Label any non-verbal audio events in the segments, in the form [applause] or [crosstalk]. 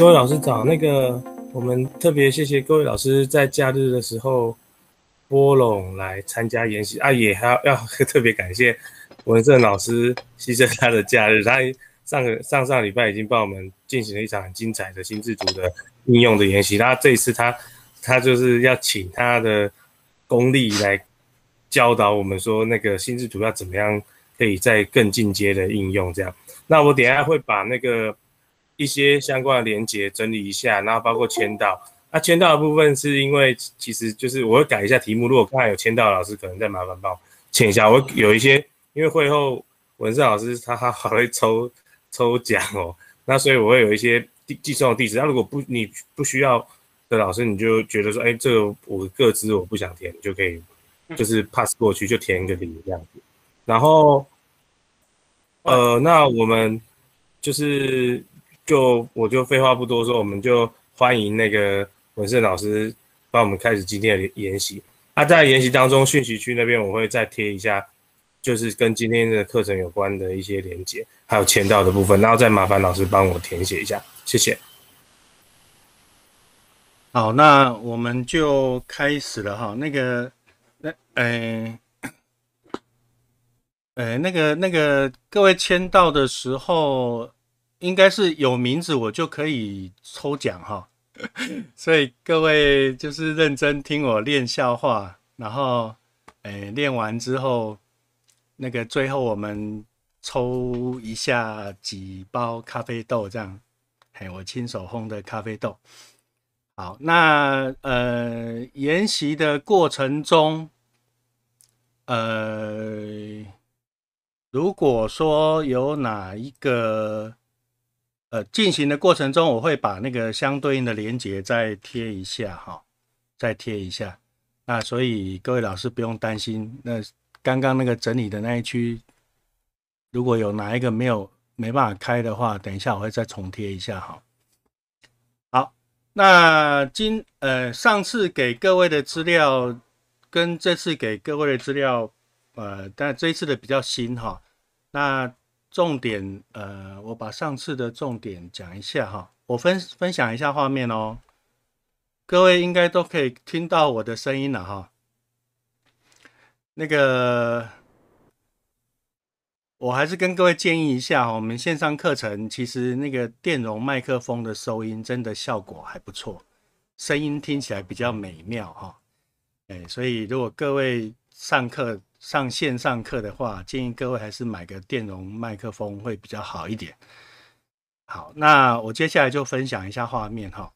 各位老师早，那个我们特别谢谢各位老师在假日的时候拨冗来参加研习啊，[laughs] 也还要要特别感谢文正老师牺牲他的假日，他上个上上礼拜已经帮我们进行了一场很精彩的新智组的应用的研习，他这一次他他就是要请他的功力来教导我们说那个新智组要怎么样可以在更进阶的应用这样，那我等下会把那个。一些相关的连接整理一下，然后包括签到。那签到的部分是因为，其实就是我会改一下题目。如果刚才有签到的老师，可能再麻烦帮我签一下。我有一些，因为会后文胜老师他还会抽抽奖哦，那所以我会有一些递寄送地址。那如果不你不需要的老师，你就觉得说，哎，这个我各自我不想填，就可以，就是 pass 过去，就填一个理由这样子。然后，呃，那我们就是。就我就废话不多说，我们就欢迎那个文胜老师帮我们开始今天的研习。那在研习当中，讯息区那边我会再贴一下，就是跟今天的课程有关的一些连接，还有签到的部分，然后再麻烦老师帮我填写一下，谢谢。好，那我们就开始了哈。那个，那，哎，哎，那个，那个，各位签到的时候。应该是有名字，我就可以抽奖哈。[laughs] 所以各位就是认真听我练笑话，然后呃，练完之后，那个最后我们抽一下几包咖啡豆，这样，嘿，我亲手烘的咖啡豆。好，那呃，研习的过程中，呃，如果说有哪一个。呃，进行的过程中，我会把那个相对应的连接再贴一下哈，再贴一下。那所以各位老师不用担心，那刚刚那个整理的那一区，如果有哪一个没有没办法开的话，等一下我会再重贴一下哈。好，那今呃上次给各位的资料跟这次给各位的资料，呃，但这一次的比较新哈。那重点呃，我把上次的重点讲一下哈，我分分享一下画面哦，各位应该都可以听到我的声音了哈。那个我还是跟各位建议一下哈，我们线上课程其实那个电容麦克风的收音真的效果还不错，声音听起来比较美妙哈。哎，所以如果各位上课。上线上课的话，建议各位还是买个电容麦克风会比较好一点。好，那我接下来就分享一下画面哈。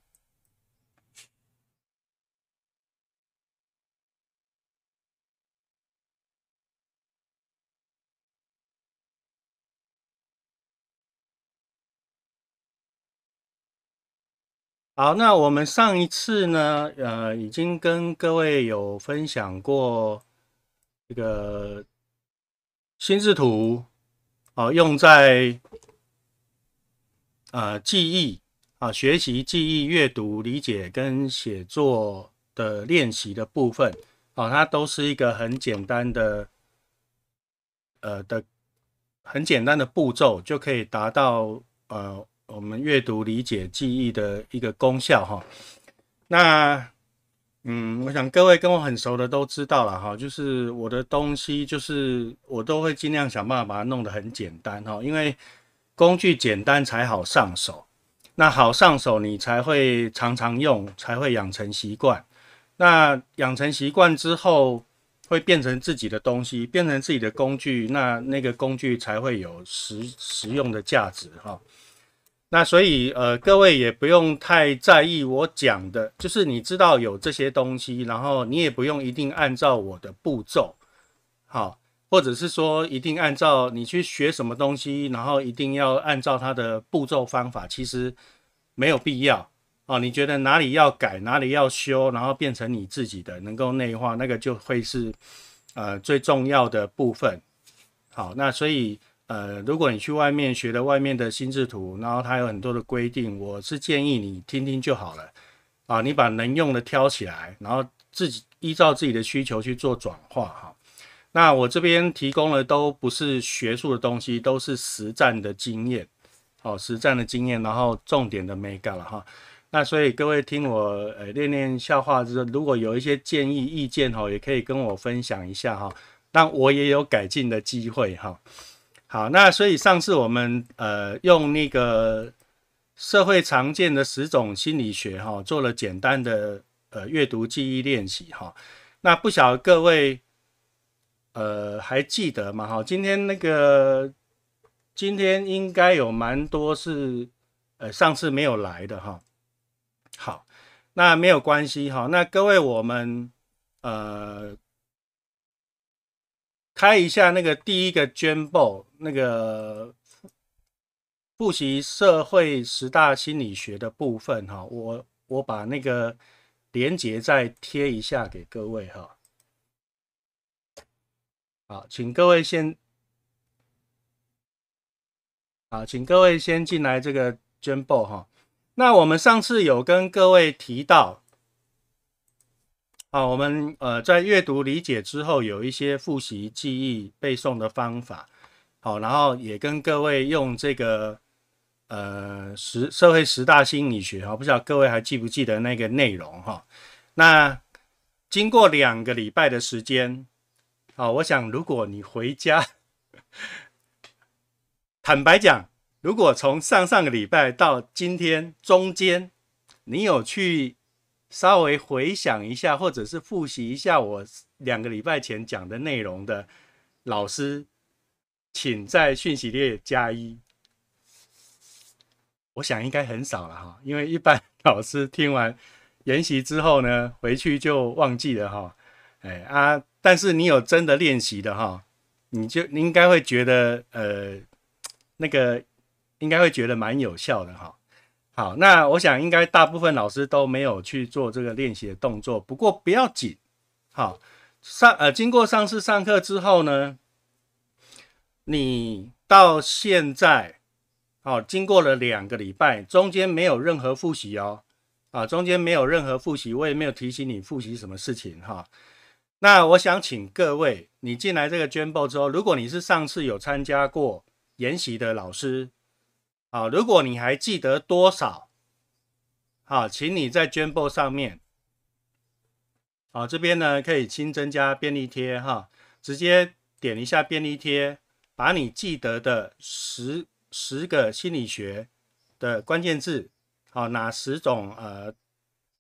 好，那我们上一次呢，呃，已经跟各位有分享过。这个心智图啊，用在呃记忆啊、学习记忆、阅读理解跟写作的练习的部分啊，它都是一个很简单的呃的很简单的步骤，就可以达到呃我们阅读理解记忆的一个功效哈。那嗯，我想各位跟我很熟的都知道了哈，就是我的东西，就是我都会尽量想办法把它弄得很简单哈，因为工具简单才好上手，那好上手你才会常常用，才会养成习惯，那养成习惯之后会变成自己的东西，变成自己的工具，那那个工具才会有实实用的价值哈。那所以，呃，各位也不用太在意我讲的，就是你知道有这些东西，然后你也不用一定按照我的步骤，好，或者是说一定按照你去学什么东西，然后一定要按照它的步骤方法，其实没有必要哦。你觉得哪里要改，哪里要修，然后变成你自己的，能够内化，那个就会是呃最重要的部分。好，那所以。呃，如果你去外面学了外面的心智图，然后它有很多的规定，我是建议你听听就好了啊。你把能用的挑起来，然后自己依照自己的需求去做转化哈。那我这边提供的都不是学术的东西，都是实战的经验，好，实战的经验，然后重点的没干了哈。那所以各位听我呃练练笑话，之后，如果有一些建议意见哈，也可以跟我分享一下哈。那我也有改进的机会哈。好，那所以上次我们呃用那个社会常见的十种心理学哈，做了简单的呃阅读记忆练习哈。那不晓得各位呃还记得吗？哈，今天那个今天应该有蛮多是呃上次没有来的哈。好，那没有关系哈。那各位我们呃开一下那个第一个卷报。那个复习社会十大心理学的部分哈，我我把那个连接再贴一下给各位哈。好，请各位先，好，请各位先进来这个 g a m b 哈。那我们上次有跟各位提到，啊，我们呃在阅读理解之后，有一些复习记忆背诵的方法。好，然后也跟各位用这个呃十社会十大心理学，哈，不知道各位还记不记得那个内容哈？那经过两个礼拜的时间，好，我想如果你回家，坦白讲，如果从上上个礼拜到今天中间，你有去稍微回想一下，或者是复习一下我两个礼拜前讲的内容的老师。请在讯息列加一，我想应该很少了哈，因为一般老师听完研习之后呢，回去就忘记了哈，哎啊，但是你有真的练习的哈，你就应该会觉得呃，那个应该会觉得蛮有效的哈。好，那我想应该大部分老师都没有去做这个练习的动作，不过不要紧，好上呃，经过上次上课之后呢。你到现在，哦，经过了两个礼拜，中间没有任何复习哦，啊，中间没有任何复习，我也没有提醒你复习什么事情哈。那我想请各位，你进来这个 b 报之后，如果你是上次有参加过研习的老师，啊，如果你还记得多少，啊，请你在 b 报上面，啊，这边呢可以新增加便利贴哈，直接点一下便利贴。把你记得的十十个心理学的关键字，好哪十种？呃，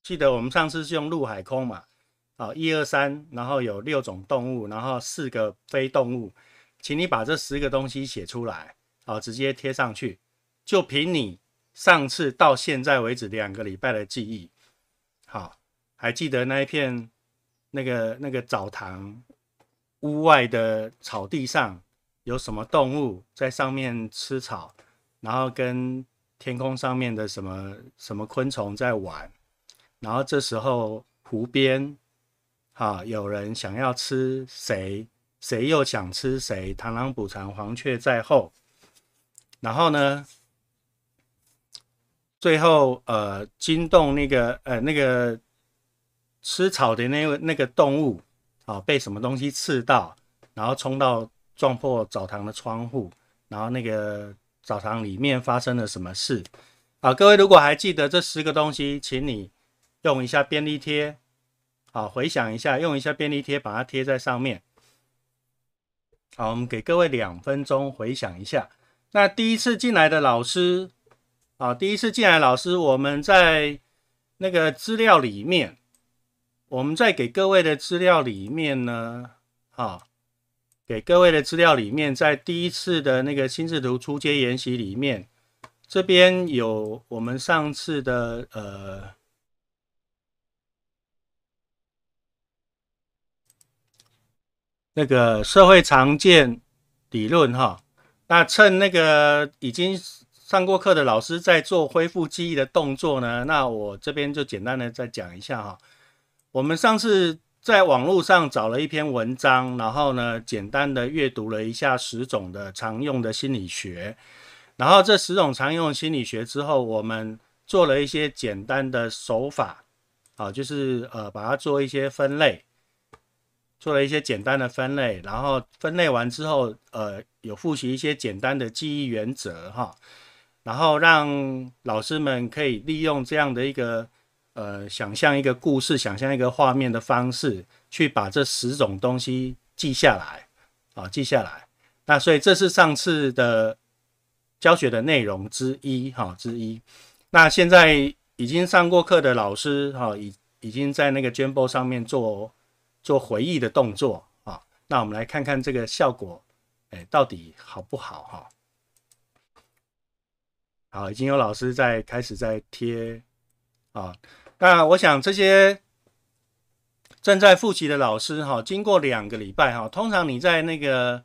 记得我们上次是用陆海空嘛？好，一二三，然后有六种动物，然后四个非动物，请你把这十个东西写出来，好直接贴上去。就凭你上次到现在为止两个礼拜的记忆，好，还记得那一片那个那个澡堂屋外的草地上？有什么动物在上面吃草，然后跟天空上面的什么什么昆虫在玩，然后这时候湖边，啊，有人想要吃谁，谁又想吃谁？螳螂捕蝉，黄雀在后。然后呢，最后呃惊动那个呃那个吃草的那那个动物啊，被什么东西刺到，然后冲到。撞破澡堂的窗户，然后那个澡堂里面发生了什么事？啊，各位如果还记得这十个东西，请你用一下便利贴，好回想一下，用一下便利贴把它贴在上面。好，我们给各位两分钟回想一下。那第一次进来的老师，啊，第一次进来的老师，我们在那个资料里面，我们在给各位的资料里面呢，好。给各位的资料里面，在第一次的那个心智图出街研习里面，这边有我们上次的呃那个社会常见理论哈。那趁那个已经上过课的老师在做恢复记忆的动作呢，那我这边就简单的再讲一下哈。我们上次。在网络上找了一篇文章，然后呢，简单的阅读了一下十种的常用的心理学，然后这十种常用心理学之后，我们做了一些简单的手法，啊，就是呃，把它做一些分类，做了一些简单的分类，然后分类完之后，呃，有复习一些简单的记忆原则哈，然后让老师们可以利用这样的一个。呃，想象一个故事，想象一个画面的方式，去把这十种东西记下来啊，记下来。那所以这是上次的教学的内容之一哈，之一。那现在已经上过课的老师哈，已已经在那个卷 o 上面做做回忆的动作啊。那我们来看看这个效果哎，到底好不好哈？好，已经有老师在开始在贴啊。那我想这些正在复习的老师哈，经过两个礼拜哈，通常你在那个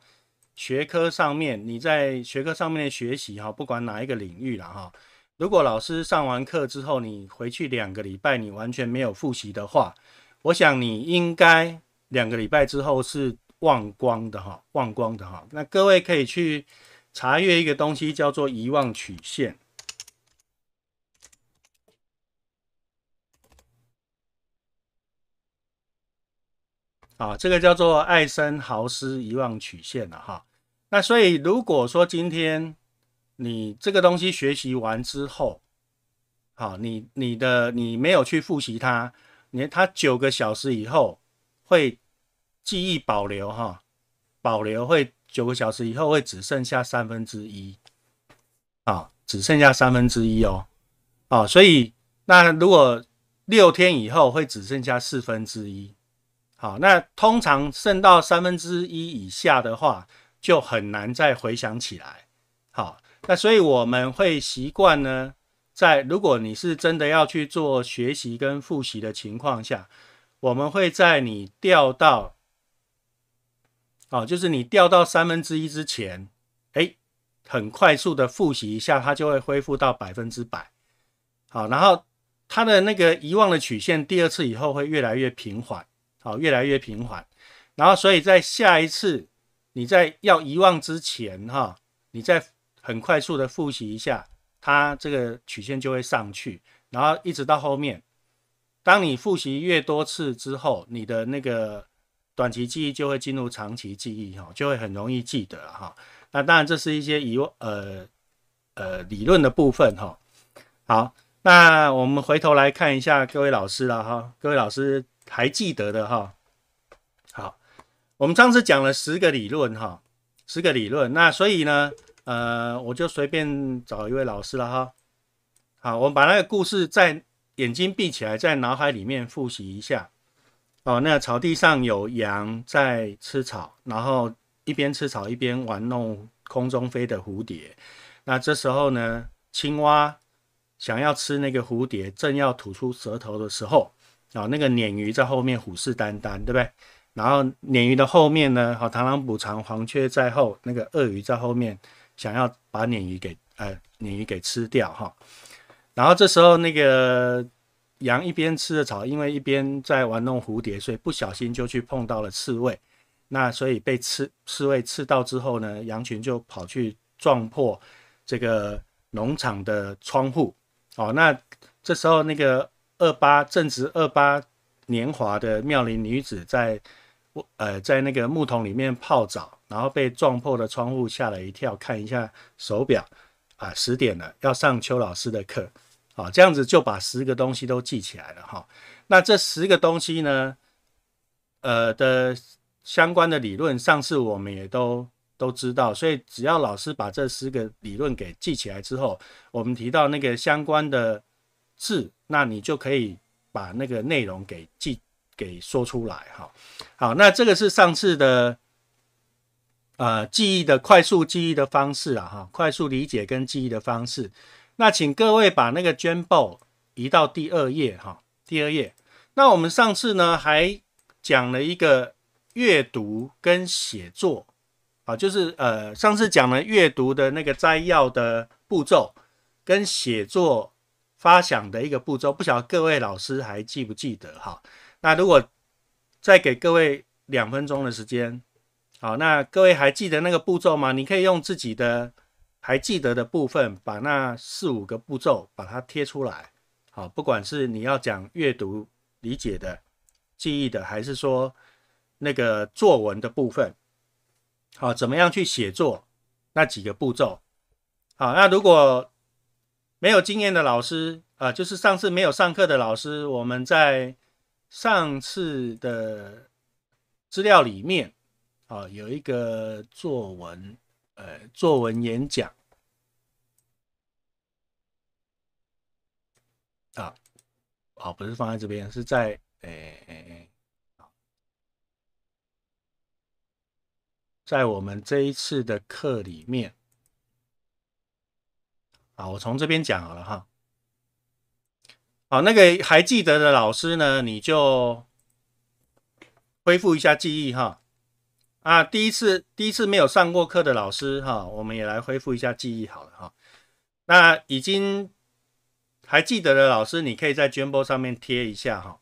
学科上面，你在学科上面的学习哈，不管哪一个领域了哈，如果老师上完课之后，你回去两个礼拜，你完全没有复习的话，我想你应该两个礼拜之后是忘光的哈，忘光的哈。那各位可以去查阅一个东西，叫做遗忘曲线。啊，这个叫做艾森豪斯遗忘曲线了哈。那所以如果说今天你这个东西学习完之后，好，你你的你没有去复习它，你它九个小时以后会记忆保留哈，保留会九个小时以后会只剩下三分之一，啊，只剩下三分之一哦，啊，所以那如果六天以后会只剩下四分之一。好，那通常剩到三分之一以下的话，就很难再回想起来。好，那所以我们会习惯呢，在如果你是真的要去做学习跟复习的情况下，我们会在你掉到，哦，就是你掉到三分之一之前，哎，很快速的复习一下，它就会恢复到百分之百。好，然后它的那个遗忘的曲线，第二次以后会越来越平缓。好，越来越平缓，然后，所以在下一次你在要遗忘之前，哈，你再很快速的复习一下，它这个曲线就会上去，然后一直到后面，当你复习越多次之后，你的那个短期记忆就会进入长期记忆，哈，就会很容易记得哈。那当然，这是一些遗，呃，呃，理论的部分，哈。好，那我们回头来看一下各位老师了，哈，各位老师。还记得的哈，好，我们上次讲了十个理论哈，十个理论，那所以呢，呃，我就随便找一位老师了哈，好，我们把那个故事在眼睛闭起来，在脑海里面复习一下，哦，那草地上有羊在吃草，然后一边吃草一边玩弄空中飞的蝴蝶，那这时候呢，青蛙想要吃那个蝴蝶，正要吐出舌头的时候。啊，那个鲶鱼在后面虎视眈眈，对不对？然后鲶鱼的后面呢，好螳螂捕蝉，黄雀在后，那个鳄鱼在后面想要把鲶鱼给呃，鲶鱼给吃掉哈。然后这时候那个羊一边吃着草，因为一边在玩弄蝴蝶，所以不小心就去碰到了刺猬，那所以被刺刺猬刺到之后呢，羊群就跑去撞破这个农场的窗户。哦，那这时候那个。二八正值二八年华的妙龄女子，在我呃，在那个木桶里面泡澡，然后被撞破的窗户吓了一跳，看一下手表，啊，十点了，要上邱老师的课，好，这样子就把十个东西都记起来了哈。那这十个东西呢，呃的相关的理论，上次我们也都都知道，所以只要老师把这十个理论给记起来之后，我们提到那个相关的字。那你就可以把那个内容给记、给说出来哈。好，那这个是上次的，呃，记忆的快速记忆的方式啊，哈，快速理解跟记忆的方式。那请各位把那个卷报移到第二页哈，第二页。那我们上次呢还讲了一个阅读跟写作啊，就是呃，上次讲了阅读的那个摘要的步骤跟写作。发想的一个步骤，不晓得各位老师还记不记得哈？那如果再给各位两分钟的时间，好，那各位还记得那个步骤吗？你可以用自己的还记得的部分，把那四五个步骤把它贴出来，好，不管是你要讲阅读理解的记忆的，还是说那个作文的部分，好，怎么样去写作那几个步骤？好，那如果。没有经验的老师，啊，就是上次没有上课的老师，我们在上次的资料里面，啊，有一个作文，呃，作文演讲，啊，啊，不是放在这边，是在，诶，啊，在我们这一次的课里面。好，我从这边讲好了哈。好，那个还记得的老师呢，你就恢复一下记忆哈。啊，第一次第一次没有上过课的老师哈，我们也来恢复一下记忆好了哈。那已经还记得的老师，你可以在 g m 上面贴一下哈。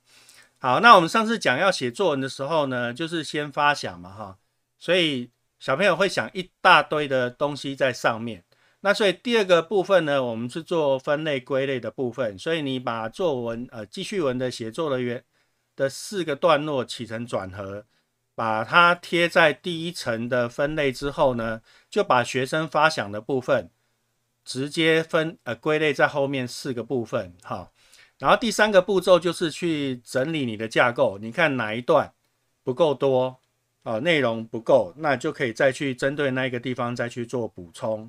好，那我们上次讲要写作文的时候呢，就是先发想嘛哈，所以小朋友会想一大堆的东西在上面。那所以第二个部分呢，我们是做分类归类的部分。所以你把作文呃记叙文的写作的原的四个段落起承转合，把它贴在第一层的分类之后呢，就把学生发想的部分直接分呃归类在后面四个部分哈。然后第三个步骤就是去整理你的架构，你看哪一段不够多啊，内容不够，那就可以再去针对那一个地方再去做补充。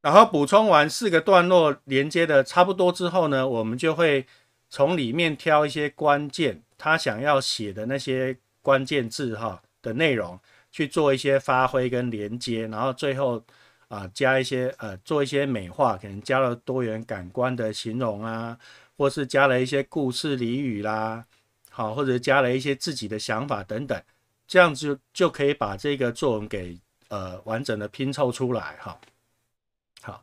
然后补充完四个段落连接的差不多之后呢，我们就会从里面挑一些关键，他想要写的那些关键字哈的内容去做一些发挥跟连接，然后最后啊加一些呃做一些美化，可能加了多元感官的形容啊，或是加了一些故事俚语啦，好，或者加了一些自己的想法等等，这样子就可以把这个作文给呃完整的拼凑出来哈。好，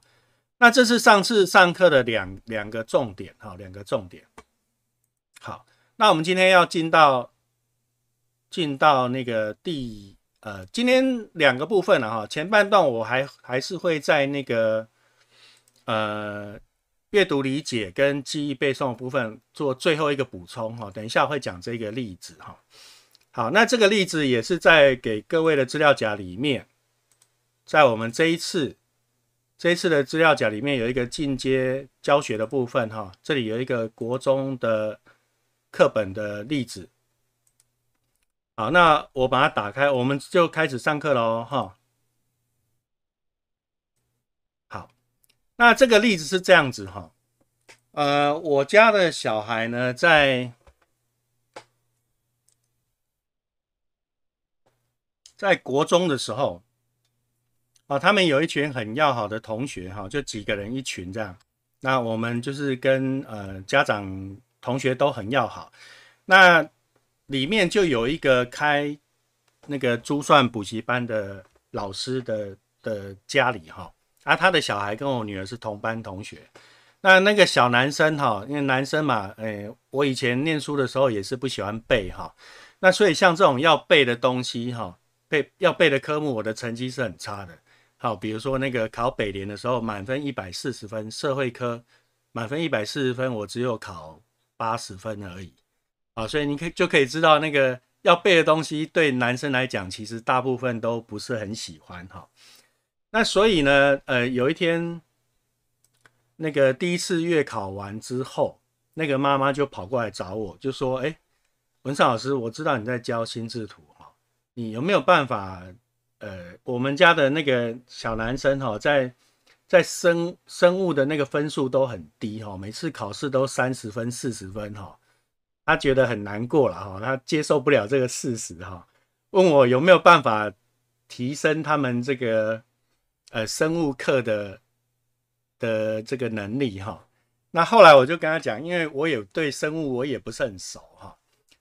那这是上次上课的两两个重点哈，两个重点。好，那我们今天要进到进到那个第呃，今天两个部分了哈，前半段我还还是会在那个呃阅读理解跟记忆背诵部分做最后一个补充哈，等一下会讲这个例子哈。好，那这个例子也是在给各位的资料夹里面，在我们这一次。这一次的资料夹里面有一个进阶教学的部分，哈，这里有一个国中的课本的例子，好，那我把它打开，我们就开始上课喽，哈，好，那这个例子是这样子，哈，呃，我家的小孩呢，在在国中的时候。哦，他们有一群很要好的同学哈，就几个人一群这样。那我们就是跟呃家长、同学都很要好。那里面就有一个开那个珠算补习班的老师的的家里哈，啊，他的小孩跟我女儿是同班同学。那那个小男生哈，因为男生嘛，哎，我以前念书的时候也是不喜欢背哈，那所以像这种要背的东西哈，背要背的科目，我的成绩是很差的。好，比如说那个考北联的时候，满分一百四十分，社会科满分一百四十分，我只有考八十分而已。啊，所以你可以就可以知道，那个要背的东西，对男生来讲，其实大部分都不是很喜欢。哈，那所以呢，呃，有一天，那个第一次月考完之后，那个妈妈就跑过来找我，就说：“哎，文尚老师，我知道你在教心智图哈，你有没有办法？”呃，我们家的那个小男生哈，在在生生物的那个分数都很低哈，每次考试都三十分、四十分哈，他觉得很难过了哈，他接受不了这个事实哈，问我有没有办法提升他们这个呃生物课的的这个能力哈。那后来我就跟他讲，因为我也对生物我也不是很熟哈，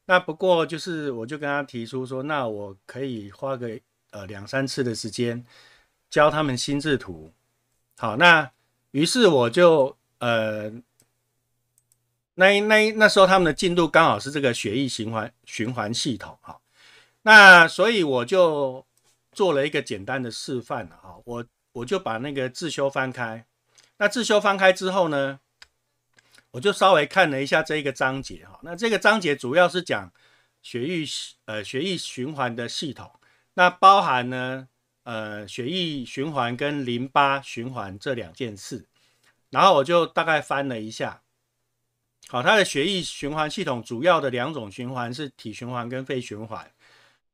那不过就是我就跟他提出说，那我可以花个。呃，两三次的时间教他们心智图，好，那于是我就呃，那那那时候他们的进度刚好是这个血液循环循环系统哈，那所以我就做了一个简单的示范哈，我我就把那个自修翻开，那自修翻开之后呢，我就稍微看了一下这一个章节哈，那这个章节主要是讲血液呃血液循环的系统。那包含呢？呃，血液循环跟淋巴循环这两件事。然后我就大概翻了一下，好，它的血液循环系统主要的两种循环是体循环跟肺循环。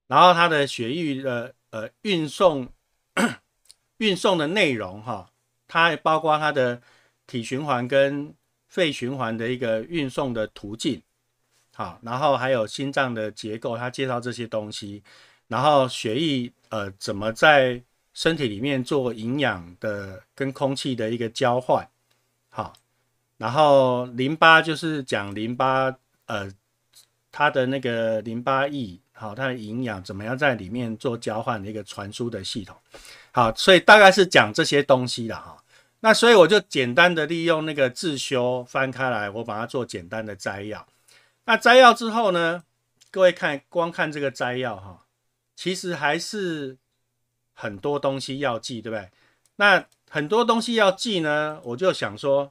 然后它的血液的呃运送，运送的内容哈，它包括它的体循环跟肺循环的一个运送的途径。好，然后还有心脏的结构，它介绍这些东西。然后血液，呃，怎么在身体里面做营养的跟空气的一个交换，好，然后淋巴就是讲淋巴，呃，它的那个淋巴液，好，它的营养怎么样在里面做交换的一个传输的系统，好，所以大概是讲这些东西的哈。那所以我就简单的利用那个自修翻开来，我把它做简单的摘要。那摘要之后呢，各位看，光看这个摘要哈。其实还是很多东西要记，对不对？那很多东西要记呢，我就想说，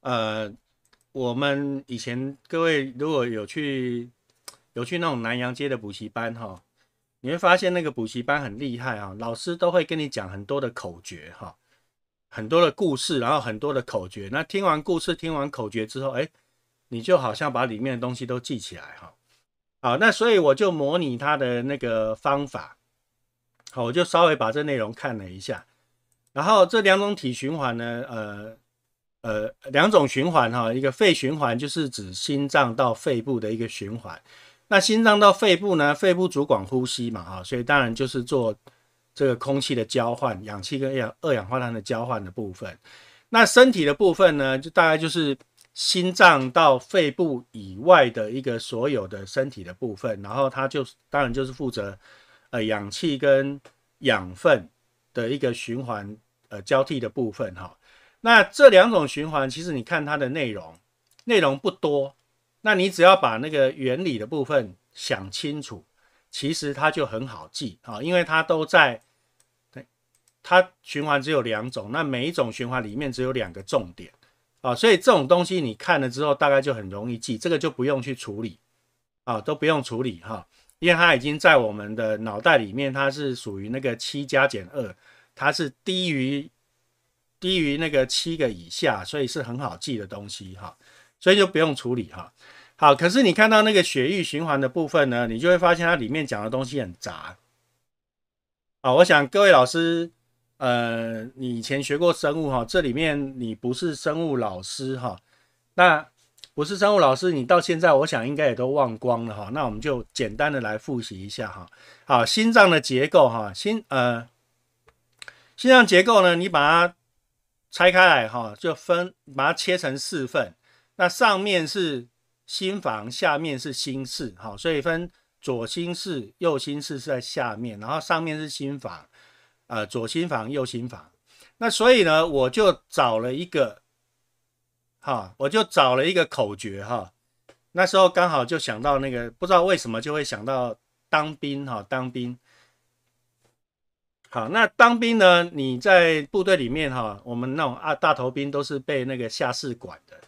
呃，我们以前各位如果有去有去那种南洋街的补习班哈，你会发现那个补习班很厉害哈，老师都会跟你讲很多的口诀哈，很多的故事，然后很多的口诀。那听完故事、听完口诀之后，哎，你就好像把里面的东西都记起来哈。好，那所以我就模拟他的那个方法，好，我就稍微把这内容看了一下，然后这两种体循环呢，呃呃，两种循环哈，一个肺循环就是指心脏到肺部的一个循环，那心脏到肺部呢，肺部主管呼吸嘛，啊，所以当然就是做这个空气的交换，氧气跟氧二氧化碳的交换的部分，那身体的部分呢，就大概就是。心脏到肺部以外的一个所有的身体的部分，然后它就当然就是负责呃氧气跟养分的一个循环呃交替的部分哈。那这两种循环其实你看它的内容内容不多，那你只要把那个原理的部分想清楚，其实它就很好记啊，因为它都在对它循环只有两种，那每一种循环里面只有两个重点。啊，所以这种东西你看了之后，大概就很容易记，这个就不用去处理，啊，都不用处理哈，因为它已经在我们的脑袋里面，它是属于那个七加减二，它是低于低于那个七个以下，所以是很好记的东西哈，所以就不用处理哈。好，可是你看到那个血液循环的部分呢，你就会发现它里面讲的东西很杂。好，我想各位老师。呃，你以前学过生物哈，这里面你不是生物老师哈，那不是生物老师，你到现在我想应该也都忘光了哈。那我们就简单的来复习一下哈。好，心脏的结构哈，心呃，心脏结构呢，你把它拆开来哈，就分把它切成四份，那上面是心房，下面是心室，好，所以分左心室、右心室是在下面，然后上面是心房。啊，左心房、右心房，那所以呢，我就找了一个，哈，我就找了一个口诀哈。那时候刚好就想到那个，不知道为什么就会想到当兵哈，当兵。好，那当兵呢，你在部队里面哈，我们那种啊大头兵都是被那个下士管的。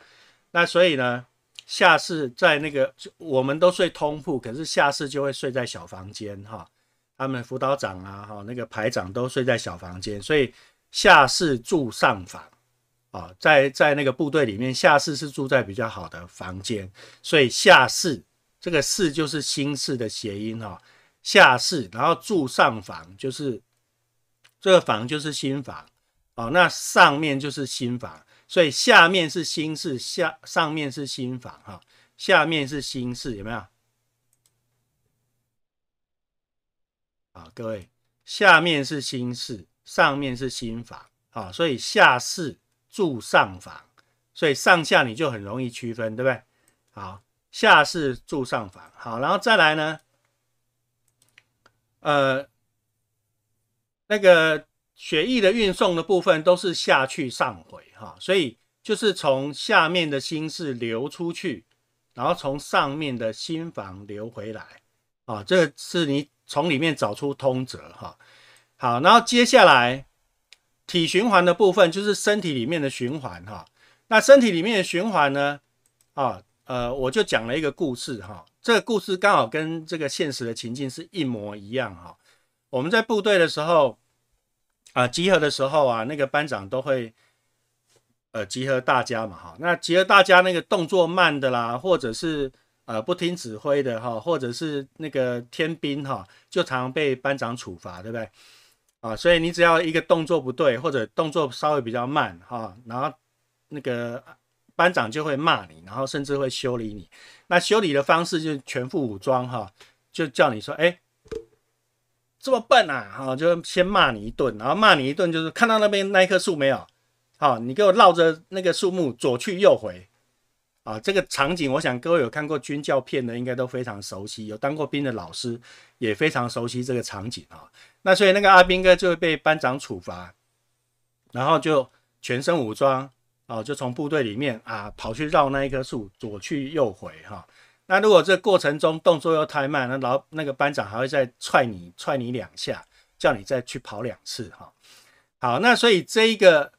那所以呢，下士在那个，我们都睡通铺，可是下士就会睡在小房间哈。他们辅导长啊，哈，那个排长都睡在小房间，所以下士住上房，啊，在在那个部队里面，下士是住在比较好的房间，所以下士这个士就是新士的谐音哈，下士，然后住上房就是这个房就是新房，哦，那上面就是新房，所以下面是新室，下上面是新房哈，下面是新室，有没有？啊，各位，下面是心室，上面是心房，啊，所以下室住上房，所以上下你就很容易区分，对不对？好，下室住上房，好，然后再来呢，呃，那个血液的运送的部分都是下去上回，哈，所以就是从下面的心室流出去，然后从上面的心房流回来，啊，这是你。从里面找出通则哈，好，然后接下来体循环的部分就是身体里面的循环哈。那身体里面的循环呢？啊，呃，我就讲了一个故事哈。这个故事刚好跟这个现实的情境是一模一样哈。我们在部队的时候啊，集合的时候啊，那个班长都会呃集合大家嘛哈。那集合大家那个动作慢的啦，或者是呃，不听指挥的哈，或者是那个天兵哈，就常被班长处罚，对不对？啊，所以你只要一个动作不对，或者动作稍微比较慢哈，然后那个班长就会骂你，然后甚至会修理你。那修理的方式就是全副武装哈，就叫你说，哎，这么笨啊，哈，就先骂你一顿，然后骂你一顿就是看到那边那一棵树没有，好，你给我绕着那个树木左去右回。啊，这个场景，我想各位有看过军教片的，应该都非常熟悉。有当过兵的老师也非常熟悉这个场景啊。那所以那个阿兵哥就会被班长处罚，然后就全身武装哦，就从部队里面啊跑去绕那一棵树，左去右回哈。那如果这过程中动作又太慢，那老那个班长还会再踹你踹你两下，叫你再去跑两次哈。好，那所以这一个。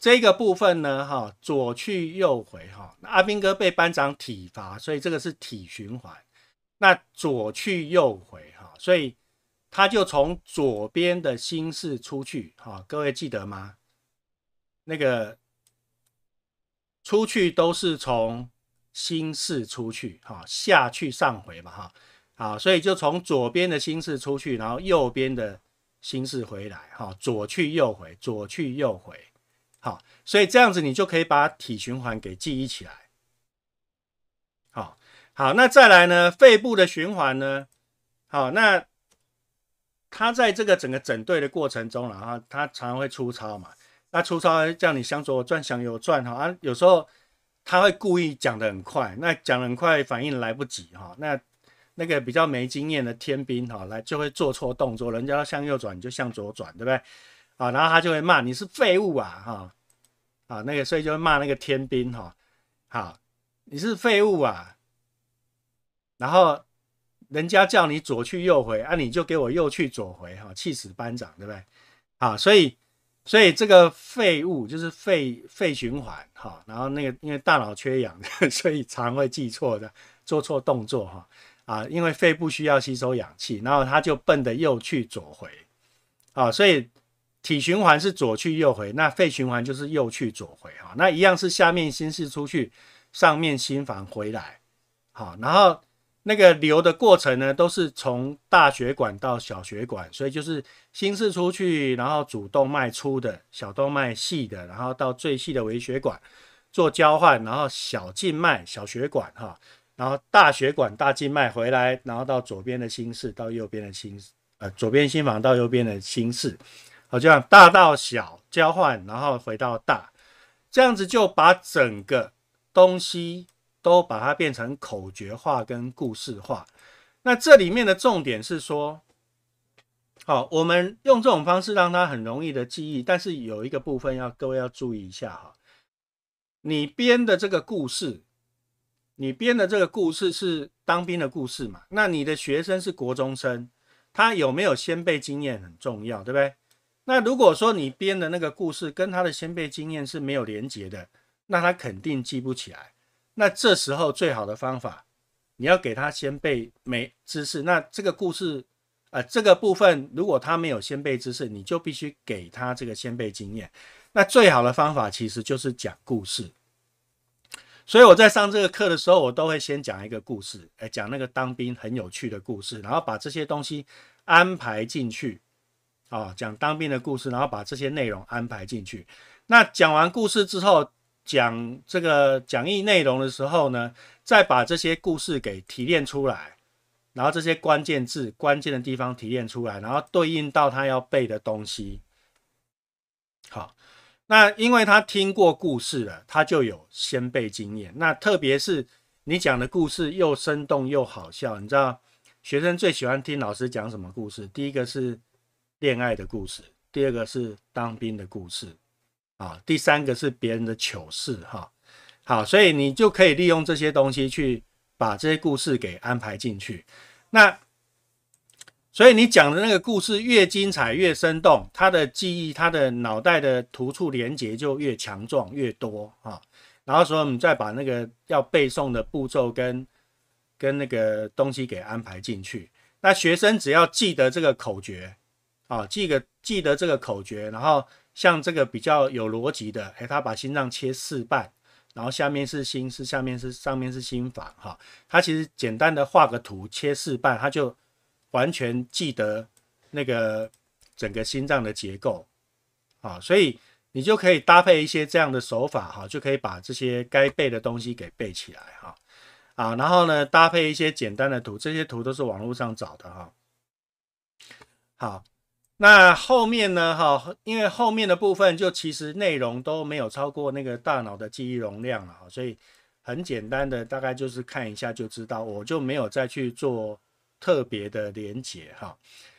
这个部分呢，哈，左去右回，哈，阿兵哥被班长体罚，所以这个是体循环。那左去右回，哈，所以他就从左边的心室出去，哈，各位记得吗？那个出去都是从心室出去，哈，下去上回嘛，哈，啊，所以就从左边的心室出去，然后右边的心室回来，哈，左去右回，左去右回。好，所以这样子你就可以把体循环给记忆起来。好，好，那再来呢？肺部的循环呢？好，那他在这个整个整队的过程中，然后他常常会粗糙嘛。那粗糙叫你向左转，向右转，哈啊，有时候他会故意讲的很快，那讲的很快，反应来不及哈。那那个比较没经验的天兵哈，来就会做错动作，人家要向右转，你就向左转，对不对？啊，然后他就会骂你是废物啊，哈，啊，那个所以就会骂那个天兵哈，好，你是废物啊，然后人家叫你左去右回啊，你就给我右去左回，哈，气死班长，对不对？啊，所以，所以这个废物就是肺肺循环哈，然后那个因为大脑缺氧，[laughs] 所以常会记错的，做错动作哈，啊，因为肺部需要吸收氧气，然后他就笨的右去左回，啊，所以。体循环是左去右回，那肺循环就是右去左回啊。那一样是下面心室出去，上面心房回来，好，然后那个流的过程呢，都是从大血管到小血管，所以就是心室出去，然后主动脉粗的，小动脉细的，然后到最细的微血管做交换，然后小静脉、小血管哈，然后大血管、大静脉回来，然后到左边的心室，到右边的心呃，左边心房到右边的心室。好，这样大到小交换，然后回到大，这样子就把整个东西都把它变成口诀化跟故事化。那这里面的重点是说，好，我们用这种方式让它很容易的记忆。但是有一个部分要各位要注意一下哈，你编的这个故事，你编的这个故事是当兵的故事嘛？那你的学生是国中生，他有没有先辈经验很重要，对不对？那如果说你编的那个故事跟他的先辈经验是没有连接的，那他肯定记不起来。那这时候最好的方法，你要给他先辈没知识。那这个故事，呃，这个部分如果他没有先辈知识，你就必须给他这个先辈经验。那最好的方法其实就是讲故事。所以我在上这个课的时候，我都会先讲一个故事，哎，讲那个当兵很有趣的故事，然后把这些东西安排进去。啊，讲当兵的故事，然后把这些内容安排进去。那讲完故事之后，讲这个讲义内容的时候呢，再把这些故事给提炼出来，然后这些关键字、关键的地方提炼出来，然后对应到他要背的东西。好，那因为他听过故事了，他就有先背经验。那特别是你讲的故事又生动又好笑，你知道学生最喜欢听老师讲什么故事？第一个是。恋爱的故事，第二个是当兵的故事，啊，第三个是别人的糗事，哈，好，所以你就可以利用这些东西去把这些故事给安排进去。那所以你讲的那个故事越精彩越生动，他的记忆他的脑袋的突触连接就越强壮越多啊。然后，所以我们再把那个要背诵的步骤跟跟那个东西给安排进去。那学生只要记得这个口诀。啊，记个记得这个口诀，然后像这个比较有逻辑的，哎，他把心脏切四瓣，然后下面是心室，下面是上面是心房，哈，他其实简单的画个图，切四瓣，他就完全记得那个整个心脏的结构，啊，所以你就可以搭配一些这样的手法，哈，就可以把这些该背的东西给背起来，哈，啊，然后呢，搭配一些简单的图，这些图都是网络上找的，哈，好。那后面呢？哈，因为后面的部分就其实内容都没有超过那个大脑的记忆容量了，所以很简单的，大概就是看一下就知道，我就没有再去做特别的连结，哈。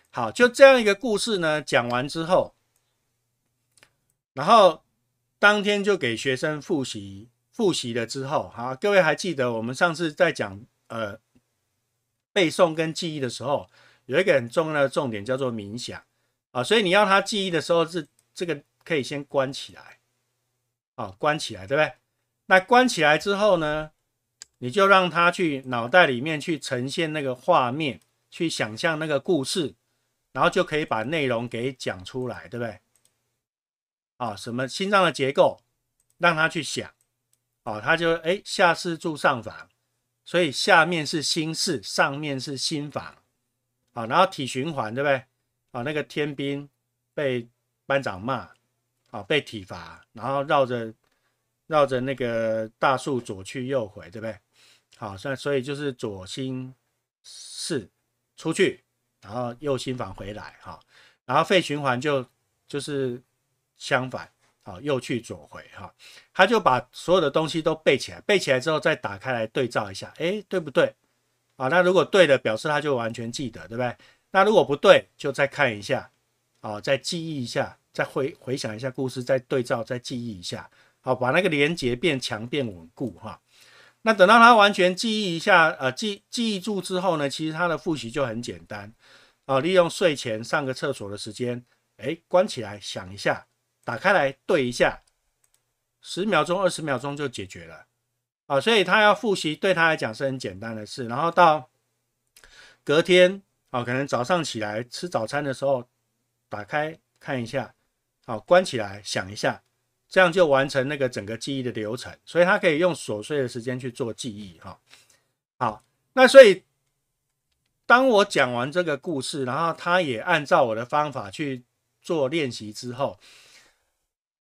好，就这样一个故事呢讲完之后，然后当天就给学生复习，复习了之后，好，各位还记得我们上次在讲呃背诵跟记忆的时候，有一个很重要的重点叫做冥想。啊，所以你要他记忆的时候是这个可以先关起来，啊，关起来，对不对？那关起来之后呢，你就让他去脑袋里面去呈现那个画面，去想象那个故事，然后就可以把内容给讲出来，对不对？啊，什么心脏的结构，让他去想，啊，他就哎下室住上房，所以下面是心室，上面是心房，啊，然后体循环，对不对？啊，那个天兵被班长骂，啊，被体罚，然后绕着绕着那个大树左去右回，对不对？好，所所以就是左心室出去，然后右心房回来，哈，然后肺循环就就是相反，好，右去左回，哈，他就把所有的东西都背起来，背起来之后再打开来对照一下，哎，对不对？啊，那如果对的，表示他就完全记得，对不对？那如果不对，就再看一下，哦，再记忆一下，再回回想一下故事，再对照，再记忆一下，好，把那个连结变强、变稳固哈。那等到他完全记忆一下，呃，记记住之后呢，其实他的复习就很简单，啊，利用睡前上个厕所的时间，哎，关起来想一下，打开来对一下，十秒钟、二十秒钟就解决了，啊，所以他要复习对他来讲是很简单的事。然后到隔天。哦，可能早上起来吃早餐的时候打开看一下，好关起来想一下，这样就完成那个整个记忆的流程。所以他可以用琐碎的时间去做记忆，哈。好，那所以当我讲完这个故事，然后他也按照我的方法去做练习之后，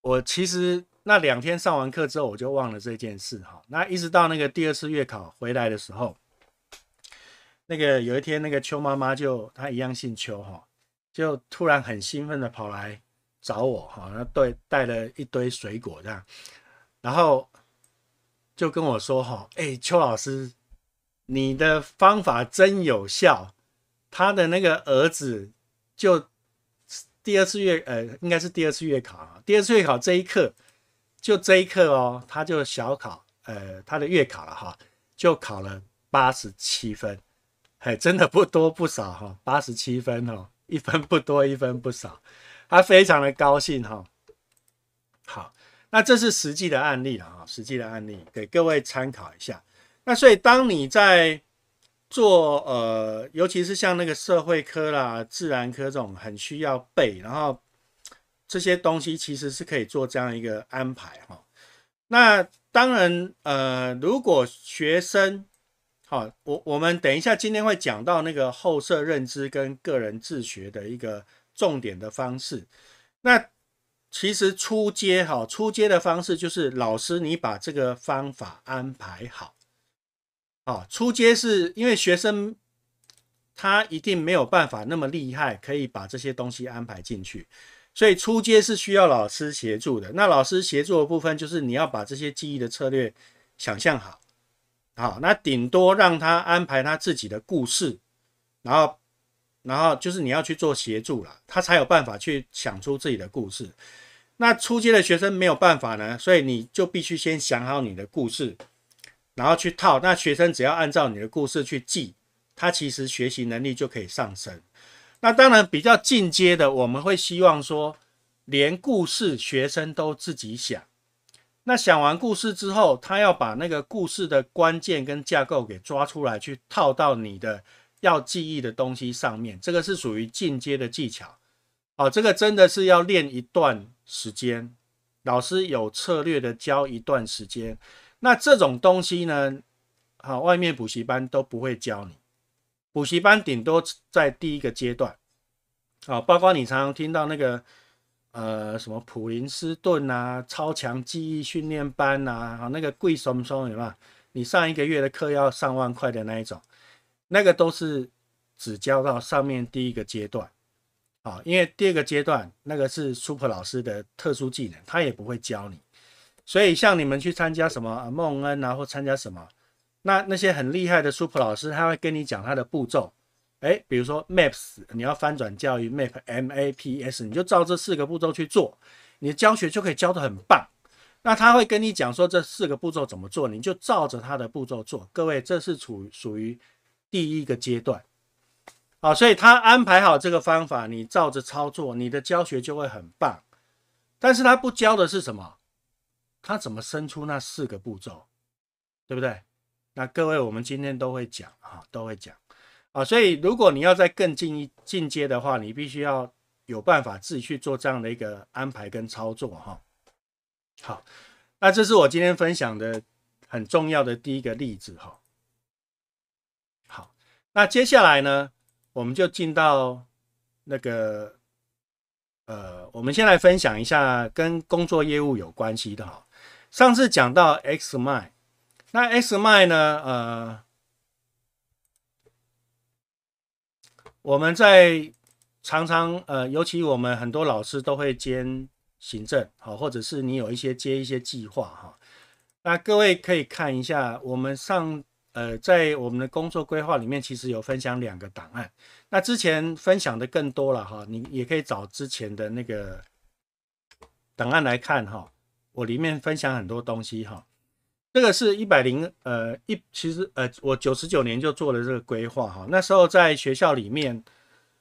我其实那两天上完课之后我就忘了这件事，哈。那一直到那个第二次月考回来的时候。那个有一天，那个邱妈妈就她一样姓邱哈，就突然很兴奋的跑来找我哈，那对带了一堆水果这样，然后就跟我说哈，哎，邱老师，你的方法真有效。他的那个儿子就第二次月呃，应该是第二次月考啊，第二次月考这一刻，就这一刻哦，他就小考呃他的月考了哈，就考了八十七分。哎，真的不多不少哈，八十七分哦，一分不多一分不少，他非常的高兴哈。好，那这是实际的案例了哈，实际的案例给各位参考一下。那所以当你在做呃，尤其是像那个社会科啦、自然科这种很需要背，然后这些东西其实是可以做这样一个安排哈。那当然呃，如果学生。好，我我们等一下今天会讲到那个后设认知跟个人自学的一个重点的方式。那其实出阶哈，出阶的方式就是老师你把这个方法安排好。啊，出阶是因为学生他一定没有办法那么厉害，可以把这些东西安排进去，所以出阶是需要老师协助的。那老师协助的部分就是你要把这些记忆的策略想象好。好，那顶多让他安排他自己的故事，然后，然后就是你要去做协助了，他才有办法去想出自己的故事。那初阶的学生没有办法呢，所以你就必须先想好你的故事，然后去套。那学生只要按照你的故事去记，他其实学习能力就可以上升。那当然比较进阶的，我们会希望说，连故事学生都自己想。那讲完故事之后，他要把那个故事的关键跟架构给抓出来，去套到你的要记忆的东西上面。这个是属于进阶的技巧，哦，这个真的是要练一段时间。老师有策略的教一段时间。那这种东西呢，好，外面补习班都不会教你，补习班顶多在第一个阶段，好，包括你常常听到那个。呃，什么普林斯顿呐，超强记忆训练班呐，啊，那个贵松嗖的嘛，你上一个月的课要上万块的那一种，那个都是只教到上面第一个阶段，啊，因为第二个阶段那个是 Super 老师的特殊技能，他也不会教你，所以像你们去参加什么梦恩啊，或参加什么，那那些很厉害的 Super 老师，他会跟你讲他的步骤。哎，比如说 Maps，你要翻转教育 Map M A P S，你就照这四个步骤去做，你的教学就可以教的很棒。那他会跟你讲说这四个步骤怎么做，你就照着他的步骤做。各位，这是处属于第一个阶段，好，所以他安排好这个方法，你照着操作，你的教学就会很棒。但是他不教的是什么？他怎么生出那四个步骤，对不对？那各位，我们今天都会讲啊，都会讲。啊，所以如果你要再更进一进阶的话，你必须要有办法自己去做这样的一个安排跟操作哈。好，那这是我今天分享的很重要的第一个例子哈。好，那接下来呢，我们就进到那个呃，我们先来分享一下跟工作业务有关系的哈。上次讲到 X 卖，那 X 卖呢，呃。我们在常常呃，尤其我们很多老师都会兼行政，好，或者是你有一些接一些计划哈。那各位可以看一下，我们上呃，在我们的工作规划里面，其实有分享两个档案。那之前分享的更多了哈，你也可以找之前的那个档案来看哈。我里面分享很多东西哈。这个是一百零呃一，其实呃我九十九年就做了这个规划哈，那时候在学校里面，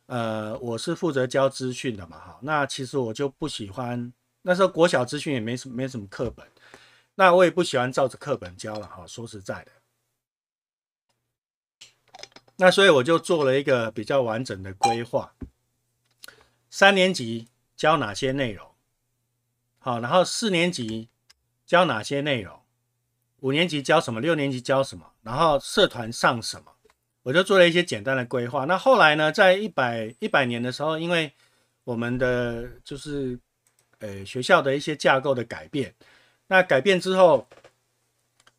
呃我是负责教资讯的嘛哈，那其实我就不喜欢那时候国小资讯也没什么没什么课本，那我也不喜欢照着课本教了哈，说实在的，那所以我就做了一个比较完整的规划，三年级教哪些内容，好，然后四年级教哪些内容。五年级教什么，六年级教什么，然后社团上什么，我就做了一些简单的规划。那后来呢，在一百一百年的时候，因为我们的就是呃学校的一些架构的改变，那改变之后，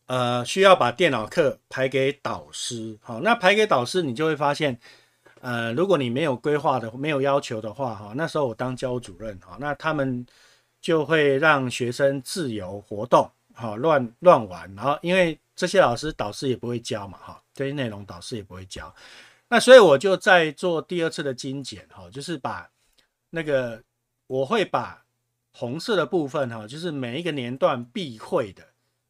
呃，需要把电脑课排给导师。好，那排给导师，你就会发现，呃，如果你没有规划的，没有要求的话，哈，那时候我当教务主任，哈，那他们就会让学生自由活动。好乱乱玩，然后因为这些老师导师也不会教嘛，哈，这些内容导师也不会教，那所以我就在做第二次的精简，哈，就是把那个我会把红色的部分，哈，就是每一个年段必会的。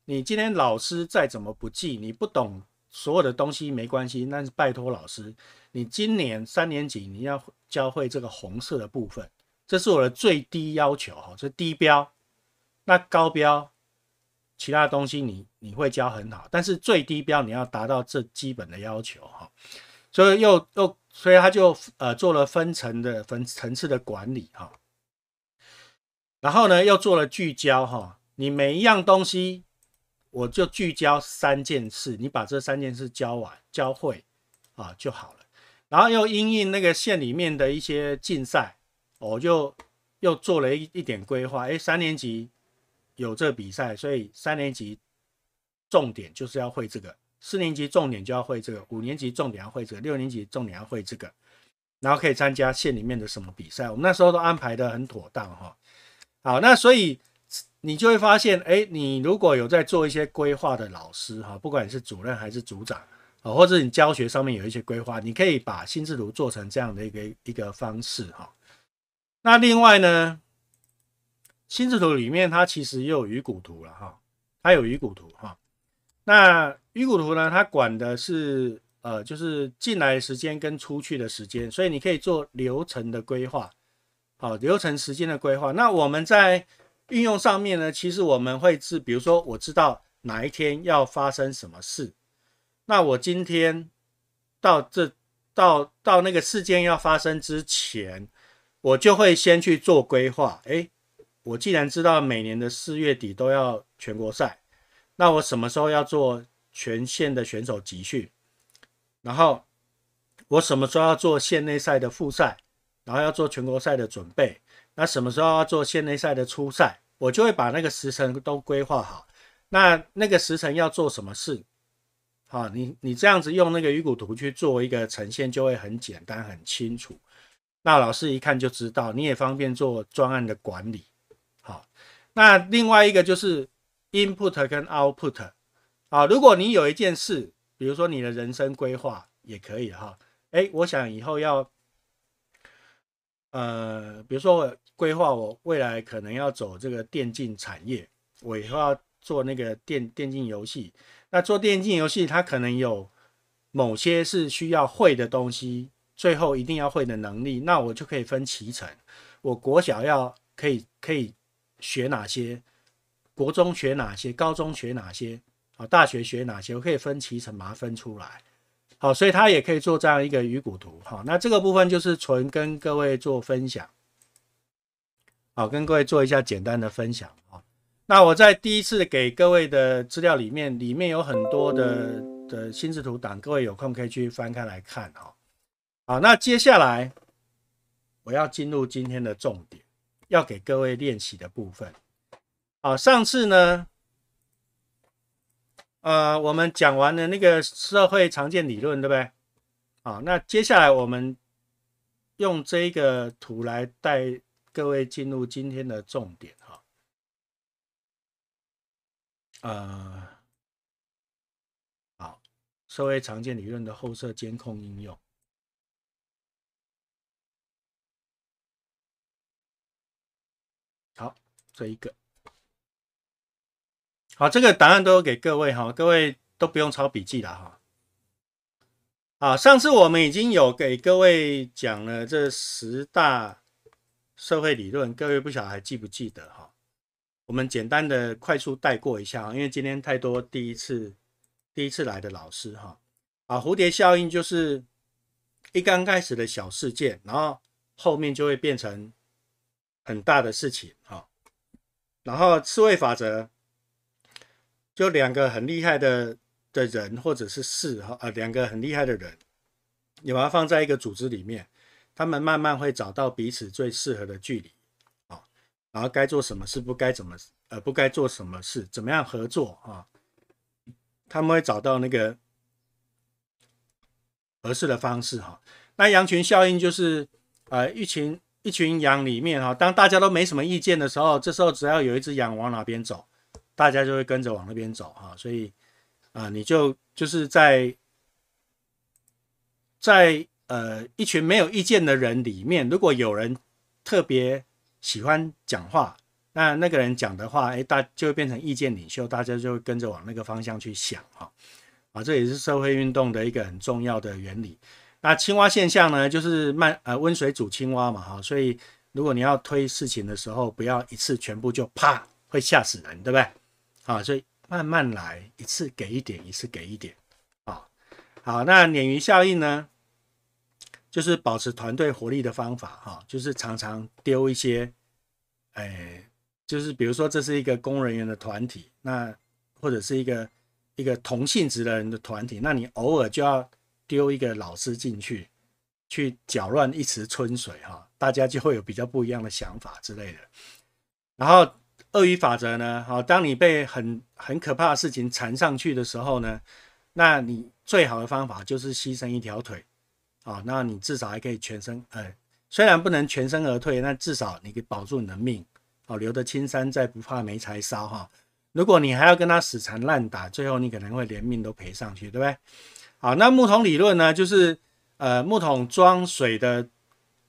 你今天老师再怎么不记，你不懂所有的东西没关系，但是拜托老师，你今年三年级你要教会这个红色的部分，这是我的最低要求，哈，这低标，那高标。其他东西你你会教很好，但是最低标你要达到这基本的要求哈，所以又又所以他就呃做了分层的分层次的管理哈，然后呢又做了聚焦哈，你每一样东西我就聚焦三件事，你把这三件事教完教会啊就好了，然后又因应那个县里面的一些竞赛，我就又做了一一点规划，哎三年级。有这比赛，所以三年级重点就是要会这个，四年级重点就要会这个，五年级重点要会这个，六年级重点要会这个，然后可以参加县里面的什么比赛，我们那时候都安排的很妥当哈。好，那所以你就会发现，哎，你如果有在做一些规划的老师哈，不管是主任还是组长啊，或者你教学上面有一些规划，你可以把心智图做成这样的一个一个方式哈。那另外呢？心智图里面，它其实也有鱼骨图了哈，它有鱼骨图哈。那鱼骨图呢，它管的是呃，就是进来时间跟出去的时间，所以你可以做流程的规划，好，流程时间的规划。那我们在运用上面呢，其实我们会是，比如说我知道哪一天要发生什么事，那我今天到这到到那个事件要发生之前，我就会先去做规划，哎。我既然知道每年的四月底都要全国赛，那我什么时候要做全县的选手集训？然后我什么时候要做县内赛的复赛？然后要做全国赛的准备？那什么时候要做县内赛的初赛？我就会把那个时辰都规划好。那那个时辰要做什么事？好，你你这样子用那个鱼骨图去做一个呈现，就会很简单很清楚。那老师一看就知道，你也方便做专案的管理。那另外一个就是 input 跟 output 啊，如果你有一件事，比如说你的人生规划也可以哈，哎，我想以后要，呃，比如说我规划我未来可能要走这个电竞产业，我以后要做那个电电竞游戏。那做电竞游戏，它可能有某些是需要会的东西，最后一定要会的能力，那我就可以分七成，我国小要可以可以。学哪些？国中学哪些？高中学哪些？啊，大学学哪些？我可以分七层它分出来。好，所以它也可以做这样一个鱼骨图。好，那这个部分就是纯跟各位做分享。好，跟各位做一下简单的分享啊。那我在第一次给各位的资料里面，里面有很多的的心智图档，各位有空可以去翻开来看哈。好，那接下来我要进入今天的重点。要给各位练习的部分，好，上次呢，呃，我们讲完了那个社会常见理论，对不对？好，那接下来我们用这个图来带各位进入今天的重点，哈，呃，好，社会常见理论的后设监控应用。的一个好，这个答案都给各位哈，各位都不用抄笔记了哈。啊，上次我们已经有给各位讲了这十大社会理论，各位不晓得还记不记得哈？我们简单的快速带过一下因为今天太多第一次第一次来的老师哈。啊，蝴蝶效应就是一刚开始的小事件，然后后面就会变成很大的事情哈。然后刺猬法则，就两个很厉害的的人或者是事哈，呃，两个很厉害的人，你把它放在一个组织里面，他们慢慢会找到彼此最适合的距离，啊，然后该做什么事不该怎么，呃，不该做什么事，怎么样合作啊，他们会找到那个合适的方式哈。那羊群效应就是，呃，一群。一群羊里面哈，当大家都没什么意见的时候，这时候只要有一只羊往哪边走，大家就会跟着往那边走哈。所以啊，你就就是在在呃一群没有意见的人里面，如果有人特别喜欢讲话，那那个人讲的话，哎，大就会变成意见领袖，大家就会跟着往那个方向去想哈。啊，这也是社会运动的一个很重要的原理。那青蛙现象呢，就是慢呃温水煮青蛙嘛哈，所以如果你要推事情的时候，不要一次全部就啪，会吓死人，对不对？啊，所以慢慢来，一次给一点，一次给一点，啊好。那鲶鱼效应呢，就是保持团队活力的方法哈，就是常常丢一些，哎，就是比如说这是一个工人员的团体，那或者是一个一个同性职的人的团体，那你偶尔就要。丢一个老师进去，去搅乱一池春水哈，大家就会有比较不一样的想法之类的。然后鳄鱼法则呢，好，当你被很很可怕的事情缠上去的时候呢，那你最好的方法就是牺牲一条腿，啊，那你至少还可以全身，哎，虽然不能全身而退，但至少你可以保住你的命，哦，留得青山在，不怕没柴烧哈。如果你还要跟他死缠烂打，最后你可能会连命都赔上去，对不对？好，那木桶理论呢，就是呃木桶装水的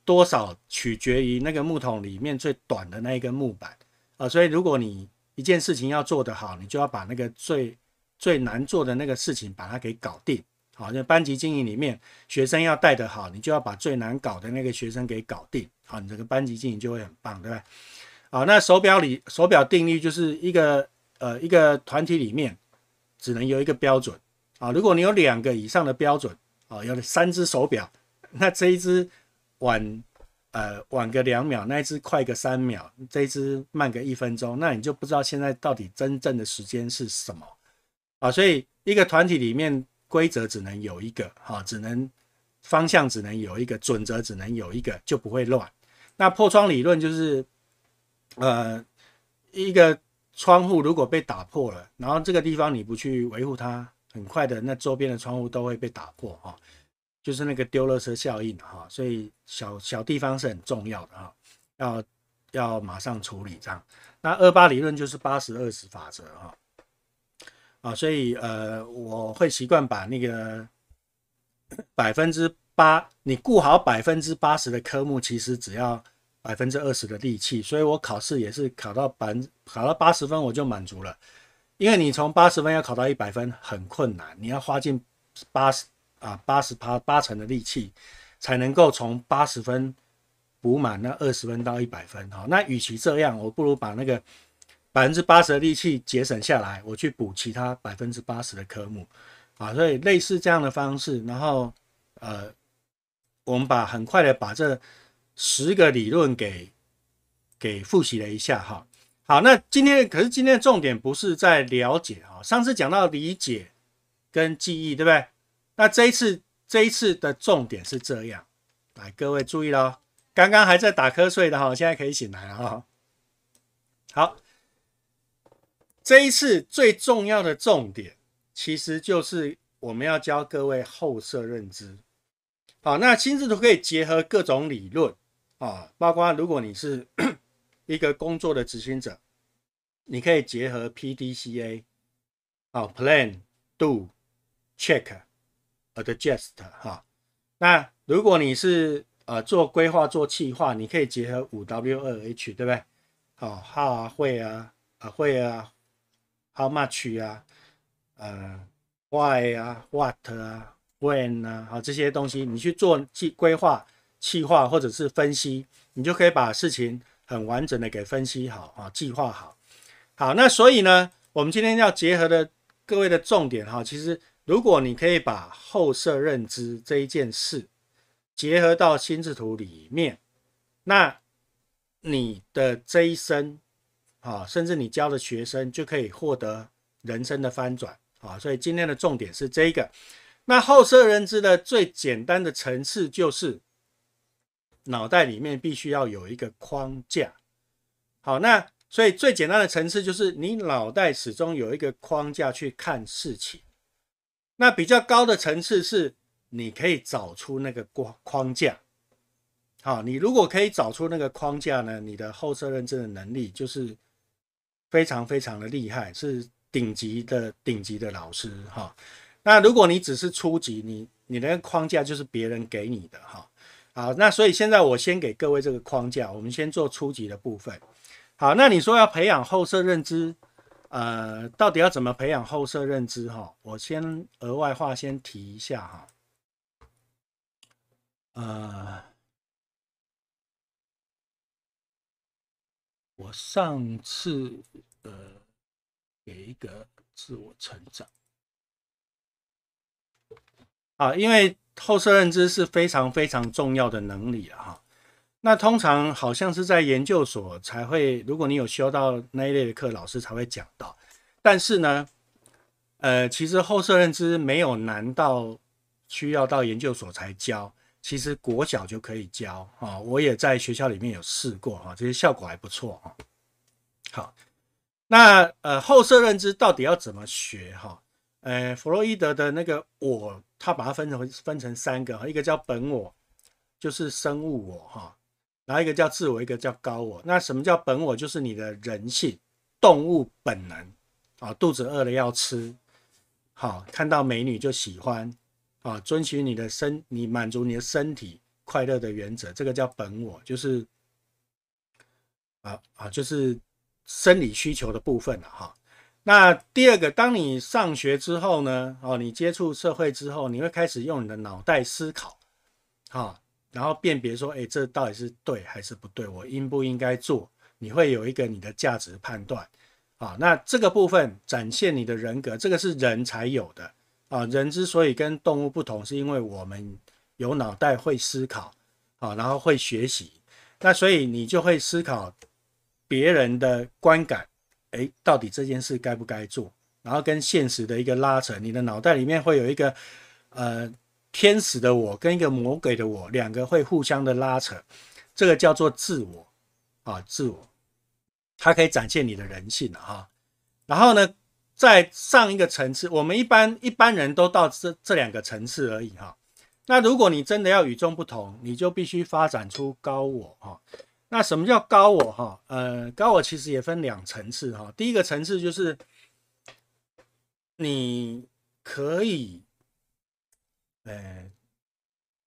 多少取决于那个木桶里面最短的那一根木板啊，所以如果你一件事情要做得好，你就要把那个最最难做的那个事情把它给搞定。好，那班级经营里面，学生要带得好，你就要把最难搞的那个学生给搞定。好，你这个班级经营就会很棒，对吧？好，那手表里手表定律就是一个呃一个团体里面只能有一个标准。啊，如果你有两个以上的标准，啊，有三只手表，那这一只晚，呃，晚个两秒，那一只快个三秒，这一只慢个一分钟，那你就不知道现在到底真正的时间是什么，啊，所以一个团体里面规则只能有一个，哈，只能方向只能有一个，准则只能有一个，就不会乱。那破窗理论就是，呃，一个窗户如果被打破了，然后这个地方你不去维护它。很快的，那周边的窗户都会被打破哈，就是那个丢勒车效应哈，所以小小地方是很重要的哈，要要马上处理这样。那二八理论就是八十二十法则哈，啊，所以呃，我会习惯把那个 [coughs] 百分之八，你顾好百分之八十的科目，其实只要百分之二十的力气，所以我考试也是考到百分，考到八十分我就满足了。因为你从八十分要考到一百分很困难，你要花尽八十啊八十八八成的力气才能够从八十分补满那二十分到一百分哈。那与其这样，我不如把那个百分之八十的力气节省下来，我去补其他百分之八十的科目啊。所以类似这样的方式，然后呃，我们把很快的把这十个理论给给复习了一下哈。好，那今天可是今天的重点不是在了解啊，上次讲到理解跟记忆，对不对？那这一次这一次的重点是这样，来，各位注意喽，刚刚还在打瞌睡的哈，现在可以醒来了哈。好，这一次最重要的重点，其实就是我们要教各位后设认知。好，那心智图可以结合各种理论啊，包括如果你是。一个工作的执行者，你可以结合 P D C A，好，Plan、Do、Check、Adjust，哈。那如果你是呃做规划、做计划，你可以结合五 W 二 H，对不对？好，How 啊，会啊，啊会啊，How much 啊，呃，Why 啊，What 啊，When 啊，好，这些东西你去做计规划、计划或者是分析，你就可以把事情。很完整的给分析好啊，计划好，好那所以呢，我们今天要结合的各位的重点哈，其实如果你可以把后设认知这一件事结合到心智图里面，那你的这一生啊，甚至你教的学生就可以获得人生的翻转啊。所以今天的重点是这个。那后设认知的最简单的层次就是。脑袋里面必须要有一个框架，好，那所以最简单的层次就是你脑袋始终有一个框架去看事情。那比较高的层次是你可以找出那个框框架，好，你如果可以找出那个框架呢，你的后设认知的能力就是非常非常的厉害，是顶级的顶级的老师哈。那如果你只是初级，你你的框架就是别人给你的哈。好，那所以现在我先给各位这个框架，我们先做初级的部分。好，那你说要培养后设认知，呃，到底要怎么培养后设认知？哈，我先额外话先提一下哈。呃，我上次呃给一个自我成长，啊，因为。后设认知是非常非常重要的能力了哈。那通常好像是在研究所才会，如果你有修到那一类的课，老师才会讲到。但是呢，呃，其实后设认知没有难到需要到研究所才教，其实国小就可以教啊。我也在学校里面有试过啊，这些效果还不错啊。好，那呃，后设认知到底要怎么学哈？呃，弗洛伊德的那个我。他把它分成分成三个，一个叫本我，就是生物我哈，然后一个叫自我，一个叫高我。那什么叫本我？就是你的人性、动物本能啊，肚子饿了要吃，好看到美女就喜欢啊，遵循你的身，你满足你的身体快乐的原则，这个叫本我，就是啊啊，就是生理需求的部分了哈。那第二个，当你上学之后呢？哦，你接触社会之后，你会开始用你的脑袋思考，啊，然后辨别说，哎，这到底是对还是不对？我应不应该做？你会有一个你的价值判断，啊，那这个部分展现你的人格，这个是人才有的啊。人之所以跟动物不同，是因为我们有脑袋会思考，啊，然后会学习，那所以你就会思考别人的观感。哎，到底这件事该不该做？然后跟现实的一个拉扯，你的脑袋里面会有一个，呃，天使的我跟一个魔鬼的我，两个会互相的拉扯，这个叫做自我啊，自我，它可以展现你的人性啊。然后呢，在上一个层次，我们一般一般人都到这这两个层次而已哈。那如果你真的要与众不同，你就必须发展出高我啊。那什么叫高我哈？呃，高我其实也分两层次哈。第一个层次就是，你可以，呃，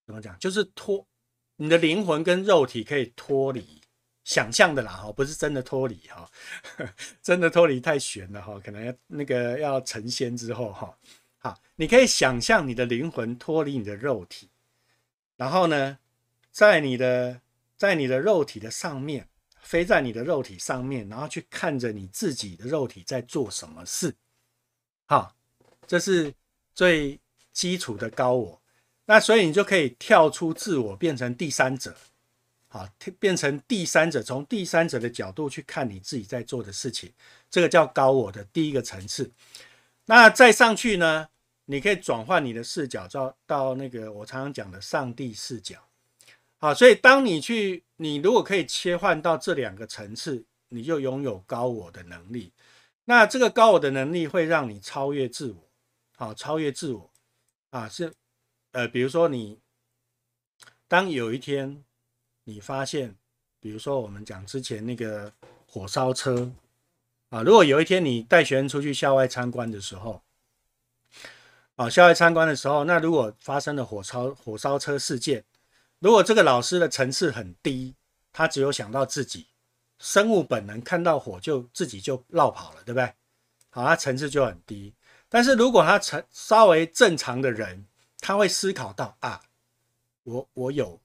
怎么讲？就是脱你的灵魂跟肉体可以脱离想象的啦哈，不是真的脱离哈，[laughs] 真的脱离太悬了哈，可能要那个要成仙之后哈。好，你可以想象你的灵魂脱离你的肉体，然后呢，在你的。在你的肉体的上面飞，在你的肉体上面，然后去看着你自己的肉体在做什么事，好，这是最基础的高我。那所以你就可以跳出自我，变成第三者，好，变成第三者，从第三者的角度去看你自己在做的事情，这个叫高我的第一个层次。那再上去呢，你可以转换你的视角，到到那个我常常讲的上帝视角。啊，所以当你去，你如果可以切换到这两个层次，你就拥有高我的能力。那这个高我的能力会让你超越自我，好，超越自我，啊，是，呃，比如说你，当有一天你发现，比如说我们讲之前那个火烧车，啊，如果有一天你带学生出去校外参观的时候，啊，校外参观的时候，那如果发生了火烧火烧车事件。如果这个老师的层次很低，他只有想到自己生物本能，看到火就自己就绕跑了，对不对？好，他层次就很低。但是如果他成稍微正常的人，他会思考到啊，我我有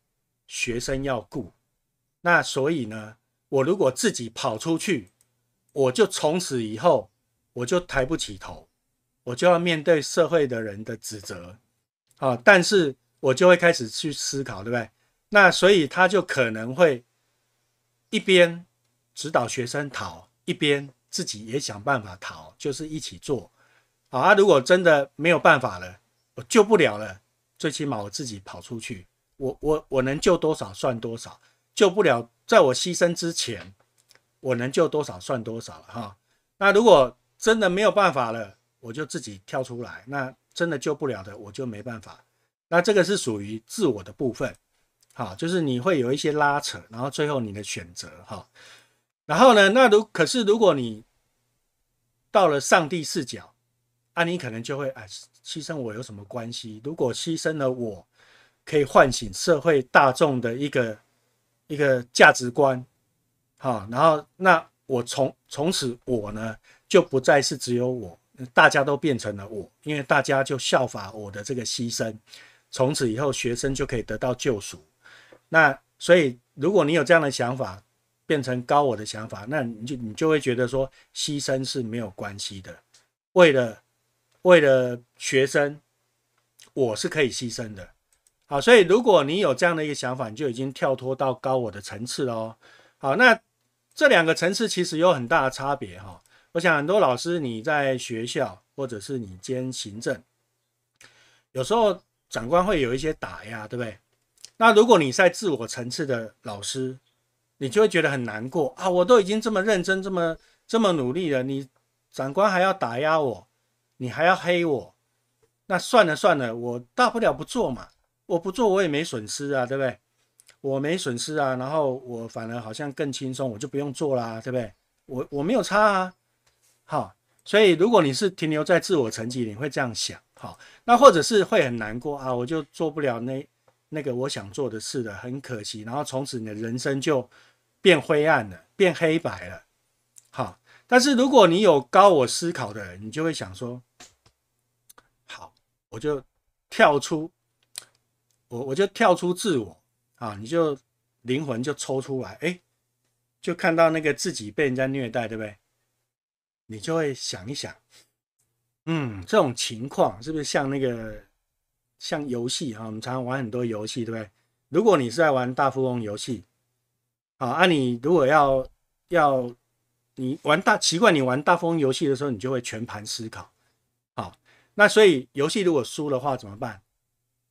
学生要顾，那所以呢，我如果自己跑出去，我就从此以后我就抬不起头，我就要面对社会的人的指责啊，但是。我就会开始去思考，对不对？那所以他就可能会一边指导学生逃，一边自己也想办法逃，就是一起做。好，他如果真的没有办法了，我救不了了，最起码我自己跑出去，我我我能救多少算多少，救不了，在我牺牲之前，我能救多少算多少了哈。那如果真的没有办法了，我就自己跳出来。那真的救不了的，我就没办法。那这个是属于自我的部分，好，就是你会有一些拉扯，然后最后你的选择哈。然后呢，那如可是如果你到了上帝视角，啊，你可能就会哎，牺牲我有什么关系？如果牺牲了我，可以唤醒社会大众的一个一个价值观，好，然后那我从从此我呢就不再是只有我，大家都变成了我，因为大家就效法我的这个牺牲。从此以后，学生就可以得到救赎。那所以，如果你有这样的想法，变成高我的想法，那你就你就会觉得说，牺牲是没有关系的，为了为了学生，我是可以牺牲的。好，所以如果你有这样的一个想法，你就已经跳脱到高我的层次喽。好，那这两个层次其实有很大的差别哈。我想很多老师，你在学校或者是你兼行政，有时候。长官会有一些打压，对不对？那如果你在自我层次的老师，你就会觉得很难过啊！我都已经这么认真、这么这么努力了，你长官还要打压我，你还要黑我，那算了算了，我大不了不做嘛！我不做我也没损失啊，对不对？我没损失啊，然后我反而好像更轻松，我就不用做啦，对不对？我我没有差啊。好，所以如果你是停留在自我层级，你会这样想。好，那或者是会很难过啊，我就做不了那那个我想做的事了，很可惜，然后从此你的人生就变灰暗了，变黑白了。好，但是如果你有高我思考的人，你就会想说，好，我就跳出，我我就跳出自我啊，你就灵魂就抽出来，哎，就看到那个自己被人家虐待，对不对？你就会想一想。嗯，这种情况是不是像那个像游戏啊？我们常常玩很多游戏，对不对？如果你是在玩大富翁游戏，啊，那你如果要要你玩大奇怪，你玩大富翁游戏的时候，你就会全盘思考。好，那所以游戏如果输的话怎么办？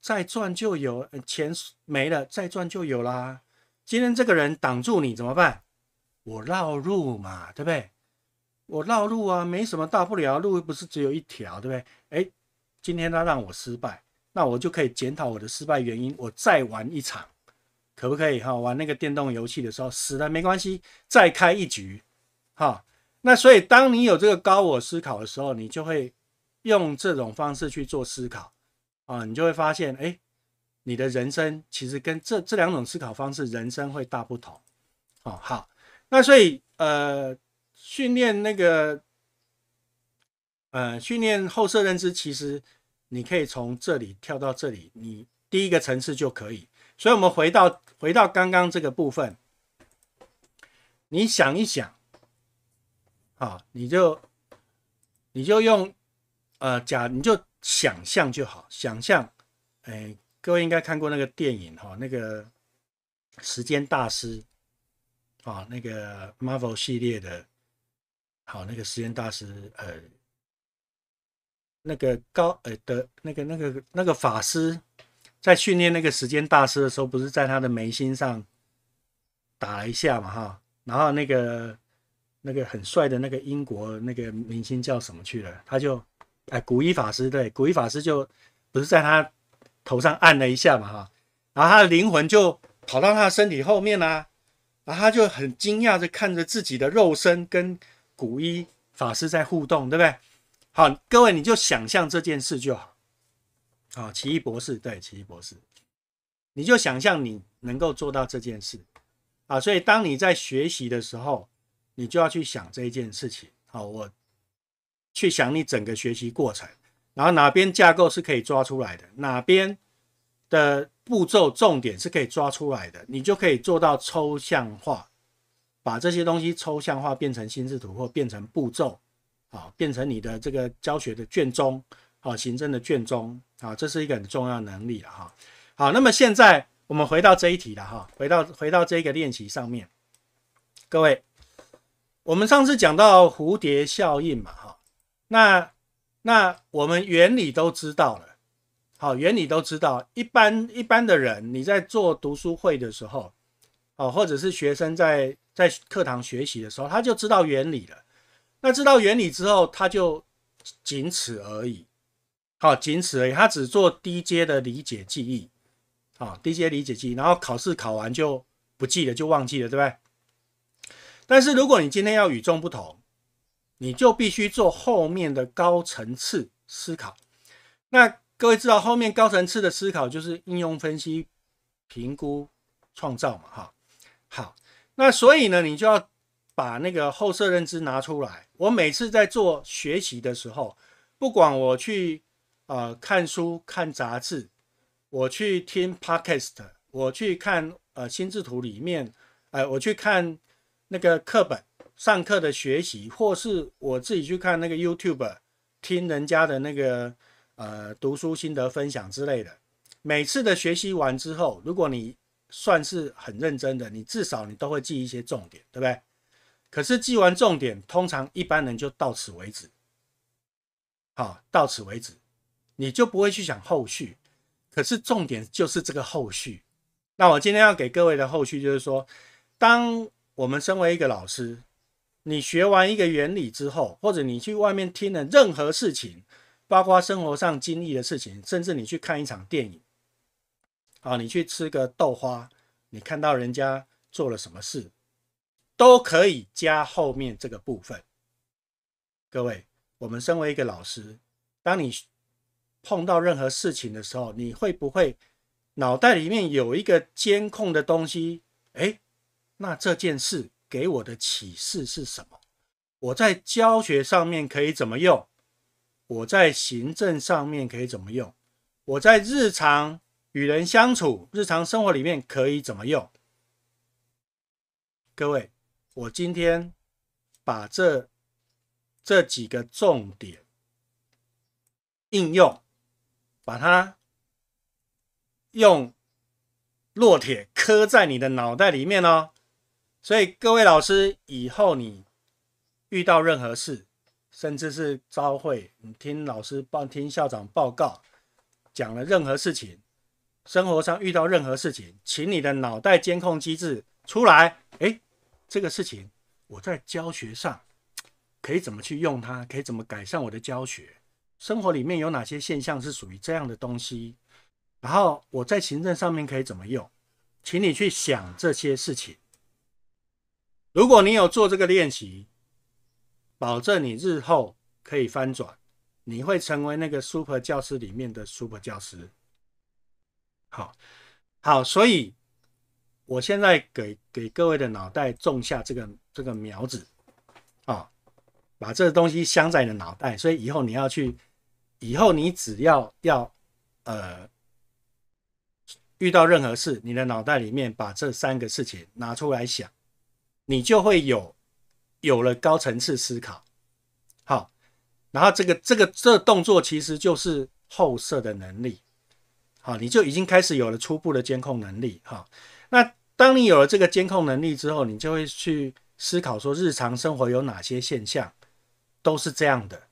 再赚就有，钱没了再赚就有啦。今天这个人挡住你怎么办？我绕路嘛，对不对？我绕路啊，没什么大不了，路不是只有一条，对不对？哎，今天他让我失败，那我就可以检讨我的失败原因，我再玩一场，可不可以？哈，玩那个电动游戏的时候死了没关系，再开一局，哈。那所以，当你有这个高我思考的时候，你就会用这种方式去做思考啊，你就会发现，哎，你的人生其实跟这这两种思考方式，人生会大不同。哦，好，那所以，呃。训练那个，呃，训练后设认知，其实你可以从这里跳到这里，你第一个层次就可以。所以，我们回到回到刚刚这个部分，你想一想，啊，你就你就用呃假，你就想象就好，想象，哎，各位应该看过那个电影哈，那个时间大师，啊，那个 Marvel 系列的。好，那个时间大师，呃，那个高呃的，那个那个那个法师，在训练那个时间大师的时候，不是在他的眉心上打了一下嘛？哈，然后那个那个很帅的那个英国那个明星叫什么去了？他就哎，古一法师对，古一法师就不是在他头上按了一下嘛？哈，然后他的灵魂就跑到他的身体后面啊，然后他就很惊讶的看着自己的肉身跟。古一法师在互动，对不对？好，各位你就想象这件事就好。啊，奇异博士，对奇异博士，你就想象你能够做到这件事啊。所以当你在学习的时候，你就要去想这一件事情。好，我去想你整个学习过程，然后哪边架构是可以抓出来的，哪边的步骤重点是可以抓出来的，你就可以做到抽象化。把这些东西抽象化，变成心智图或变成步骤，啊，变成你的这个教学的卷宗，啊，行政的卷宗，啊，这是一个很重要能力了哈。好，那么现在我们回到这一题了哈，回到回到这个练习上面。各位，我们上次讲到蝴蝶效应嘛哈，那那我们原理都知道了，好，原理都知道。一般一般的人，你在做读书会的时候。哦，或者是学生在在课堂学习的时候，他就知道原理了。那知道原理之后，他就仅此而已。好，仅此而已，他只做低阶的理解记忆。好，低阶理解记，忆，然后考试考完就不记了，就忘记了，对不对？但是如果你今天要与众不同，你就必须做后面的高层次思考。那各位知道，后面高层次的思考就是应用、分析、评估、创造嘛，哈。好，那所以呢，你就要把那个后设认知拿出来。我每次在做学习的时候，不管我去呃看书、看杂志，我去听 podcast，我去看呃心智图里面，呃，我去看那个课本上课的学习，或是我自己去看那个 YouTube 听人家的那个呃读书心得分享之类的。每次的学习完之后，如果你算是很认真的，你至少你都会记一些重点，对不对？可是记完重点，通常一般人就到此为止。好，到此为止，你就不会去想后续。可是重点就是这个后续。那我今天要给各位的后续就是说，当我们身为一个老师，你学完一个原理之后，或者你去外面听了任何事情，包括生活上经历的事情，甚至你去看一场电影。啊，你去吃个豆花，你看到人家做了什么事，都可以加后面这个部分。各位，我们身为一个老师，当你碰到任何事情的时候，你会不会脑袋里面有一个监控的东西？哎，那这件事给我的启示是什么？我在教学上面可以怎么用？我在行政上面可以怎么用？我在日常？与人相处，日常生活里面可以怎么用？各位，我今天把这这几个重点应用，把它用烙铁磕在你的脑袋里面哦。所以各位老师，以后你遇到任何事，甚至是朝会，你听老师报、听校长报告讲了任何事情。生活上遇到任何事情，请你的脑袋监控机制出来。哎，这个事情我在教学上可以怎么去用它？可以怎么改善我的教学？生活里面有哪些现象是属于这样的东西？然后我在行政上面可以怎么用？请你去想这些事情。如果你有做这个练习，保证你日后可以翻转，你会成为那个 super 教师里面的 super 教师。好好，所以我现在给给各位的脑袋种下这个这个苗子啊，把这个东西镶在你的脑袋，所以以后你要去，以后你只要要呃遇到任何事，你的脑袋里面把这三个事情拿出来想，你就会有有了高层次思考。好，然后这个这个这动作其实就是后设的能力。啊，你就已经开始有了初步的监控能力哈。那当你有了这个监控能力之后，你就会去思考说日常生活有哪些现象都是这样的，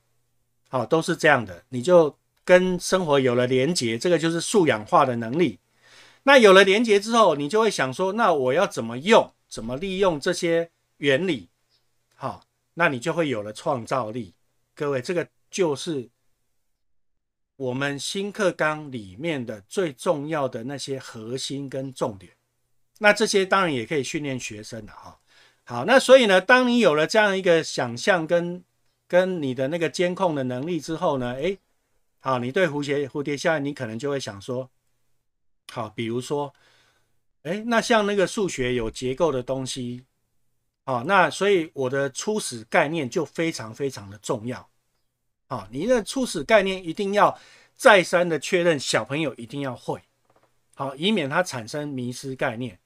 好，都是这样的，你就跟生活有了连接，这个就是素养化的能力。那有了连接之后，你就会想说，那我要怎么用，怎么利用这些原理，好，那你就会有了创造力。各位，这个就是。我们新课纲里面的最重要的那些核心跟重点，那这些当然也可以训练学生的哈。好，那所以呢，当你有了这样一个想象跟跟你的那个监控的能力之后呢，哎，好，你对蝴蝶蝴蝶效应，你可能就会想说，好，比如说，哎，那像那个数学有结构的东西，好，那所以我的初始概念就非常非常的重要。啊，你的初始概念一定要再三的确认，小朋友一定要会好，以免他产生迷失概念。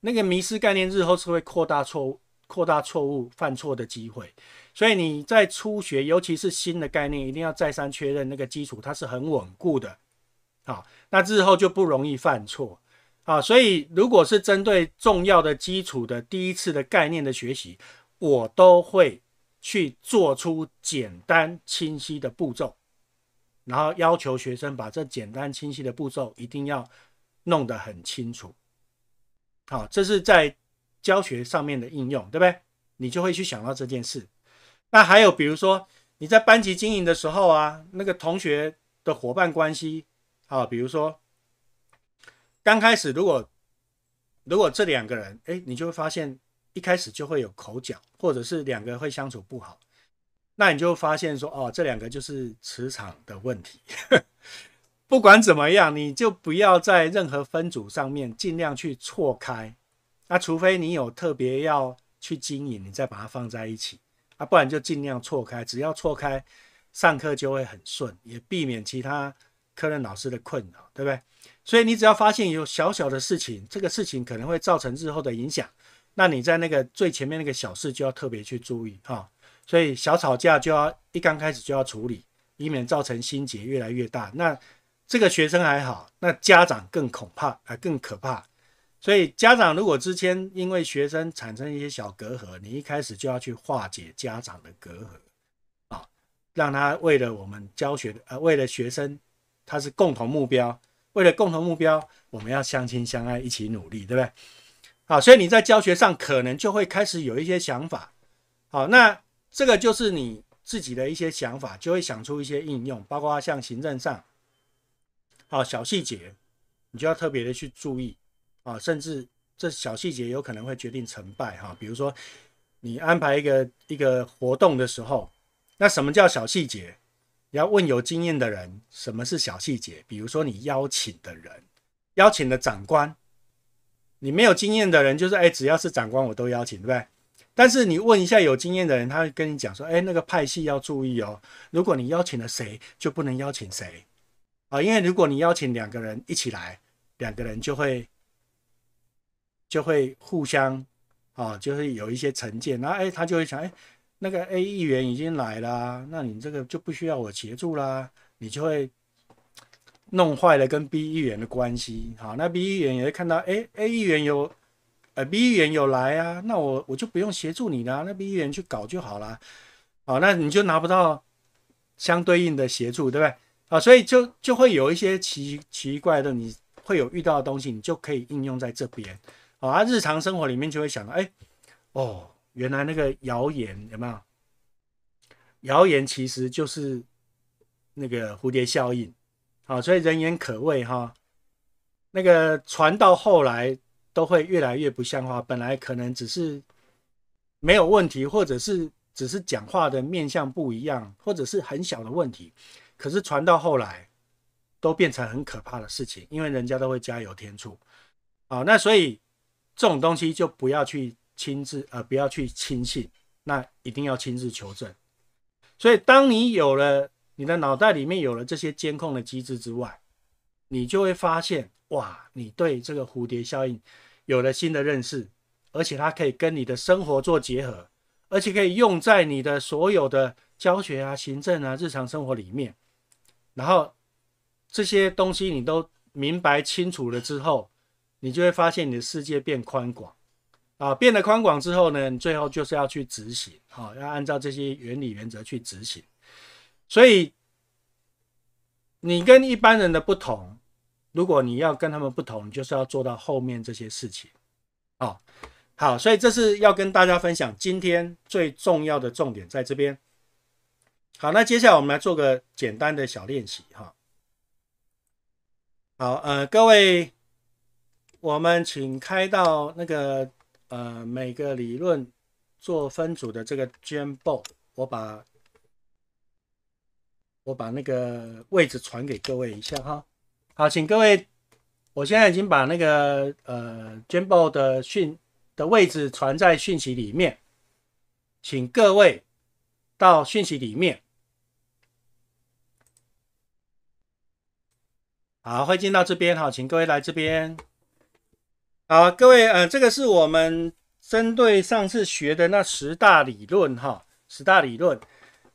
那个迷失概念日后是会扩大错误，扩大错误犯错的机会。所以你在初学，尤其是新的概念，一定要再三确认那个基础它是很稳固的。好，那日后就不容易犯错啊。所以如果是针对重要的基础的第一次的概念的学习，我都会。去做出简单清晰的步骤，然后要求学生把这简单清晰的步骤一定要弄得很清楚。好，这是在教学上面的应用，对不对？你就会去想到这件事。那还有比如说你在班级经营的时候啊，那个同学的伙伴关系啊，比如说刚开始如果如果这两个人哎，你就会发现。一开始就会有口角，或者是两个会相处不好，那你就发现说，哦，这两个就是磁场的问题。[laughs] 不管怎么样，你就不要在任何分组上面尽量去错开。那除非你有特别要去经营，你再把它放在一起啊，不然就尽量错开。只要错开，上课就会很顺，也避免其他科任老师的困扰，对不对？所以你只要发现有小小的事情，这个事情可能会造成日后的影响。那你在那个最前面那个小事就要特别去注意哈，所以小吵架就要一刚开始就要处理，以免造成心结越来越大。那这个学生还好，那家长更恐怕，啊更可怕。所以家长如果之前因为学生产生一些小隔阂，你一开始就要去化解家长的隔阂，啊，让他为了我们教学，呃，为了学生，他是共同目标，为了共同目标，我们要相亲相爱，一起努力，对不对？好，所以你在教学上可能就会开始有一些想法。好，那这个就是你自己的一些想法，就会想出一些应用，包括像行政上，好小细节，你就要特别的去注意啊，甚至这小细节有可能会决定成败哈。比如说你安排一个一个活动的时候，那什么叫小细节？要问有经验的人什么是小细节。比如说你邀请的人，邀请的长官。你没有经验的人，就是哎，只要是长官我都邀请，对不对？但是你问一下有经验的人，他会跟你讲说，哎，那个派系要注意哦，如果你邀请了谁，就不能邀请谁啊，因为如果你邀请两个人一起来，两个人就会就会互相啊，就是有一些成见，那哎，他就会想，哎，那个 A 议员已经来了，那你这个就不需要我协助啦，你就会。弄坏了跟 B 议员的关系，好，那 B 议员也会看到，哎，A 议员有，呃，B 议员有来啊，那我我就不用协助你啦，那 B 议员去搞就好了，好，那你就拿不到相对应的协助，对不对？啊，所以就就会有一些奇奇怪的，你会有遇到的东西，你就可以应用在这边，好，啊，日常生活里面就会想到，哎，哦，原来那个谣言有没有？谣言其实就是那个蝴蝶效应。好，所以人言可畏哈，那个传到后来都会越来越不像话。本来可能只是没有问题，或者是只是讲话的面相不一样，或者是很小的问题，可是传到后来都变成很可怕的事情，因为人家都会加油添醋。好，那所以这种东西就不要去亲自呃，不要去轻信，那一定要亲自求证。所以当你有了。你的脑袋里面有了这些监控的机制之外，你就会发现哇，你对这个蝴蝶效应有了新的认识，而且它可以跟你的生活做结合，而且可以用在你的所有的教学啊、行政啊、日常生活里面。然后这些东西你都明白清楚了之后，你就会发现你的世界变宽广啊，变得宽广之后呢，你最后就是要去执行，好，要按照这些原理原则去执行。所以你跟一般人的不同，如果你要跟他们不同，你就是要做到后面这些事情。好，好，所以这是要跟大家分享今天最重要的重点在这边。好，那接下来我们来做个简单的小练习，哈。好，呃，各位，我们请开到那个呃每个理论做分组的这个 Jambo，我把。我把那个位置传给各位一下哈，好，请各位，我现在已经把那个呃，b 报的讯的位置传在讯息里面，请各位到讯息里面。好，会进到这边哈，请各位来这边。好，各位，呃，这个是我们针对上次学的那十大理论哈，十大理论。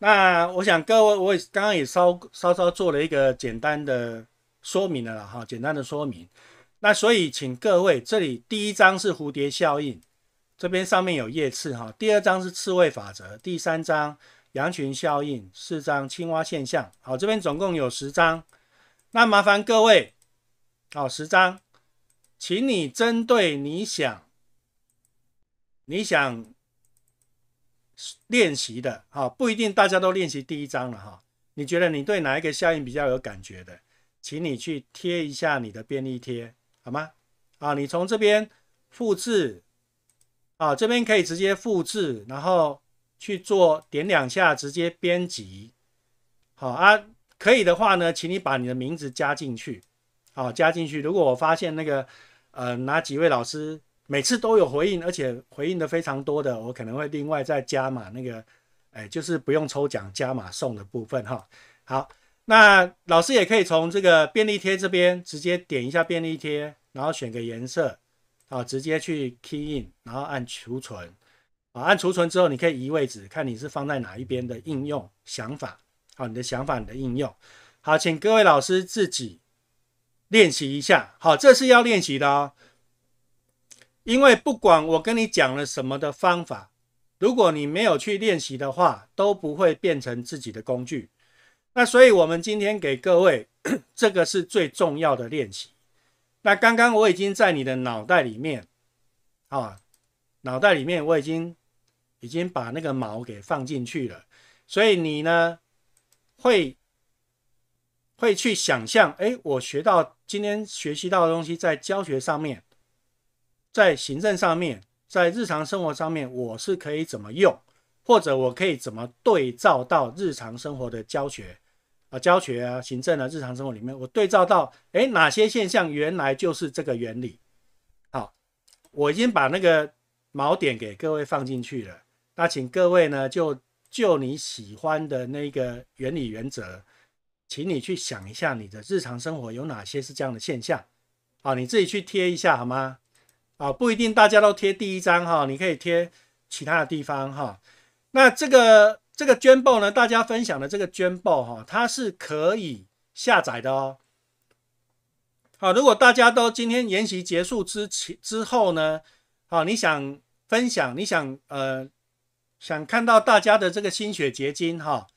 那我想各位，我刚刚也稍稍稍做了一个简单的说明了哈，简单的说明。那所以请各位，这里第一张是蝴蝶效应，这边上面有叶刺哈。第二章是刺猬法则，第三章羊群效应，四章青蛙现象。好，这边总共有十张。那麻烦各位，好十张，请你针对你想，你想。练习的哈不一定大家都练习第一章了哈，你觉得你对哪一个效应比较有感觉的，请你去贴一下你的便利贴好吗？啊，你从这边复制啊，这边可以直接复制，然后去做点两下直接编辑。好啊，可以的话呢，请你把你的名字加进去，好加进去。如果我发现那个呃哪几位老师。每次都有回应，而且回应的非常多的，我可能会另外再加码那个，哎，就是不用抽奖加码送的部分哈。好，那老师也可以从这个便利贴这边直接点一下便利贴，然后选个颜色，好，直接去 key in，然后按储存，啊，按储存之后你可以移位置，看你是放在哪一边的应用想法，好，你的想法你的应用，好，请各位老师自己练习一下，好，这是要练习的哦。因为不管我跟你讲了什么的方法，如果你没有去练习的话，都不会变成自己的工具。那所以，我们今天给各位，[clears throat] 这个是最重要的练习。那刚刚我已经在你的脑袋里面啊，脑袋里面我已经已经把那个毛给放进去了，所以你呢会会去想象，哎，我学到今天学习到的东西，在教学上面。在行政上面，在日常生活上面，我是可以怎么用，或者我可以怎么对照到日常生活的教学啊、教学啊、行政啊、日常生活里面，我对照到，哎，哪些现象原来就是这个原理？好，我已经把那个锚点给各位放进去了。那请各位呢，就就你喜欢的那个原理原则，请你去想一下你的日常生活有哪些是这样的现象？好，你自己去贴一下好吗？啊，不一定大家都贴第一张哈，你可以贴其他的地方哈。那这个这个捐报呢？大家分享的这个捐报哈，它是可以下载的哦。好，如果大家都今天研习结束之之之后呢，好，你想分享，你想呃想看到大家的这个心血结晶哈，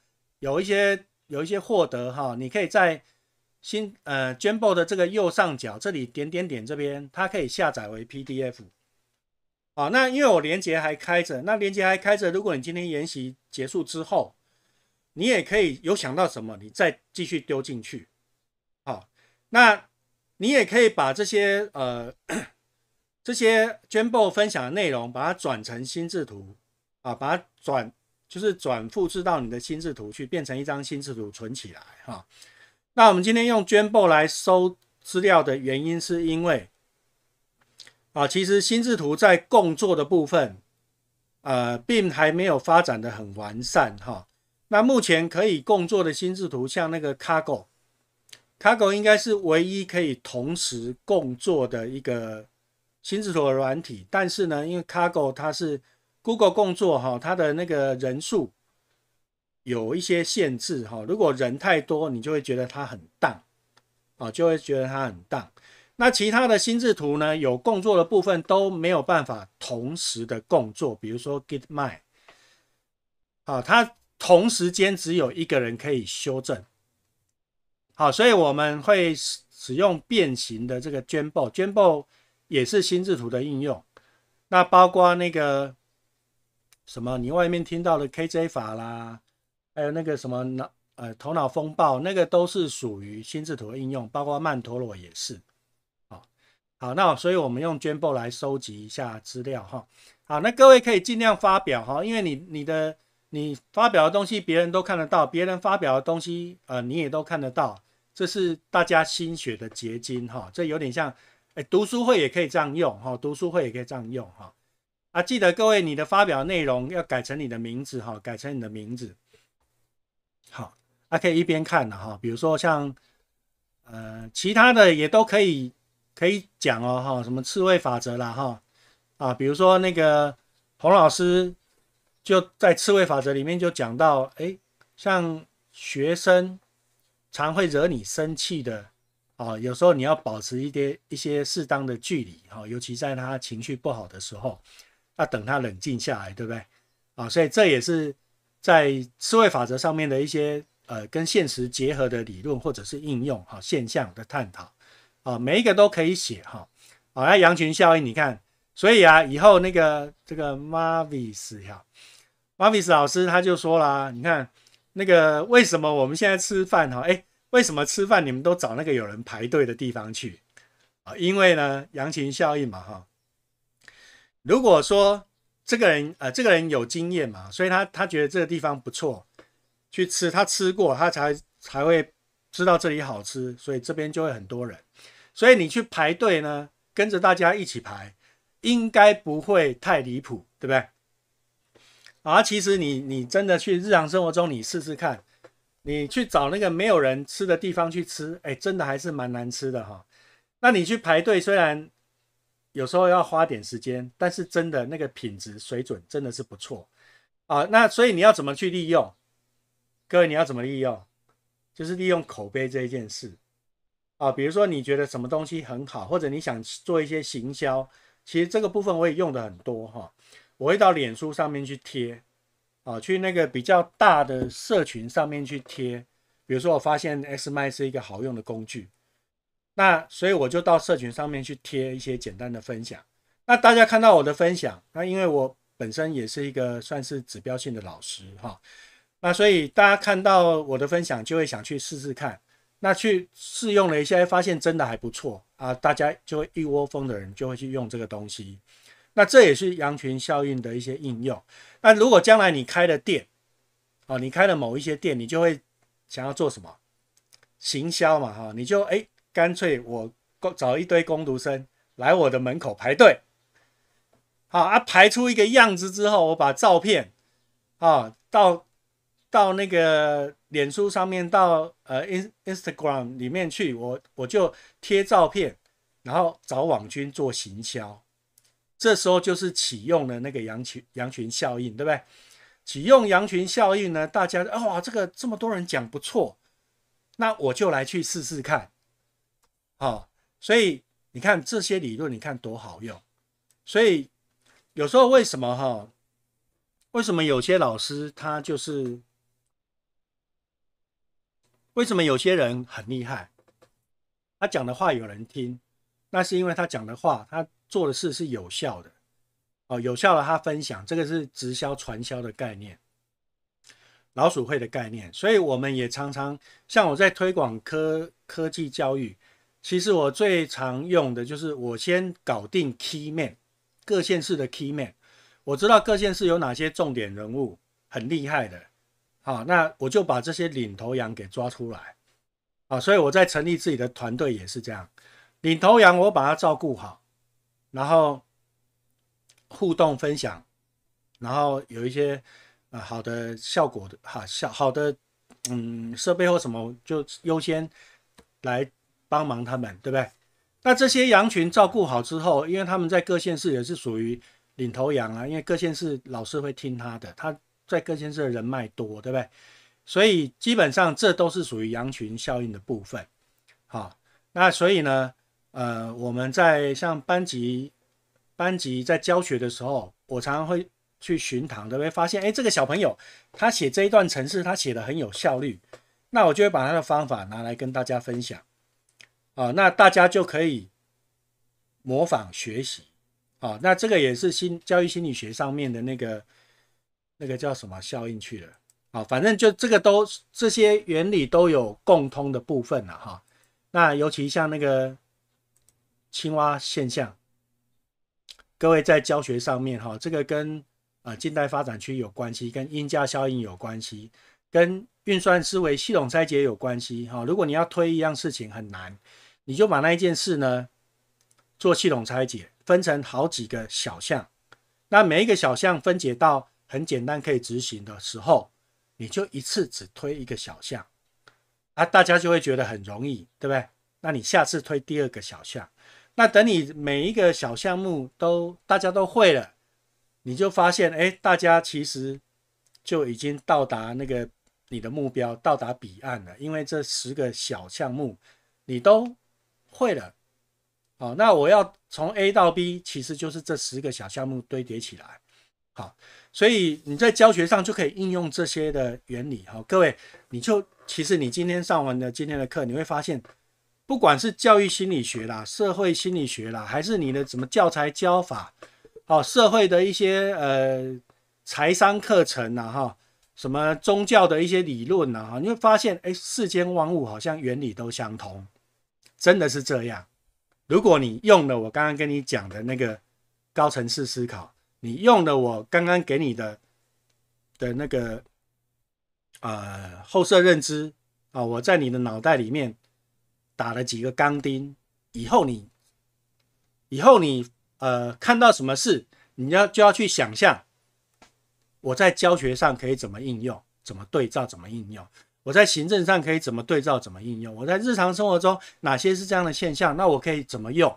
有一些有一些获得哈，你可以在。新呃 j a m b o 的这个右上角这里点点点这边，它可以下载为 PDF。啊，那因为我连接还开着，那连接还开着，如果你今天研习结束之后，你也可以有想到什么，你再继续丢进去。好，那你也可以把这些呃 [coughs] 这些 j a m b o 分享的内容，把它转成心智图啊，把它转就是转复制到你的心智图去，变成一张心智图存起来哈。那我们今天用 j u m b o 来搜资料的原因，是因为啊，其实心智图在共作的部分，呃，并还没有发展的很完善哈。那目前可以共作的心智图，像那个 Cargo，Cargo 应该是唯一可以同时共作的一个心智图的软体。但是呢，因为 Cargo 它是 Google 共作哈，它的那个人数。有一些限制哈，如果人太多，你就会觉得它很荡，啊，就会觉得它很荡。那其他的心智图呢？有共作的部分都没有办法同时的共作，比如说 g i t m i n e 啊，它同时间只有一个人可以修正。好，所以我们会使使用变形的这个 j u m b o j u m b o 也是心智图的应用。那包括那个什么，你外面听到的 KJ 法啦。还有那个什么脑呃头脑风暴那个都是属于心智图的应用，包括曼陀罗也是。好，好，那所以我们用 j u m b o 来收集一下资料哈。好，那各位可以尽量发表哈，因为你你的你发表的东西，别人都看得到，别人发表的东西，呃，你也都看得到，这是大家心血的结晶哈。这有点像，哎，读书会也可以这样用哈，读书会也可以这样用哈。啊，记得各位你的发表内容要改成你的名字哈，改成你的名字。好，还可以一边看的哈，比如说像，呃，其他的也都可以可以讲哦哈，什么刺猬法则啦哈，啊，比如说那个洪老师就在刺猬法则里面就讲到，哎，像学生常会惹你生气的啊，有时候你要保持一些一些适当的距离哈，尤其在他情绪不好的时候，要等他冷静下来，对不对？啊，所以这也是。在社会法则上面的一些呃跟现实结合的理论或者是应用哈现象的探讨啊每一个都可以写哈啊那羊群效应你看所以啊以后那个这个 Marvis 哈，Marvis 老师他就说了你看那个为什么我们现在吃饭哈哎为什么吃饭你们都找那个有人排队的地方去啊因为呢羊群效应嘛哈如果说。这个人呃，这个人有经验嘛，所以他他觉得这个地方不错，去吃他吃过，他才才会知道这里好吃，所以这边就会很多人。所以你去排队呢，跟着大家一起排，应该不会太离谱，对不对？啊，其实你你真的去日常生活中你试试看，你去找那个没有人吃的地方去吃，哎，真的还是蛮难吃的哈。那你去排队，虽然有时候要花点时间，但是真的那个品质水准真的是不错啊。那所以你要怎么去利用？各位你要怎么利用？就是利用口碑这一件事啊。比如说你觉得什么东西很好，或者你想做一些行销，其实这个部分我也用的很多哈。我会到脸书上面去贴啊，去那个比较大的社群上面去贴。比如说我发现 X 麦是一个好用的工具。那所以我就到社群上面去贴一些简单的分享。那大家看到我的分享，那因为我本身也是一个算是指标性的老师哈，那所以大家看到我的分享就会想去试试看。那去试用了一下，发现真的还不错啊，大家就会一窝蜂的人就会去用这个东西。那这也是羊群效应的一些应用。那如果将来你开了店，哦，你开了某一些店，你就会想要做什么行销嘛哈，你就哎。干脆我找一堆工读生来我的门口排队，好啊，排出一个样子之后，我把照片啊到到那个脸书上面，到呃 in Instagram 里面去，我我就贴照片，然后找网军做行销。这时候就是启用了那个羊群羊群效应，对不对？启用羊群效应呢，大家哇，这个这么多人讲不错，那我就来去试试看。好，所以你看这些理论，你看多好用。所以有时候为什么哈？为什么有些老师他就是？为什么有些人很厉害？他讲的话有人听，那是因为他讲的话，他做的事是有效的。哦，有效的他分享这个是直销、传销的概念，老鼠会的概念。所以我们也常常像我在推广科科技教育。其实我最常用的就是，我先搞定 key man，各县市的 key man，我知道各县市有哪些重点人物很厉害的，好，那我就把这些领头羊给抓出来，啊，所以我在成立自己的团队也是这样，领头羊我把它照顾好，然后互动分享，然后有一些啊好的效果的哈效好的嗯设备或什么就优先来。帮忙他们对不对？那这些羊群照顾好之后，因为他们在各县市也是属于领头羊啊，因为各县市老师会听他的，他在各县市的人脉多，对不对？所以基本上这都是属于羊群效应的部分。好，那所以呢，呃，我们在像班级班级在教学的时候，我常常会去巡堂，都会发现，哎，这个小朋友他写这一段程式，他写的很有效率，那我就会把他的方法拿来跟大家分享。啊，那大家就可以模仿学习啊，那这个也是心教育心理学上面的那个那个叫什么效应去了啊，反正就这个都这些原理都有共通的部分了哈。那尤其像那个青蛙现象，各位在教学上面哈，这个跟啊近代发展区有关系，跟因价效应有关系，跟运算思维系统拆解有关系哈。如果你要推一样事情很难。你就把那一件事呢，做系统拆解，分成好几个小项。那每一个小项分解到很简单可以执行的时候，你就一次只推一个小项啊，大家就会觉得很容易，对不对？那你下次推第二个小项，那等你每一个小项目都大家都会了，你就发现，哎，大家其实就已经到达那个你的目标，到达彼岸了。因为这十个小项目，你都。会了，好，那我要从 A 到 B，其实就是这十个小项目堆叠起来，好，所以你在教学上就可以应用这些的原理，好，各位，你就其实你今天上完的今天的课，你会发现，不管是教育心理学啦、社会心理学啦，还是你的什么教材教法，哦，社会的一些呃财商课程呐，哈，什么宗教的一些理论呐，哈，你会发现，哎，世间万物好像原理都相同。真的是这样。如果你用了我刚刚跟你讲的那个高层次思考，你用了我刚刚给你的的那个呃后设认知啊，我在你的脑袋里面打了几个钢钉，以后你以后你呃看到什么事，你要就要去想象我在教学上可以怎么应用，怎么对照，怎么应用。我在行政上可以怎么对照、怎么应用？我在日常生活中哪些是这样的现象？那我可以怎么用？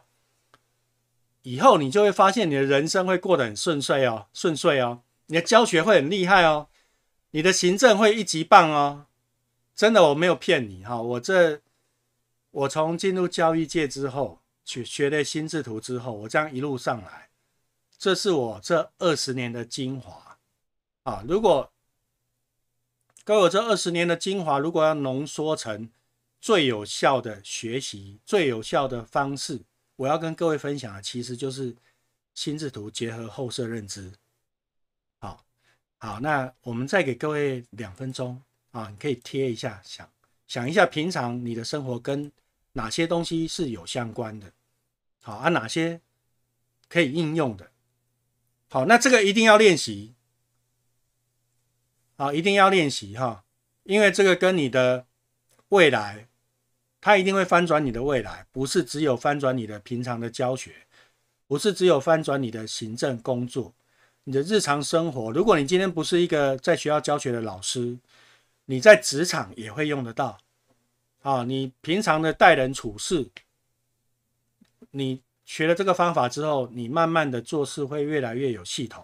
以后你就会发现，你的人生会过得很顺遂哦，顺遂哦。你的教学会很厉害哦，你的行政会一级棒哦。真的，我没有骗你哈。我这，我从进入教育界之后，学学了心智图之后，我这样一路上来，这是我这二十年的精华啊。如果各位，这二十年的精华，如果要浓缩成最有效的学习、最有效的方式，我要跟各位分享的，其实就是心智图结合后设认知。好，好，那我们再给各位两分钟啊，你可以贴一下，想想一下，平常你的生活跟哪些东西是有相关的？好啊，哪些可以应用的？好，那这个一定要练习。啊，一定要练习哈，因为这个跟你的未来，它一定会翻转你的未来，不是只有翻转你的平常的教学，不是只有翻转你的行政工作，你的日常生活。如果你今天不是一个在学校教学的老师，你在职场也会用得到。啊，你平常的待人处事，你学了这个方法之后，你慢慢的做事会越来越有系统。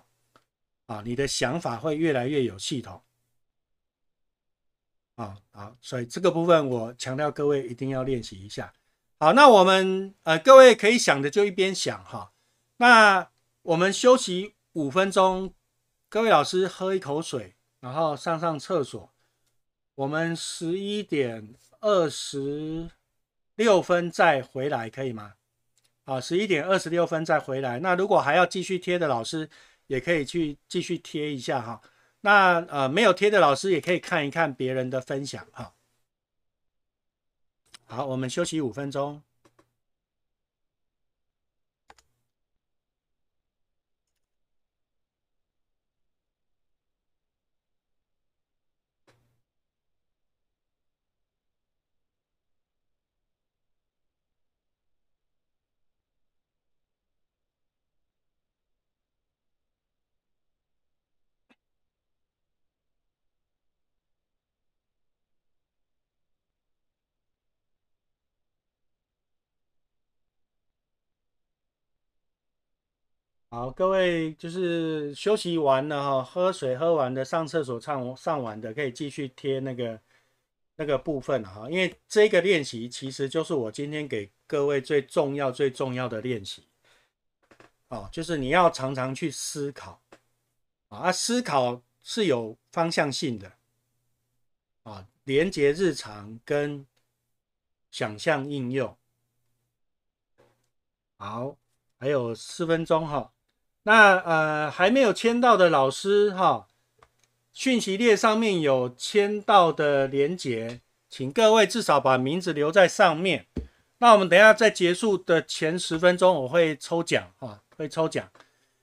啊，你的想法会越来越有系统。啊，好，所以这个部分我强调各位一定要练习一下。好，那我们呃，各位可以想的就一边想哈。那我们休息五分钟，各位老师喝一口水，然后上上厕所。我们十一点二十六分再回来，可以吗？啊，十一点二十六分再回来。那如果还要继续贴的老师。也可以去继续贴一下哈，那呃没有贴的老师也可以看一看别人的分享哈。好，我们休息五分钟。好，各位就是休息完了哈，喝水喝完的，上厕所上上完的，可以继续贴那个那个部分哈。因为这个练习其实就是我今天给各位最重要最重要的练习哦，就是你要常常去思考啊，思考是有方向性的啊，连接日常跟想象应用。好，还有四分钟哈。那呃，还没有签到的老师哈，讯息列上面有签到的连接，请各位至少把名字留在上面。那我们等下在结束的前十分钟，我会抽奖哈，会抽奖。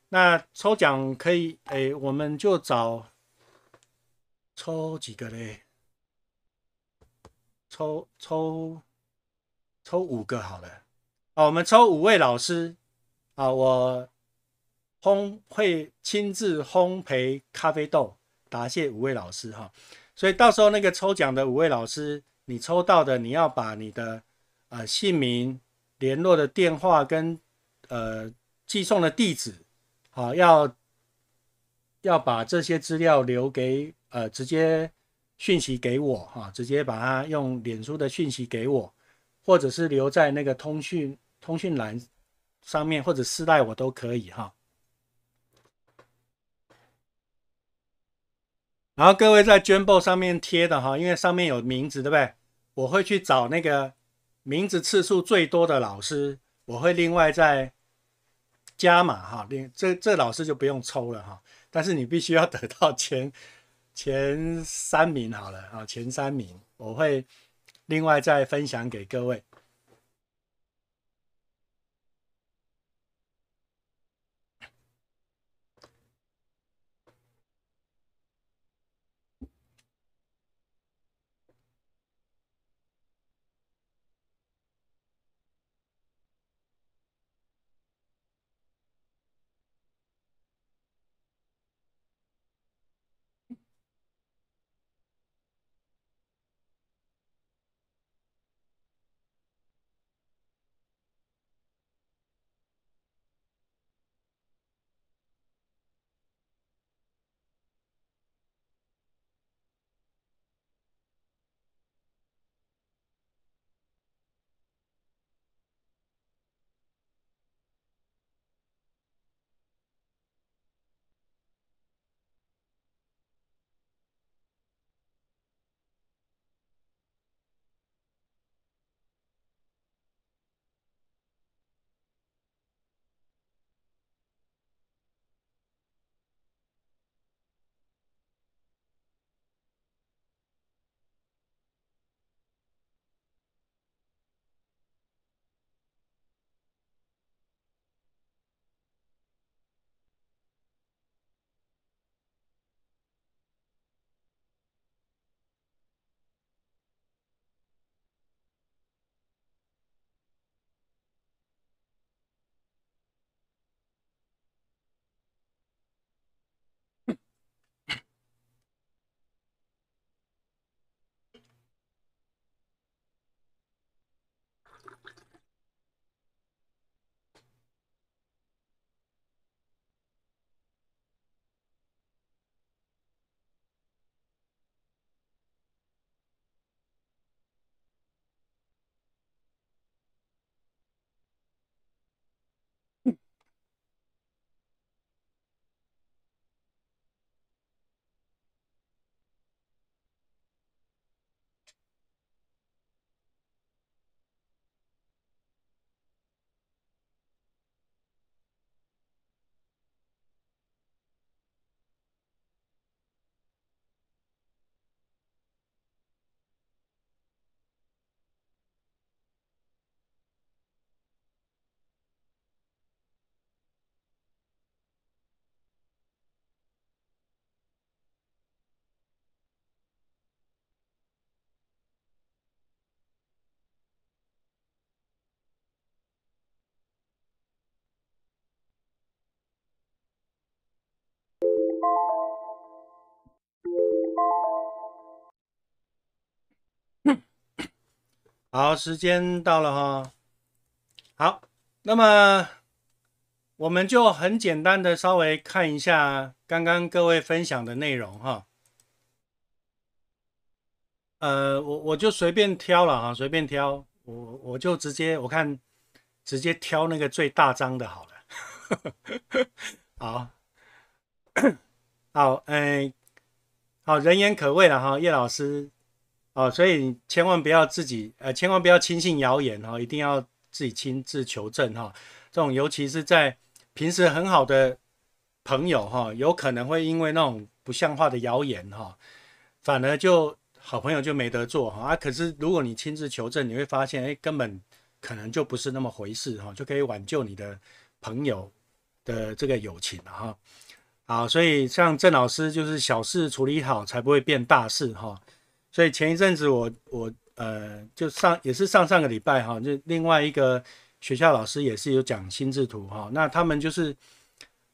那抽奖可以，哎，我们就找抽几个嘞，抽抽抽五个好了。啊，我们抽五位老师啊，我。烘会亲自烘焙咖啡豆，答谢五位老师哈，所以到时候那个抽奖的五位老师，你抽到的你要把你的呃姓名、联络的电话跟呃寄送的地址，好要要把这些资料留给呃直接讯息给我哈，直接把它用脸书的讯息给我，或者是留在那个通讯通讯栏上面或者私带我都可以哈。然后各位在 Jumbo 上面贴的哈，因为上面有名字，对不对？我会去找那个名字次数最多的老师，我会另外再加码哈，另这这老师就不用抽了哈。但是你必须要得到前 [laughs] 前三名好了啊，前三名我会另外再分享给各位。好，时间到了哈。好，那么我们就很简单的稍微看一下刚刚各位分享的内容哈。呃，我我就随便挑了哈，随便挑，我我就直接我看直接挑那个最大张的好了。[laughs] 好，[coughs] 好，哎，好人言可畏了哈，叶老师。哦，所以你千万不要自己呃，千万不要轻信谣言哈，一定要自己亲自求证哈。这种尤其是在平时很好的朋友哈，有可能会因为那种不像话的谣言哈，反而就好朋友就没得做哈。啊，可是如果你亲自求证，你会发现哎，根本可能就不是那么回事哈，就可以挽救你的朋友的这个友情了哈。好，所以像郑老师就是小事处理好，才不会变大事哈。所以前一阵子我我呃就上也是上上个礼拜哈，就另外一个学校老师也是有讲心智图哈。那他们就是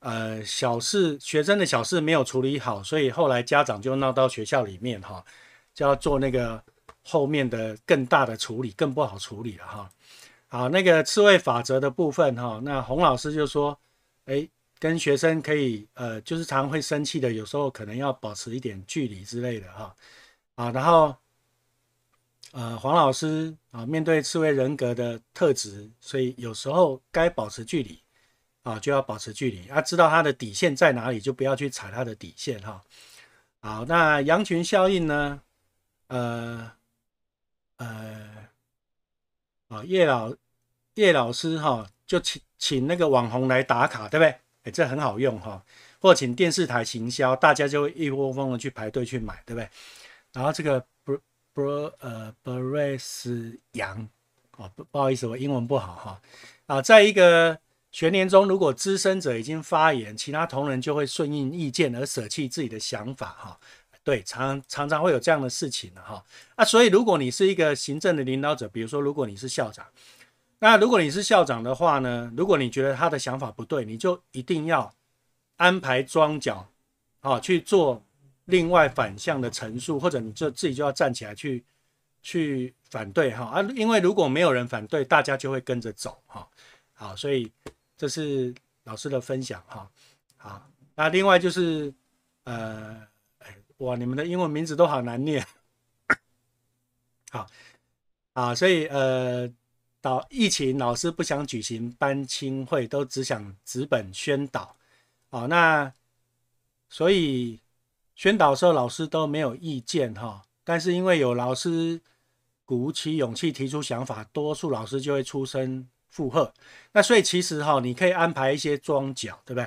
呃小事学生的小事没有处理好，所以后来家长就闹到学校里面哈，就要做那个后面的更大的处理，更不好处理了哈。好，那个刺猬法则的部分哈，那洪老师就说，哎，跟学生可以呃就是常会生气的，有时候可能要保持一点距离之类的哈。啊，然后，呃，黄老师啊，面对刺猬人格的特质，所以有时候该保持距离啊，就要保持距离，要知道他的底线在哪里，就不要去踩他的底线哈。好，那羊群效应呢？呃呃，啊，叶老叶老师哈，就请请那个网红来打卡，对不对？哎，这很好用哈，或请电视台行销，大家就会一窝蜂的去排队去买，对不对？然后这个布 r 呃 r 鲁 s 杨哦，不不好意思，我英文不好哈啊，在一个全年中，如果资深者已经发言，其他同仁就会顺应意见而舍弃自己的想法哈。对，常常常会有这样的事情的哈啊。所以如果你是一个行政的领导者，比如说如果你是校长，那如果你是校长的话呢，如果你觉得他的想法不对，你就一定要安排装脚啊去做。另外反向的陈述，或者你就自己就要站起来去去反对哈啊，因为如果没有人反对，大家就会跟着走哈。好，所以这是老师的分享哈。好，那另外就是呃，哎哇，你们的英文名字都好难念。[coughs] 好啊，所以呃，导疫情老师不想举行班青会，都只想直本宣导。好，那所以。宣导时候老师都没有意见哈，但是因为有老师鼓起勇气提出想法，多数老师就会出声附和。那所以其实哈，你可以安排一些装脚，对不对？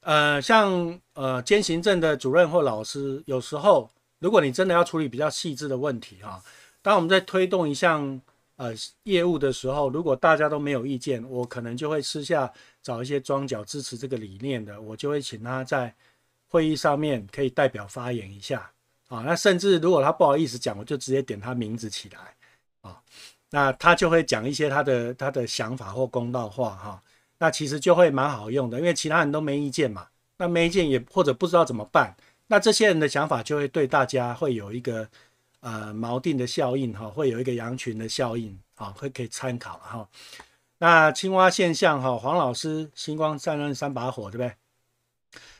呃，像呃兼行政的主任或老师，有时候如果你真的要处理比较细致的问题哈，当我们在推动一项呃业务的时候，如果大家都没有意见，我可能就会私下找一些装脚支持这个理念的，我就会请他在。会议上面可以代表发言一下啊，那甚至如果他不好意思讲，我就直接点他名字起来啊，那他就会讲一些他的他的想法或公道话哈，那其实就会蛮好用的，因为其他人都没意见嘛，那没意见也或者不知道怎么办，那这些人的想法就会对大家会有一个呃锚定的效应哈，会有一个羊群的效应啊，会可以参考哈。那青蛙现象哈，黄老师星光灿烂三把火对不对？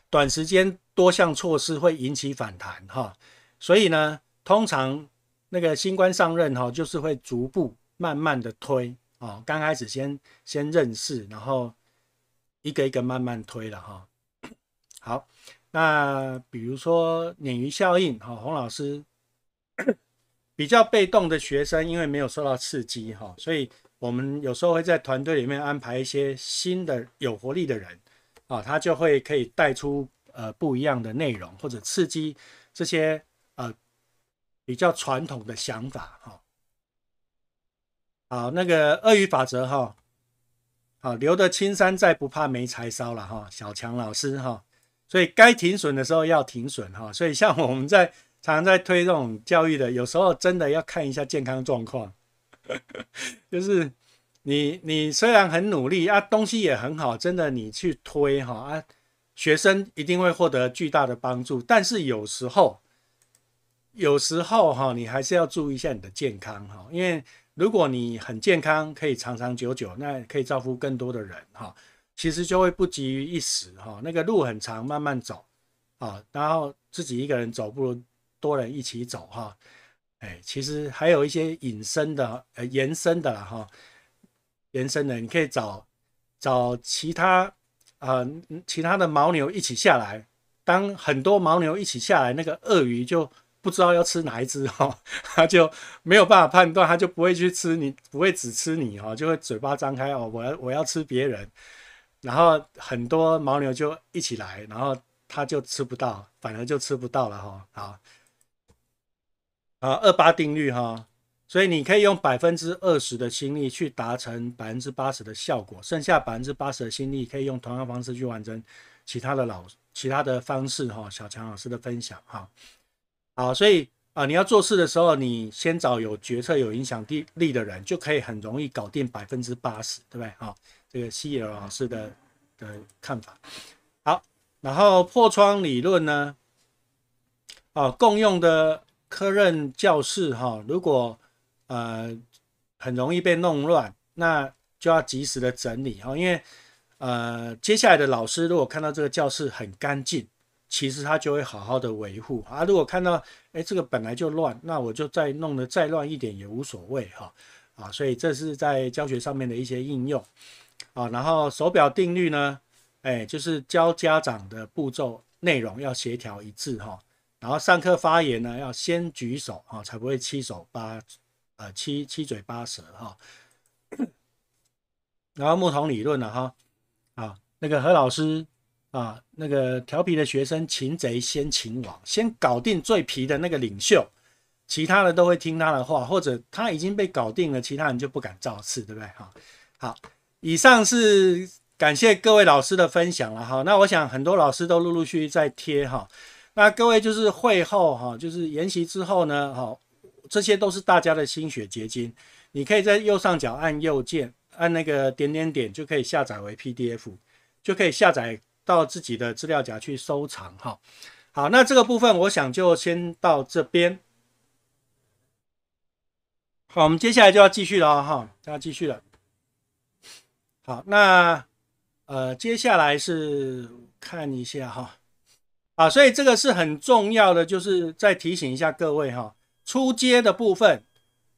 短时间。多项措施会引起反弹，哈，所以呢，通常那个新官上任，哈，就是会逐步慢慢的推，哦，刚开始先先认识，然后一个一个慢慢推了，哈。好，那比如说鲶鱼效应，好，洪老师比较被动的学生，因为没有受到刺激，哈，所以我们有时候会在团队里面安排一些新的有活力的人，啊，他就会可以带出。呃，不一样的内容或者刺激这些呃比较传统的想法哈。好，那个鳄鱼法则哈，好，留得青山在，不怕没柴烧了哈。小强老师哈，所以该停损的时候要停损哈。所以像我们在常在推这种教育的，有时候真的要看一下健康状况。[laughs] 就是你你虽然很努力啊，东西也很好，真的你去推哈啊。学生一定会获得巨大的帮助，但是有时候，有时候哈，你还是要注意一下你的健康哈。因为如果你很健康，可以长长久久，那可以造福更多的人哈。其实就会不急于一时哈，那个路很长，慢慢走啊。然后自己一个人走，不如多人一起走哈。哎，其实还有一些隐身的，呃，延伸的哈，延伸的，你可以找找其他。啊，其他的牦牛一起下来，当很多牦牛一起下来，那个鳄鱼就不知道要吃哪一只哈，他就没有办法判断，他就不会去吃你，不会只吃你哈，就会嘴巴张开哦，我要我要吃别人，然后很多牦牛就一起来，然后他就吃不到，反而就吃不到了哈，好，啊二八定律哈。所以你可以用百分之二十的心力去达成百分之八十的效果，剩下百分之八十的心力可以用同样方式去完成其他的老其他的方式哈。小强老师的分享哈，好，所以啊，你要做事的时候，你先找有决策、有影响力的人，就可以很容易搞定百分之八十，对不对啊？这个希尔老师的的看法。好，然后破窗理论呢？啊，共用的科任教室哈，如果呃，很容易被弄乱，那就要及时的整理哈，因为呃，接下来的老师如果看到这个教室很干净，其实他就会好好的维护啊。如果看到哎这个本来就乱，那我就再弄得再乱一点也无所谓哈啊。所以这是在教学上面的一些应用啊。然后手表定律呢，哎，就是教家长的步骤内容要协调一致哈。然后上课发言呢，要先举手啊，才不会七手八。呃，七七嘴八舌哈，然后木童理论了哈，啊，那个何老师啊，那个调皮的学生，擒贼先擒王，先搞定最皮的那个领袖，其他的都会听他的话，或者他已经被搞定了，其他人就不敢造次，对不对？哈，好，以上是感谢各位老师的分享了哈，那我想很多老师都陆陆续续在贴哈，那各位就是会后哈，就是研习之后呢，好。这些都是大家的心血结晶，你可以在右上角按右键，按那个点点点就可以下载为 PDF，就可以下载到自己的资料夹去收藏哈。好，那这个部分我想就先到这边。好，我们接下来就要继续了哈，要继续了。好，那呃，接下来是看一下哈，啊，所以这个是很重要的，就是再提醒一下各位哈。出街的部分，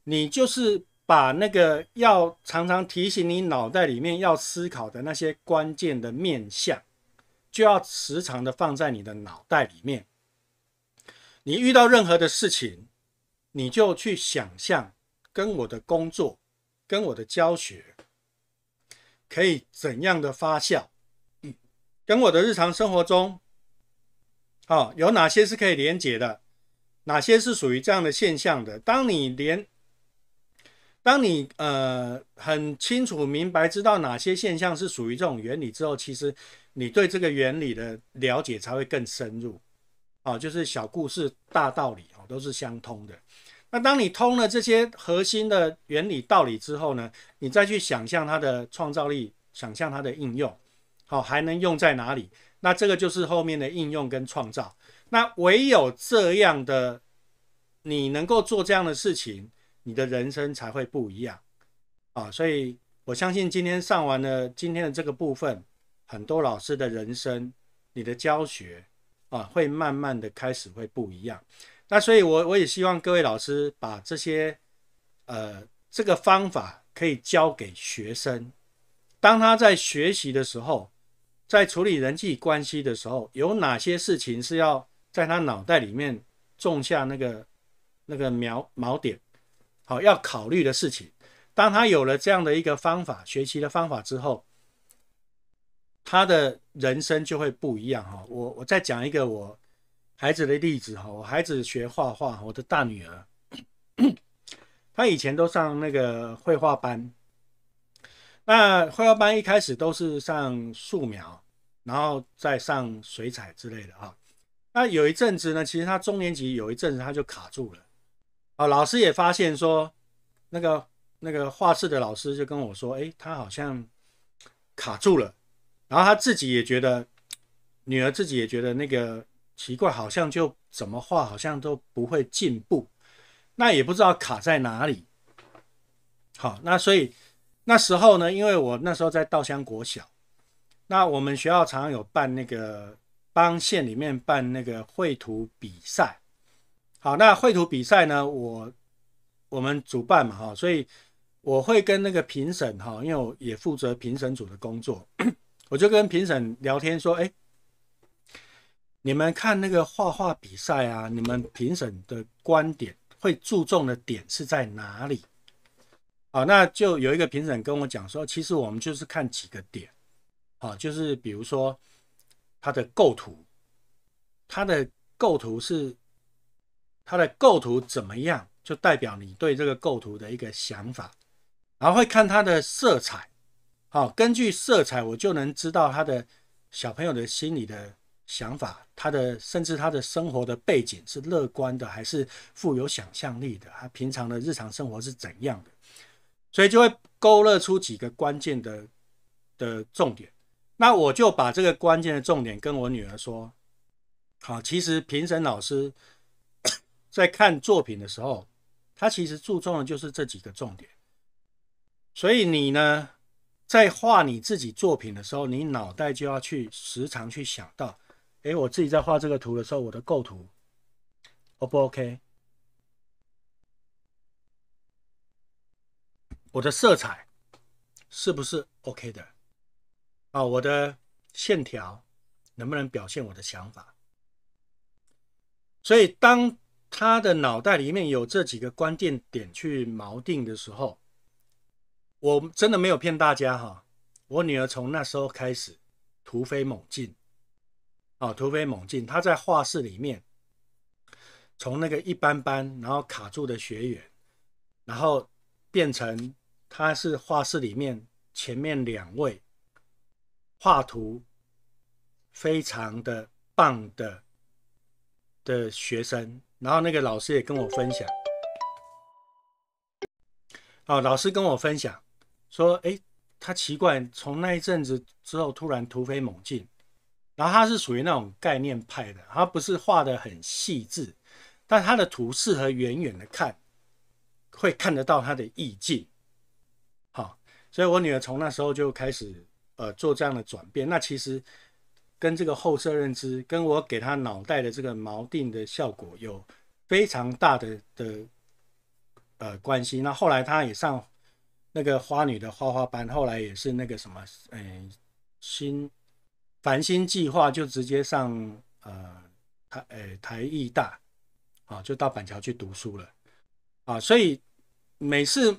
你就是把那个要常常提醒你脑袋里面要思考的那些关键的面向，就要时常的放在你的脑袋里面。你遇到任何的事情，你就去想象跟我的工作、跟我的教学可以怎样的发酵，跟我的日常生活中，哦，有哪些是可以连接的？哪些是属于这样的现象的？当你连，当你呃很清楚明白知道哪些现象是属于这种原理之后，其实你对这个原理的了解才会更深入。哦，就是小故事大道理哦，都是相通的。那当你通了这些核心的原理道理之后呢，你再去想象它的创造力，想象它的应用，好，还能用在哪里？那这个就是后面的应用跟创造。那唯有这样的，你能够做这样的事情，你的人生才会不一样啊！所以我相信今天上完了今天的这个部分，很多老师的人生，你的教学啊，会慢慢的开始会不一样。那所以，我我也希望各位老师把这些，呃，这个方法可以教给学生，当他在学习的时候，在处理人际关系的时候，有哪些事情是要。在他脑袋里面种下那个那个苗锚点，好要考虑的事情。当他有了这样的一个方法，学习的方法之后，他的人生就会不一样哈。我我再讲一个我孩子的例子哈，我孩子学画画，我的大女儿，[coughs] 她以前都上那个绘画班，那绘画班一开始都是上素描，然后再上水彩之类的哈。他有一阵子呢，其实他中年级有一阵子他就卡住了，啊，老师也发现说，那个那个画室的老师就跟我说，哎，他好像卡住了，然后他自己也觉得，女儿自己也觉得那个奇怪，好像就怎么画好像都不会进步，那也不知道卡在哪里。好，那所以那时候呢，因为我那时候在稻香国小，那我们学校常常有办那个。当县里面办那个绘图比赛，好，那绘图比赛呢，我我们主办嘛，哈，所以我会跟那个评审哈，因为我也负责评审组的工作，[clears throat] 我就跟评审聊天说，哎，你们看那个画画比赛啊，你们评审的观点会注重的点是在哪里？好，那就有一个评审跟我讲说，其实我们就是看几个点，好，就是比如说。它的构图，它的构图是它的构图怎么样，就代表你对这个构图的一个想法，然后会看它的色彩，好，根据色彩我就能知道他的小朋友的心理的想法，他的甚至他的生活的背景是乐观的还是富有想象力的，他平常的日常生活是怎样的，所以就会勾勒出几个关键的的重点。那我就把这个关键的重点跟我女儿说，好，其实评审老师 [coughs] 在看作品的时候，他其实注重的就是这几个重点。所以你呢，在画你自己作品的时候，你脑袋就要去时常去想到，哎，我自己在画这个图的时候，我的构图，O 不 OK？我的色彩是不是 OK 的？啊，我的线条能不能表现我的想法？所以，当他的脑袋里面有这几个关键点去锚定的时候，我真的没有骗大家哈。我女儿从那时候开始突飞猛进，啊，突飞猛进。她在画室里面从那个一般般，然后卡住的学员，然后变成她是画室里面前面两位。画图非常的棒的的学生，然后那个老师也跟我分享，哦，老师跟我分享说，哎，他奇怪，从那一阵子之后突然突飞猛进，然后他是属于那种概念派的，他不是画的很细致，但他的图适合远远的看，会看得到他的意境。好，所以我女儿从那时候就开始。呃，做这样的转变，那其实跟这个后设认知，跟我给他脑袋的这个锚定的效果有非常大的的呃关系。那后来他也上那个花女的花花班，后来也是那个什么，哎，新繁星计划就直接上呃台哎台艺大，啊，就到板桥去读书了，啊，所以每次。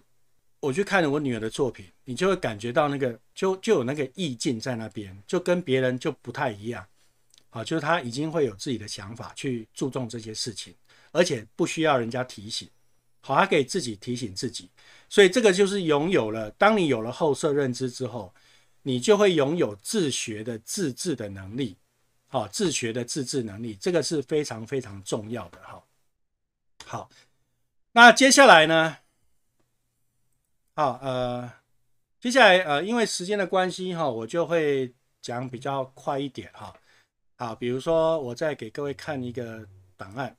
我去看了我女儿的作品，你就会感觉到那个就就有那个意境在那边，就跟别人就不太一样，好，就是他已经会有自己的想法去注重这些事情，而且不需要人家提醒，好，他可以自己提醒自己，所以这个就是拥有了。当你有了后设认知之后，你就会拥有自学的自制的能力，好，自学的自制能力，这个是非常非常重要的哈。好，那接下来呢？好，呃，接下来，呃，因为时间的关系，哈，我就会讲比较快一点，哈。好，比如说，我再给各位看一个档案，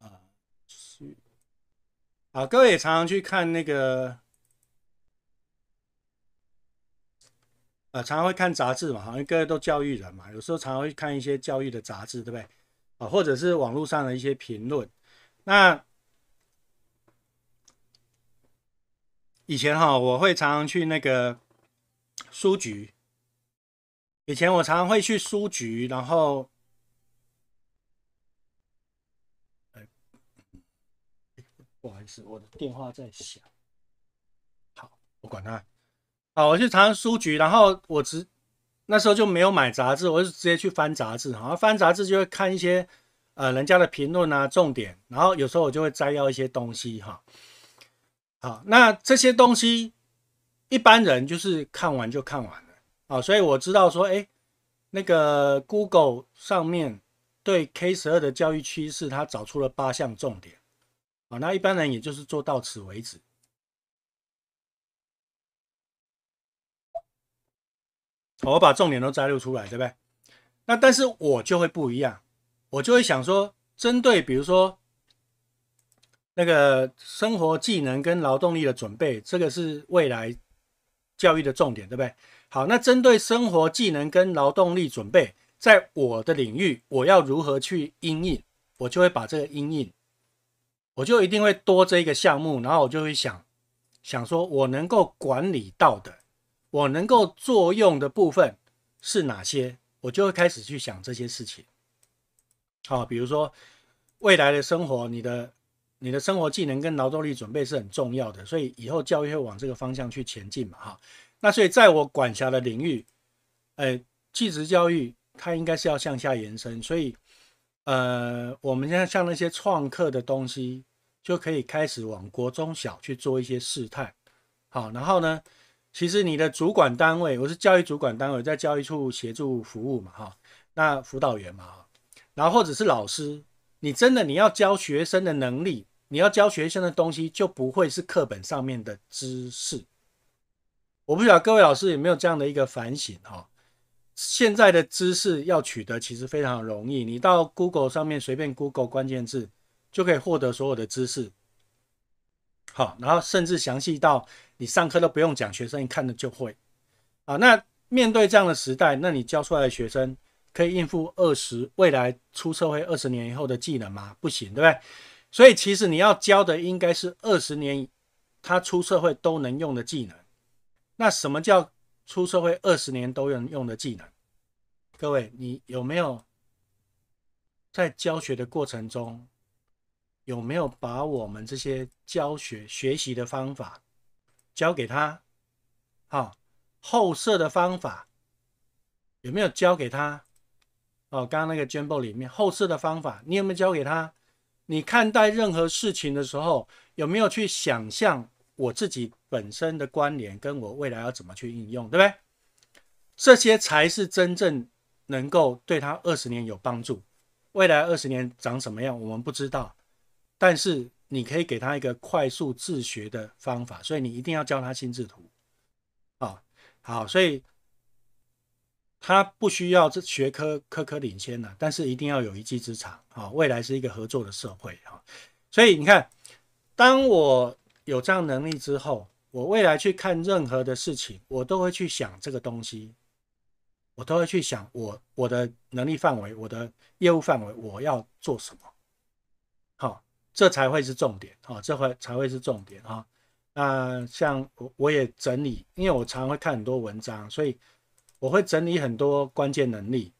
啊，去。啊，各位也常常去看那个，呃，常常会看杂志嘛，好像各位都教育人嘛，有时候常常会看一些教育的杂志，对不对？啊，或者是网络上的一些评论，那。以前哈，我会常常去那个书局。以前我常常会去书局，然后，不好意思，我的电话在响。好，我管他。好，我去常常书局，然后我直那时候就没有买杂志，我就直接去翻杂志。好，翻杂志就会看一些呃人家的评论啊，重点。然后有时候我就会摘要一些东西哈。好，那这些东西一般人就是看完就看完了啊，所以我知道说，哎，那个 Google 上面对 K12 的教育趋势，它找出了八项重点啊。那一般人也就是做到此为止。我把重点都摘录出来，对不对？那但是我就会不一样，我就会想说，针对比如说。那个生活技能跟劳动力的准备，这个是未来教育的重点，对不对？好，那针对生活技能跟劳动力准备，在我的领域，我要如何去应应？我就会把这个应应，我就一定会多这一个项目，然后我就会想想说，我能够管理到的，我能够作用的部分是哪些，我就会开始去想这些事情。好，比如说未来的生活，你的。你的生活技能跟劳动力准备是很重要的，所以以后教育会往这个方向去前进嘛，哈。那所以在我管辖的领域，呃，继职教育它应该是要向下延伸，所以呃，我们现在像那些创客的东西，就可以开始往国中小去做一些试探，好。然后呢，其实你的主管单位，我是教育主管单位，在教育处协助服务嘛，哈。那辅导员嘛，哈，然后或者是老师。你真的，你要教学生的能力，你要教学生的东西，就不会是课本上面的知识。我不知道各位老师有没有这样的一个反省哈？现在的知识要取得其实非常容易，你到 Google 上面随便 Google 关键字，就可以获得所有的知识。好，然后甚至详细到你上课都不用讲，学生一看的就会。啊，那面对这样的时代，那你教出来的学生？可以应付二十未来出社会二十年以后的技能吗？不行，对不对？所以其实你要教的应该是二十年他出社会都能用的技能。那什么叫出社会二十年都能用的技能？各位，你有没有在教学的过程中，有没有把我们这些教学学习的方法教给他？好，后设的方法有没有教给他？哦，刚刚那个 j u m b o 里面后设的方法，你有没有教给他？你看待任何事情的时候，有没有去想象我自己本身的关联，跟我未来要怎么去应用，对不对？这些才是真正能够对他二十年有帮助。未来二十年长什么样，我们不知道，但是你可以给他一个快速自学的方法，所以你一定要教他心智图。啊，好，所以。他不需要这学科科科领先了，但是一定要有一技之长啊！未来是一个合作的社会啊，所以你看，当我有这样能力之后，我未来去看任何的事情，我都会去想这个东西，我都会去想我我的能力范围、我的业务范围，我要做什么？好，这才会是重点啊！这会才会是重点啊！那像我我也整理，因为我常会看很多文章，所以。我会整理很多关键能力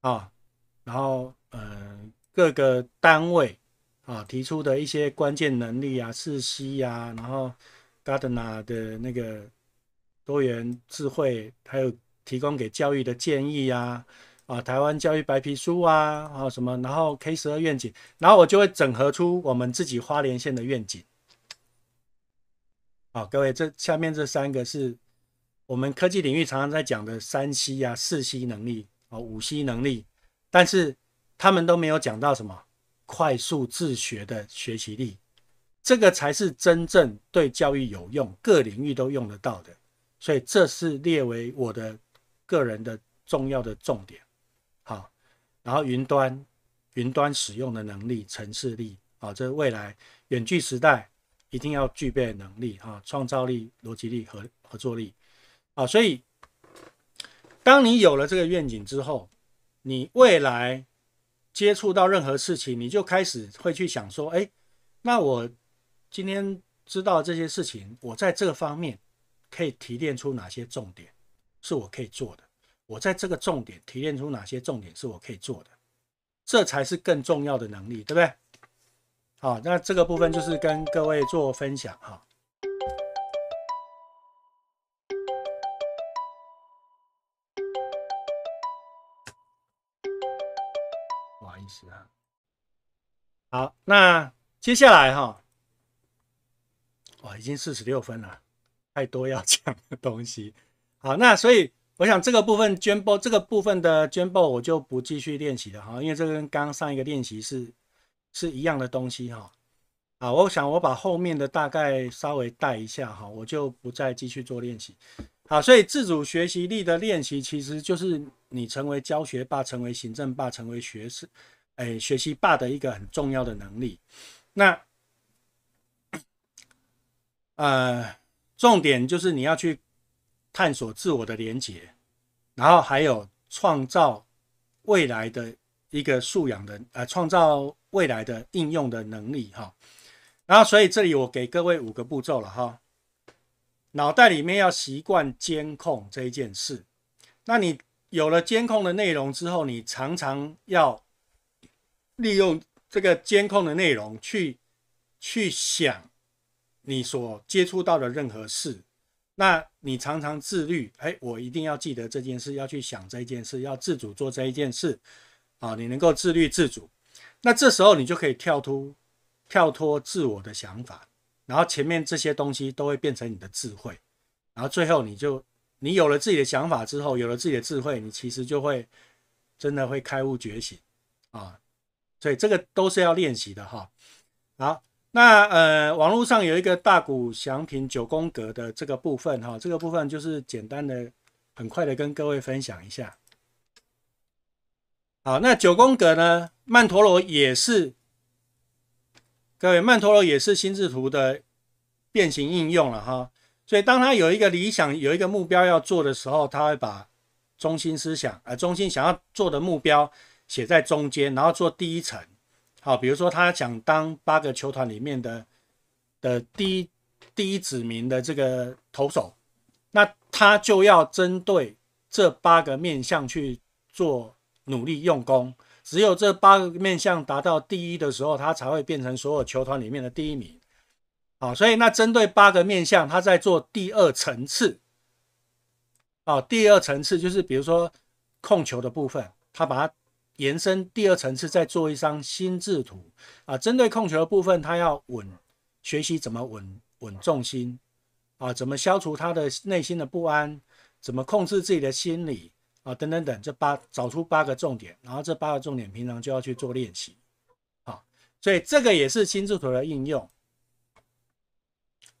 啊，然后嗯各个单位啊提出的一些关键能力啊、四 C 呀，然后 Gardner 的那个多元智慧，还有提供给教育的建议呀啊、台湾教育白皮书啊啊什么，然后 K 十二愿景，然后我就会整合出我们自己花莲县的愿景。好，各位，这下面这三个是。我们科技领域常常在讲的三 C 啊、四 C 能力啊、五 C 能力，但是他们都没有讲到什么快速自学的学习力，这个才是真正对教育有用、各领域都用得到的。所以这是列为我的个人的重要的重点。好，然后云端云端使用的能力、层次力啊，这未来远距时代一定要具备能力啊，创造力、逻辑力和合作力。啊，所以当你有了这个愿景之后，你未来接触到任何事情，你就开始会去想说，哎，那我今天知道这些事情，我在这个方面可以提炼出哪些重点是我可以做的？我在这个重点提炼出哪些重点是我可以做的？这才是更重要的能力，对不对？好，那这个部分就是跟各位做分享哈。好，那接下来哈，哇，已经四十六分了，太多要讲的东西。好，那所以我想这个部分 jumbo 这个部分的 jumbo 我就不继续练习了哈，因为这跟刚上一个练习是是一样的东西哈。啊，我想我把后面的大概稍微带一下哈，我就不再继续做练习。好，所以自主学习力的练习其实就是你成为教学霸，成为行政霸，成为学士。哎，学习霸的一个很重要的能力。那呃，重点就是你要去探索自我的连接，然后还有创造未来的一个素养的呃，创造未来的应用的能力哈。然后，所以这里我给各位五个步骤了哈。脑袋里面要习惯监控这一件事。那你有了监控的内容之后，你常常要。利用这个监控的内容去去想你所接触到的任何事，那你常常自律，哎，我一定要记得这件事，要去想这件事，要自主做这一件事，啊，你能够自律自主，那这时候你就可以跳脱跳脱自我的想法，然后前面这些东西都会变成你的智慧，然后最后你就你有了自己的想法之后，有了自己的智慧，你其实就会真的会开悟觉醒，啊。所以这个都是要练习的哈。好，那呃，网络上有一个大鼓祥平九宫格的这个部分哈，这个部分就是简单的、很快的跟各位分享一下。好，那九宫格呢，曼陀罗也是各位曼陀罗也是心智图的变形应用了哈。所以当他有一个理想、有一个目标要做的时候，他会把中心思想，呃，中心想要做的目标。写在中间，然后做第一层。好，比如说他想当八个球团里面的的第一第一指名的这个投手，那他就要针对这八个面相去做努力用功。只有这八个面相达到第一的时候，他才会变成所有球团里面的第一名。好，所以那针对八个面相，他在做第二层次。好，第二层次就是比如说控球的部分，他把它。延伸第二层次，再做一张心智图啊。针对控球的部分，他要稳，学习怎么稳稳重心啊，怎么消除他的内心的不安，怎么控制自己的心理啊，等等等，这八找出八个重点，然后这八个重点平常就要去做练习，好，所以这个也是心智图的应用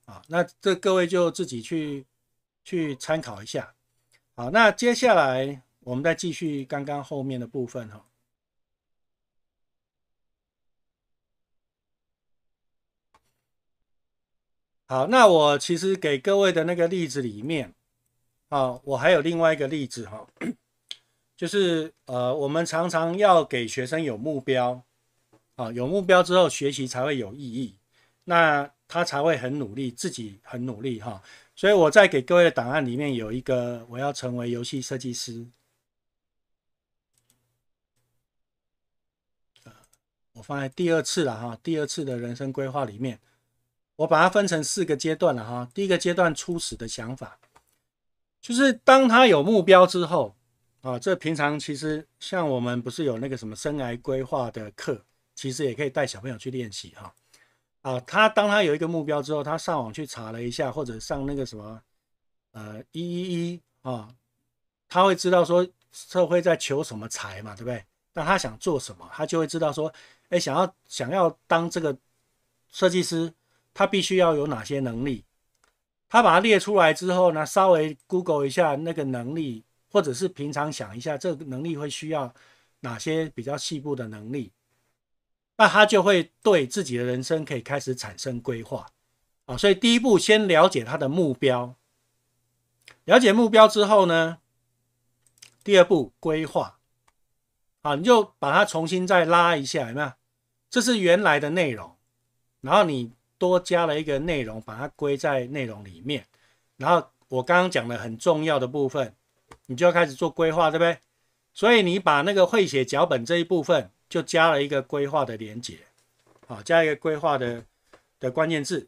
啊。那这各位就自己去去参考一下，好，那接下来我们再继续刚刚后面的部分哈。好，那我其实给各位的那个例子里面，啊，我还有另外一个例子哈，就是呃，我们常常要给学生有目标，啊，有目标之后学习才会有意义，那他才会很努力，自己很努力哈。所以我在给各位的档案里面有一个，我要成为游戏设计师，我放在第二次了哈，第二次的人生规划里面。我把它分成四个阶段了哈，第一个阶段初始的想法，就是当他有目标之后，啊，这平常其实像我们不是有那个什么生涯规划的课，其实也可以带小朋友去练习哈，啊，他当他有一个目标之后，他上网去查了一下，或者上那个什么，呃，一一一啊，他会知道说社会在求什么财嘛，对不对？那他想做什么，他就会知道说，哎，想要想要当这个设计师。他必须要有哪些能力？他把它列出来之后呢？稍微 Google 一下那个能力，或者是平常想一下这个能力会需要哪些比较细部的能力，那他就会对自己的人生可以开始产生规划啊。所以第一步先了解他的目标，了解目标之后呢，第二步规划。啊，你就把它重新再拉一下，有没有？这是原来的内容，然后你。多加了一个内容，把它归在内容里面。然后我刚刚讲的很重要的部分，你就要开始做规划，对不对？所以你把那个会写脚本这一部分，就加了一个规划的连接，好，加一个规划的的关键字，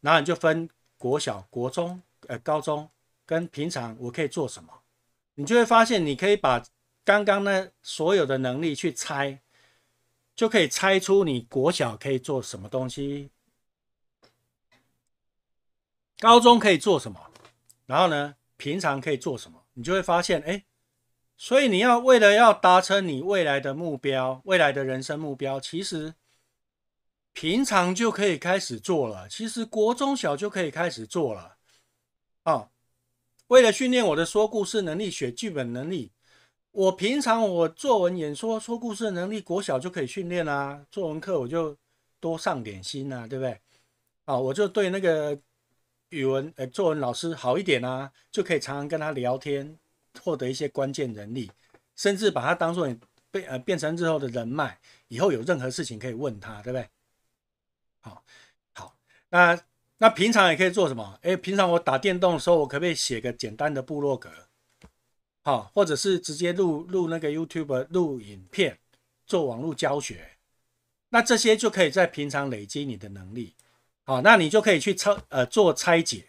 然后你就分国小、国中、呃、高中跟平常我可以做什么，你就会发现，你可以把刚刚呢所有的能力去猜，就可以猜出你国小可以做什么东西。高中可以做什么？然后呢？平常可以做什么？你就会发现，哎，所以你要为了要达成你未来的目标，未来的人生目标，其实平常就可以开始做了。其实国中小就可以开始做了啊！为了训练我的说故事能力、写剧本能力，我平常我作文、演说、说故事的能力，国小就可以训练啦。作文课我就多上点心啊，对不对？啊，我就对那个。语文呃作文老师好一点啊，就可以常常跟他聊天，获得一些关键能力，甚至把他当做你变呃变成日后的人脉，以后有任何事情可以问他，对不对？好，好，那那平常也可以做什么？哎，平常我打电动的时候，我可不可以写个简单的部落格？好，或者是直接录录那个 YouTube 录影片，做网络教学，那这些就可以在平常累积你的能力。好，那你就可以去拆呃做拆解，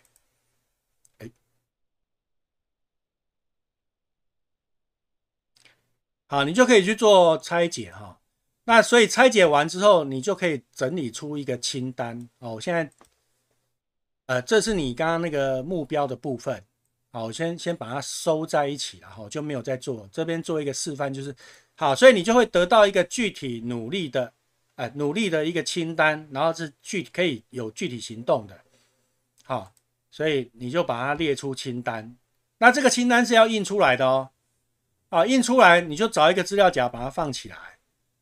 好，你就可以去做拆解哈。那所以拆解完之后，你就可以整理出一个清单。哦，我现在呃，这是你刚刚那个目标的部分。好，我先先把它收在一起了哈，就没有再做。这边做一个示范，就是好，所以你就会得到一个具体努力的。哎，努力的一个清单，然后是具可以有具体行动的，好，所以你就把它列出清单。那这个清单是要印出来的哦，啊，印出来你就找一个资料夹把它放起来。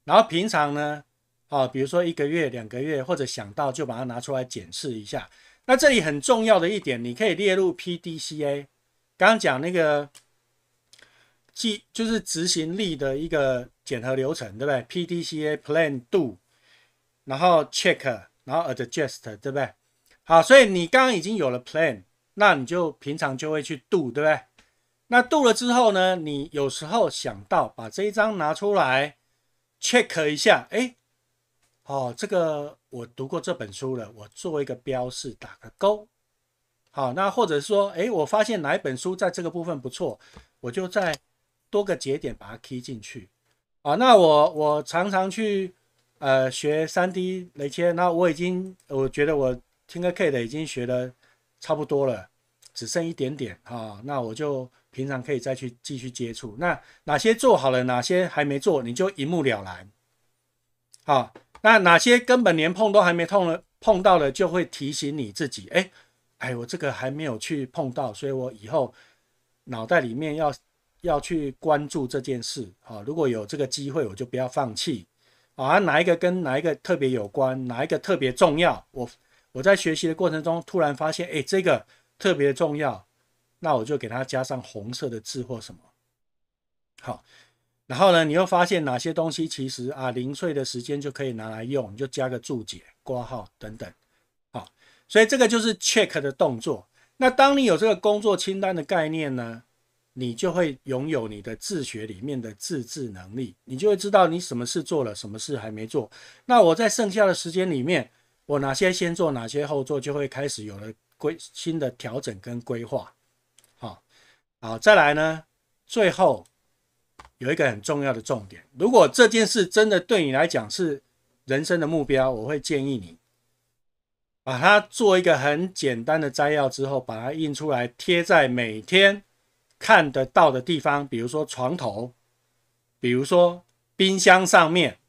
然后平常呢，啊，比如说一个月、两个月，或者想到就把它拿出来检视一下。那这里很重要的一点，你可以列入 P D C A，刚刚讲那个，即就是执行力的一个检核流程，对不对？P D C A Plan Do 然后 check，然后 adjust，对不对？好，所以你刚刚已经有了 plan，那你就平常就会去 do，对不对？那 do 了之后呢，你有时候想到把这一张拿出来 check 一下，哎，哦，这个我读过这本书了，我做一个标示，打个勾。好，那或者说，哎，我发现哪一本书在这个部分不错，我就在多个节点把它 key 进去。啊，那我我常常去。呃，学三 D 雷切，那我已经，我觉得我听个 K 的已经学的差不多了，只剩一点点哈。那我就平常可以再去继续接触。那哪些做好了，哪些还没做，你就一目了然。好，那哪些根本连碰都还没碰了，碰到了就会提醒你自己，哎，哎，我这个还没有去碰到，所以我以后脑袋里面要要去关注这件事啊。如果有这个机会，我就不要放弃。啊，哪一个跟哪一个特别有关？哪一个特别重要？我我在学习的过程中突然发现，哎，这个特别重要，那我就给它加上红色的字或什么。好，然后呢，你又发现哪些东西其实啊零碎的时间就可以拿来用，你就加个注解、挂号等等。好，所以这个就是 check 的动作。那当你有这个工作清单的概念呢？你就会拥有你的自学里面的自制能力，你就会知道你什么事做了，什么事还没做。那我在剩下的时间里面，我哪些先做，哪些后做，就会开始有了规新的调整跟规划。好，好，再来呢，最后有一个很重要的重点，如果这件事真的对你来讲是人生的目标，我会建议你把它做一个很简单的摘要之后，把它印出来贴在每天。看得到的地方，比如说床头，比如说冰箱上面，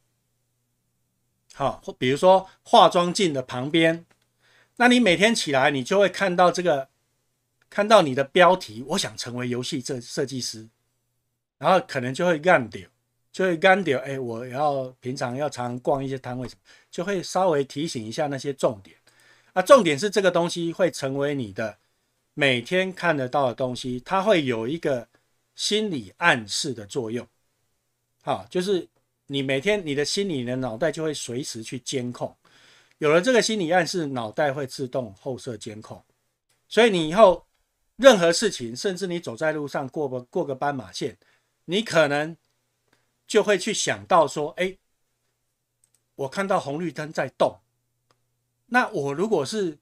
好，比如说化妆镜的旁边。那你每天起来，你就会看到这个，看到你的标题，我想成为游戏设设计师，然后可能就会干掉，就会干掉。哎，我要平常要常逛一些摊位，就会稍微提醒一下那些重点。啊，重点是这个东西会成为你的。每天看得到的东西，它会有一个心理暗示的作用。好，就是你每天你的心理的脑袋就会随时去监控。有了这个心理暗示，脑袋会自动后设监控。所以你以后任何事情，甚至你走在路上过过个斑马线，你可能就会去想到说：，哎，我看到红绿灯在动。那我如果是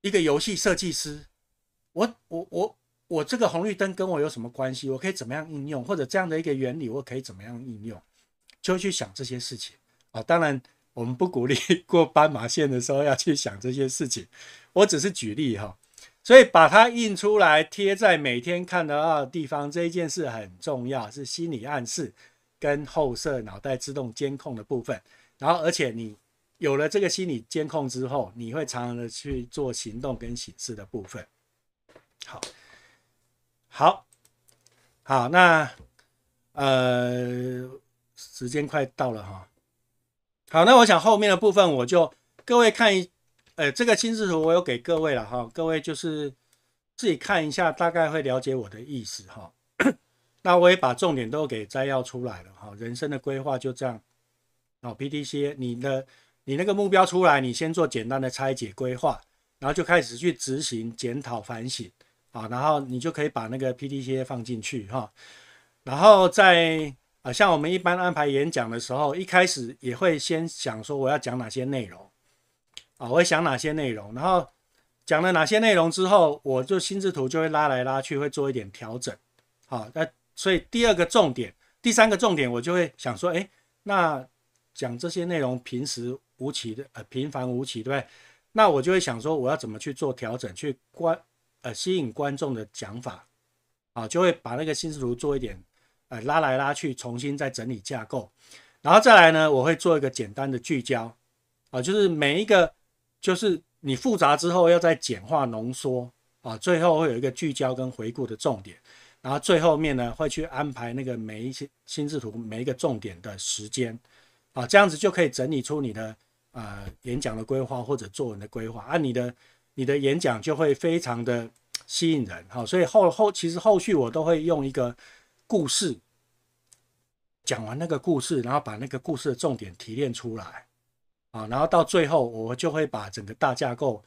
一个游戏设计师，我我我我这个红绿灯跟我有什么关系？我可以怎么样应用？或者这样的一个原理，我可以怎么样应用？就去想这些事情啊。当然，我们不鼓励 [laughs] 过斑马线的时候要去想这些事情。我只是举例哈。所以把它印出来，贴在每天看得到的地方，这一件事很重要，是心理暗示跟后摄脑袋自动监控的部分。然后，而且你。有了这个心理监控之后，你会常常的去做行动跟行示的部分。好，好，好，那呃，时间快到了哈。好，那我想后面的部分我就各位看一，呃，这个心智图我有给各位了哈，各位就是自己看一下，大概会了解我的意思哈。[clears throat] 那我也把重点都给摘要出来了哈，人生的规划就这样。然后 P D C 你的。你那个目标出来，你先做简单的拆解规划，然后就开始去执行、检讨、反省啊，然后你就可以把那个 P D C A 放进去哈。然后在啊，像我们一般安排演讲的时候，一开始也会先想说我要讲哪些内容啊，我会想哪些内容，然后讲了哪些内容之后，我就心智图就会拉来拉去，会做一点调整啊。那所以第二个重点、第三个重点，我就会想说，哎，那讲这些内容平时。无奇的呃频繁无奇对不对？那我就会想说我要怎么去做调整，去观呃吸引观众的讲法啊，就会把那个心智图做一点呃拉来拉去，重新再整理架构，然后再来呢我会做一个简单的聚焦啊，就是每一个就是你复杂之后要再简化浓缩啊，最后会有一个聚焦跟回顾的重点，然后最后面呢会去安排那个每一些心智图每一个重点的时间啊，这样子就可以整理出你的。呃，演讲的规划或者作文的规划，啊，你的你的演讲就会非常的吸引人，好，所以后后其实后续我都会用一个故事讲完那个故事，然后把那个故事的重点提炼出来，啊，然后到最后我就会把整个大架构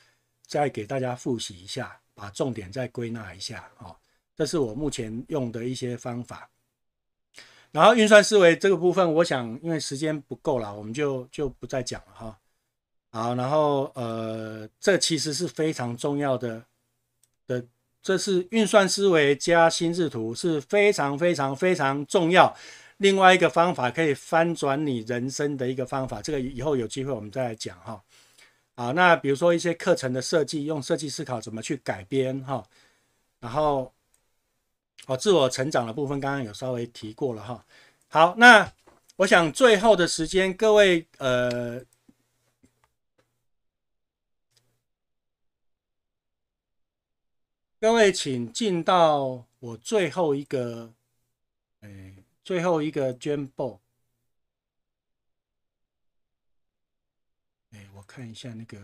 再给大家复习一下，把重点再归纳一下，哦，这是我目前用的一些方法。然后运算思维这个部分，我想因为时间不够了，我们就就不再讲了哈。好，然后呃，这其实是非常重要的的，这是运算思维加心智图是非常非常非常重要。另外一个方法可以翻转你人生的一个方法，这个以后有机会我们再来讲哈。啊，那比如说一些课程的设计，用设计思考怎么去改编哈，然后。我自我成长的部分，刚刚有稍微提过了哈。好，那我想最后的时间，各位呃，各位请进到我最后一个，哎，最后一个捐报。哎，我看一下那个。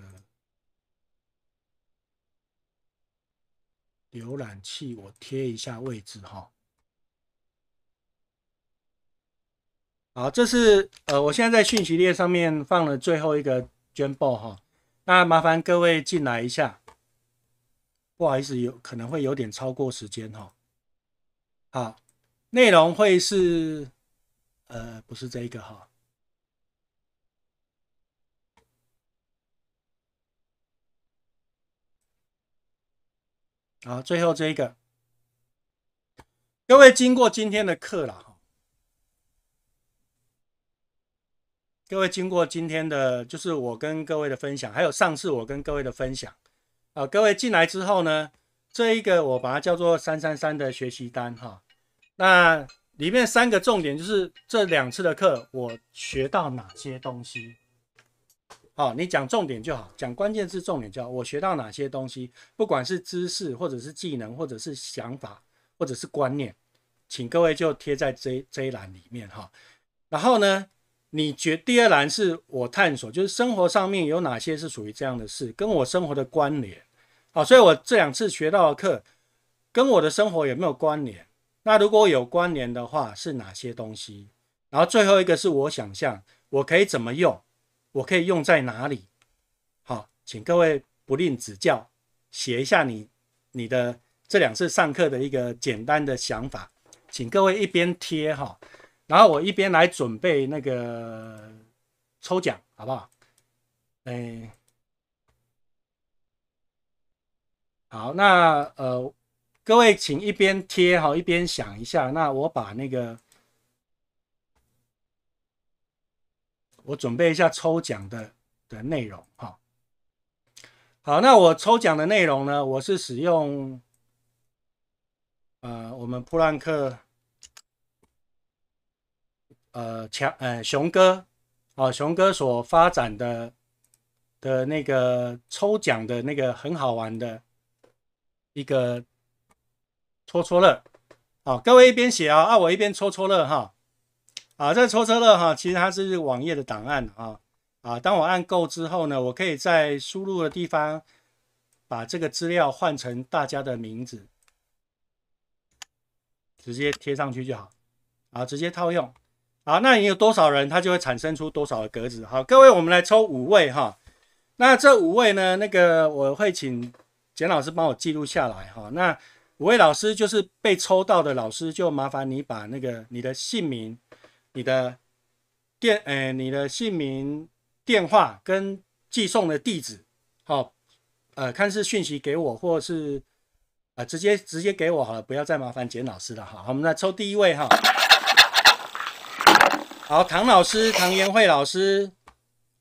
浏览器，我贴一下位置哈。好，这是呃，我现在在讯息列上面放了最后一个捐报哈。那麻烦各位进来一下，不好意思，有可能会有点超过时间哈。好，内容会是呃，不是这一个哈。好，最后这一个，各位经过今天的课了哈，各位经过今天的，就是我跟各位的分享，还有上次我跟各位的分享，啊，各位进来之后呢，这一个我把它叫做三三三的学习单哈，那里面三个重点就是这两次的课我学到哪些东西。好，你讲重点就好，讲关键字重点就好。我学到哪些东西，不管是知识或者是技能，或者是想法，或者是观念，请各位就贴在这这一栏里面哈。然后呢，你觉第二栏是我探索，就是生活上面有哪些是属于这样的事，跟我生活的关联。好，所以我这两次学到的课跟我的生活有没有关联？那如果有关联的话，是哪些东西？然后最后一个是我想象，我可以怎么用？我可以用在哪里？好，请各位不吝指教，写一下你你的这两次上课的一个简单的想法，请各位一边贴哈，然后我一边来准备那个抽奖，好不好？哎，好，那呃，各位请一边贴哈，一边想一下，那我把那个。我准备一下抽奖的的内容，哈，好，那我抽奖的内容呢？我是使用，呃，我们普朗克，呃，强，呃，熊哥，哦，熊哥所发展的的那个抽奖的那个很好玩的一个搓搓乐，好，各位一边写啊，啊，我一边搓搓乐，哈。啊，个抽车乐哈，其实它是网页的档案啊啊。当我按够之后呢，我可以在输入的地方把这个资料换成大家的名字，直接贴上去就好啊，直接套用啊。那你有多少人，它就会产生出多少的格子。好，各位，我们来抽五位哈。那这五位呢，那个我会请简老师帮我记录下来哈。那五位老师就是被抽到的老师，就麻烦你把那个你的姓名。你的电诶，你的姓名、电话跟寄送的地址，好，呃，看是讯息给我，或是呃，直接直接给我好了，不要再麻烦简老师了哈。好，我们来抽第一位哈。好，唐老师，唐延慧老师，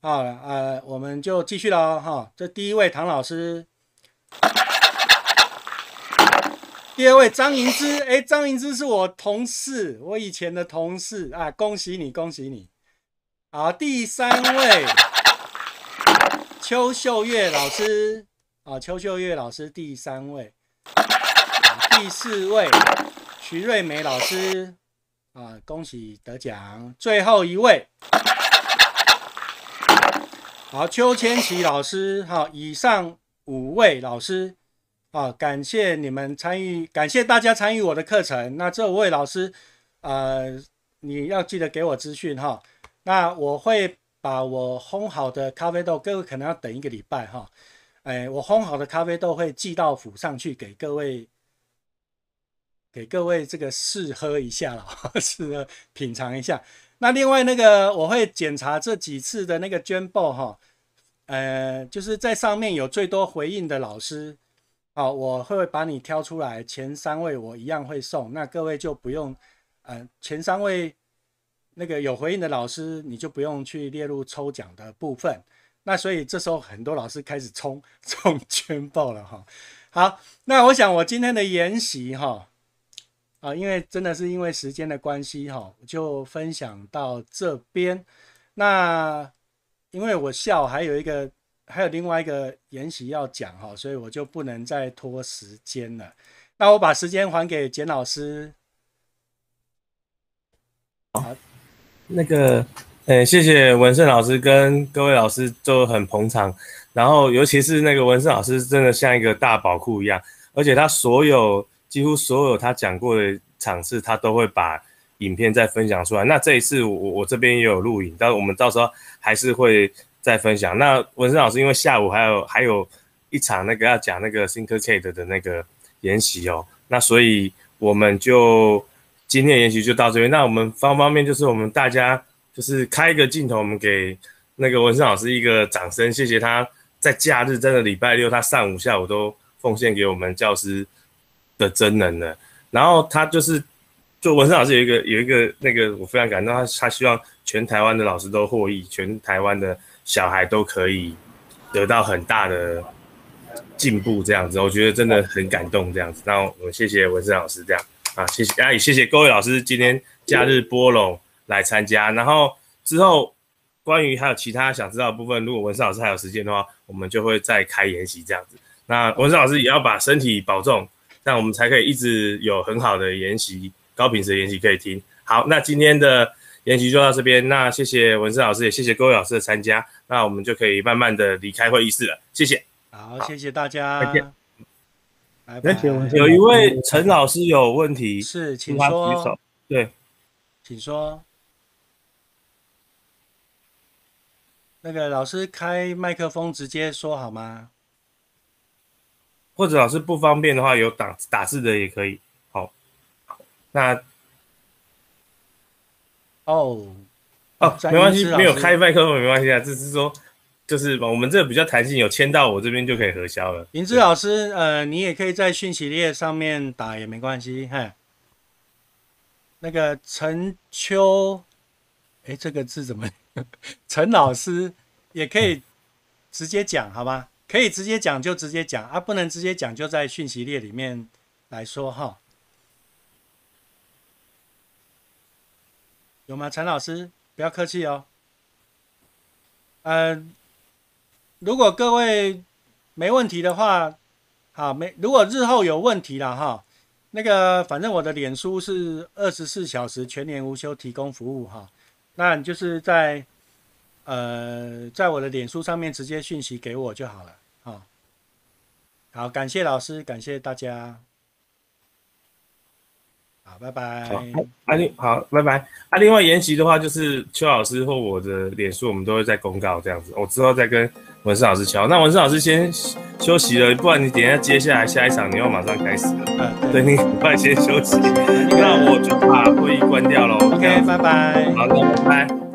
好，呃，我们就继续了哈。这第一位唐老师。第二位张盈之，哎，张盈之是我同事，我以前的同事，啊，恭喜你，恭喜你！好，第三位邱秀月老师，啊，邱秀月老师，第三位，第四位徐瑞美老师，啊，恭喜得奖，最后一位，好，邱千琪老师，好，以上五位老师。啊，感谢你们参与，感谢大家参与我的课程。那这五位老师，呃，你要记得给我资讯哈。那我会把我烘好的咖啡豆，各位可能要等一个礼拜哈。哎，我烘好的咖啡豆会寄到府上去，给各位，给各位这个试喝一下了，[laughs] 试喝品尝一下。那另外那个，我会检查这几次的那个捐报哈，呃，就是在上面有最多回应的老师。好，我会把你挑出来，前三位我一样会送，那各位就不用，嗯，前三位那个有回应的老师你就不用去列入抽奖的部分。那所以这时候很多老师开始冲 [laughs] 冲圈爆了哈。好，那我想我今天的研习哈，啊，因为真的是因为时间的关系哈，就分享到这边。那因为我下午还有一个。还有另外一个演习要讲哈，所以我就不能再拖时间了。那我把时间还给简老师。好，那个，嗯，谢谢文胜老师跟各位老师都很捧场。然后尤其是那个文胜老师，真的像一个大宝库一样，而且他所有几乎所有他讲过的场次，他都会把影片再分享出来。那这一次我我这边也有录影，但我们到时候还是会。再分享那文生老师，因为下午还有还有一场那个要讲那个新课 Cade 的那个研习哦，那所以我们就今天研习就到这边。那我们方方面就是我们大家就是开一个镜头，我们给那个文生老师一个掌声，谢谢他在假日真的礼拜六他上午下午都奉献给我们教师的真人了。然后他就是就文生老师有一个有一个那个我非常感动，他他希望全台湾的老师都获益，全台湾的。小孩都可以得到很大的进步，这样子，我觉得真的很感动。这样子，那我们谢谢文森老师这样啊，谢谢哎，谢谢各位老师今天假日播龙来参加。然后之后关于还有其他想知道的部分，如果文森老师还有时间的话，我们就会再开研习这样子。那文森老师也要把身体保重，这样我们才可以一直有很好的研习，高品质的研习可以听。好，那今天的研习就到这边。那谢谢文森老师，也谢谢各位老师的参加。那我们就可以慢慢的离开会议室了，谢谢。好，谢谢大家。再见。有一位陈老师有问题，是，请说。对，请说。那个老师开麦克风直接说好吗？或者老师不方便的话，有打打字的也可以。好，那哦。哦，没关系，没有开麦克风没关系啊，只是说，就是我们这比较弹性，有签到我这边就可以核销了。林志老师，呃，你也可以在讯息列上面打也没关系，哈。那个陈秋，哎，这个字怎么？陈老师也可以直接讲，好吗？可以直接讲就直接讲啊，不能直接讲就在讯息列里面来说哈。有吗，陈老师？不要客气哦，呃，如果各位没问题的话，好没如果日后有问题了哈，那个反正我的脸书是二十四小时全年无休提供服务哈，那就是在呃在我的脸书上面直接讯息给我就好了，啊。好感谢老师，感谢大家。好，拜拜。好，啊好，拜拜。啊，另外延吉的话，就是邱老师或我的脸书，我们都会在公告这样子。我之后再跟文生老师敲。那文生老师先休息了，不然你等一下接下来下一场你要马上开始了。嗯，等你很快先休息。[laughs] 那我就把会议关掉喽。OK，拜拜。好的，拜。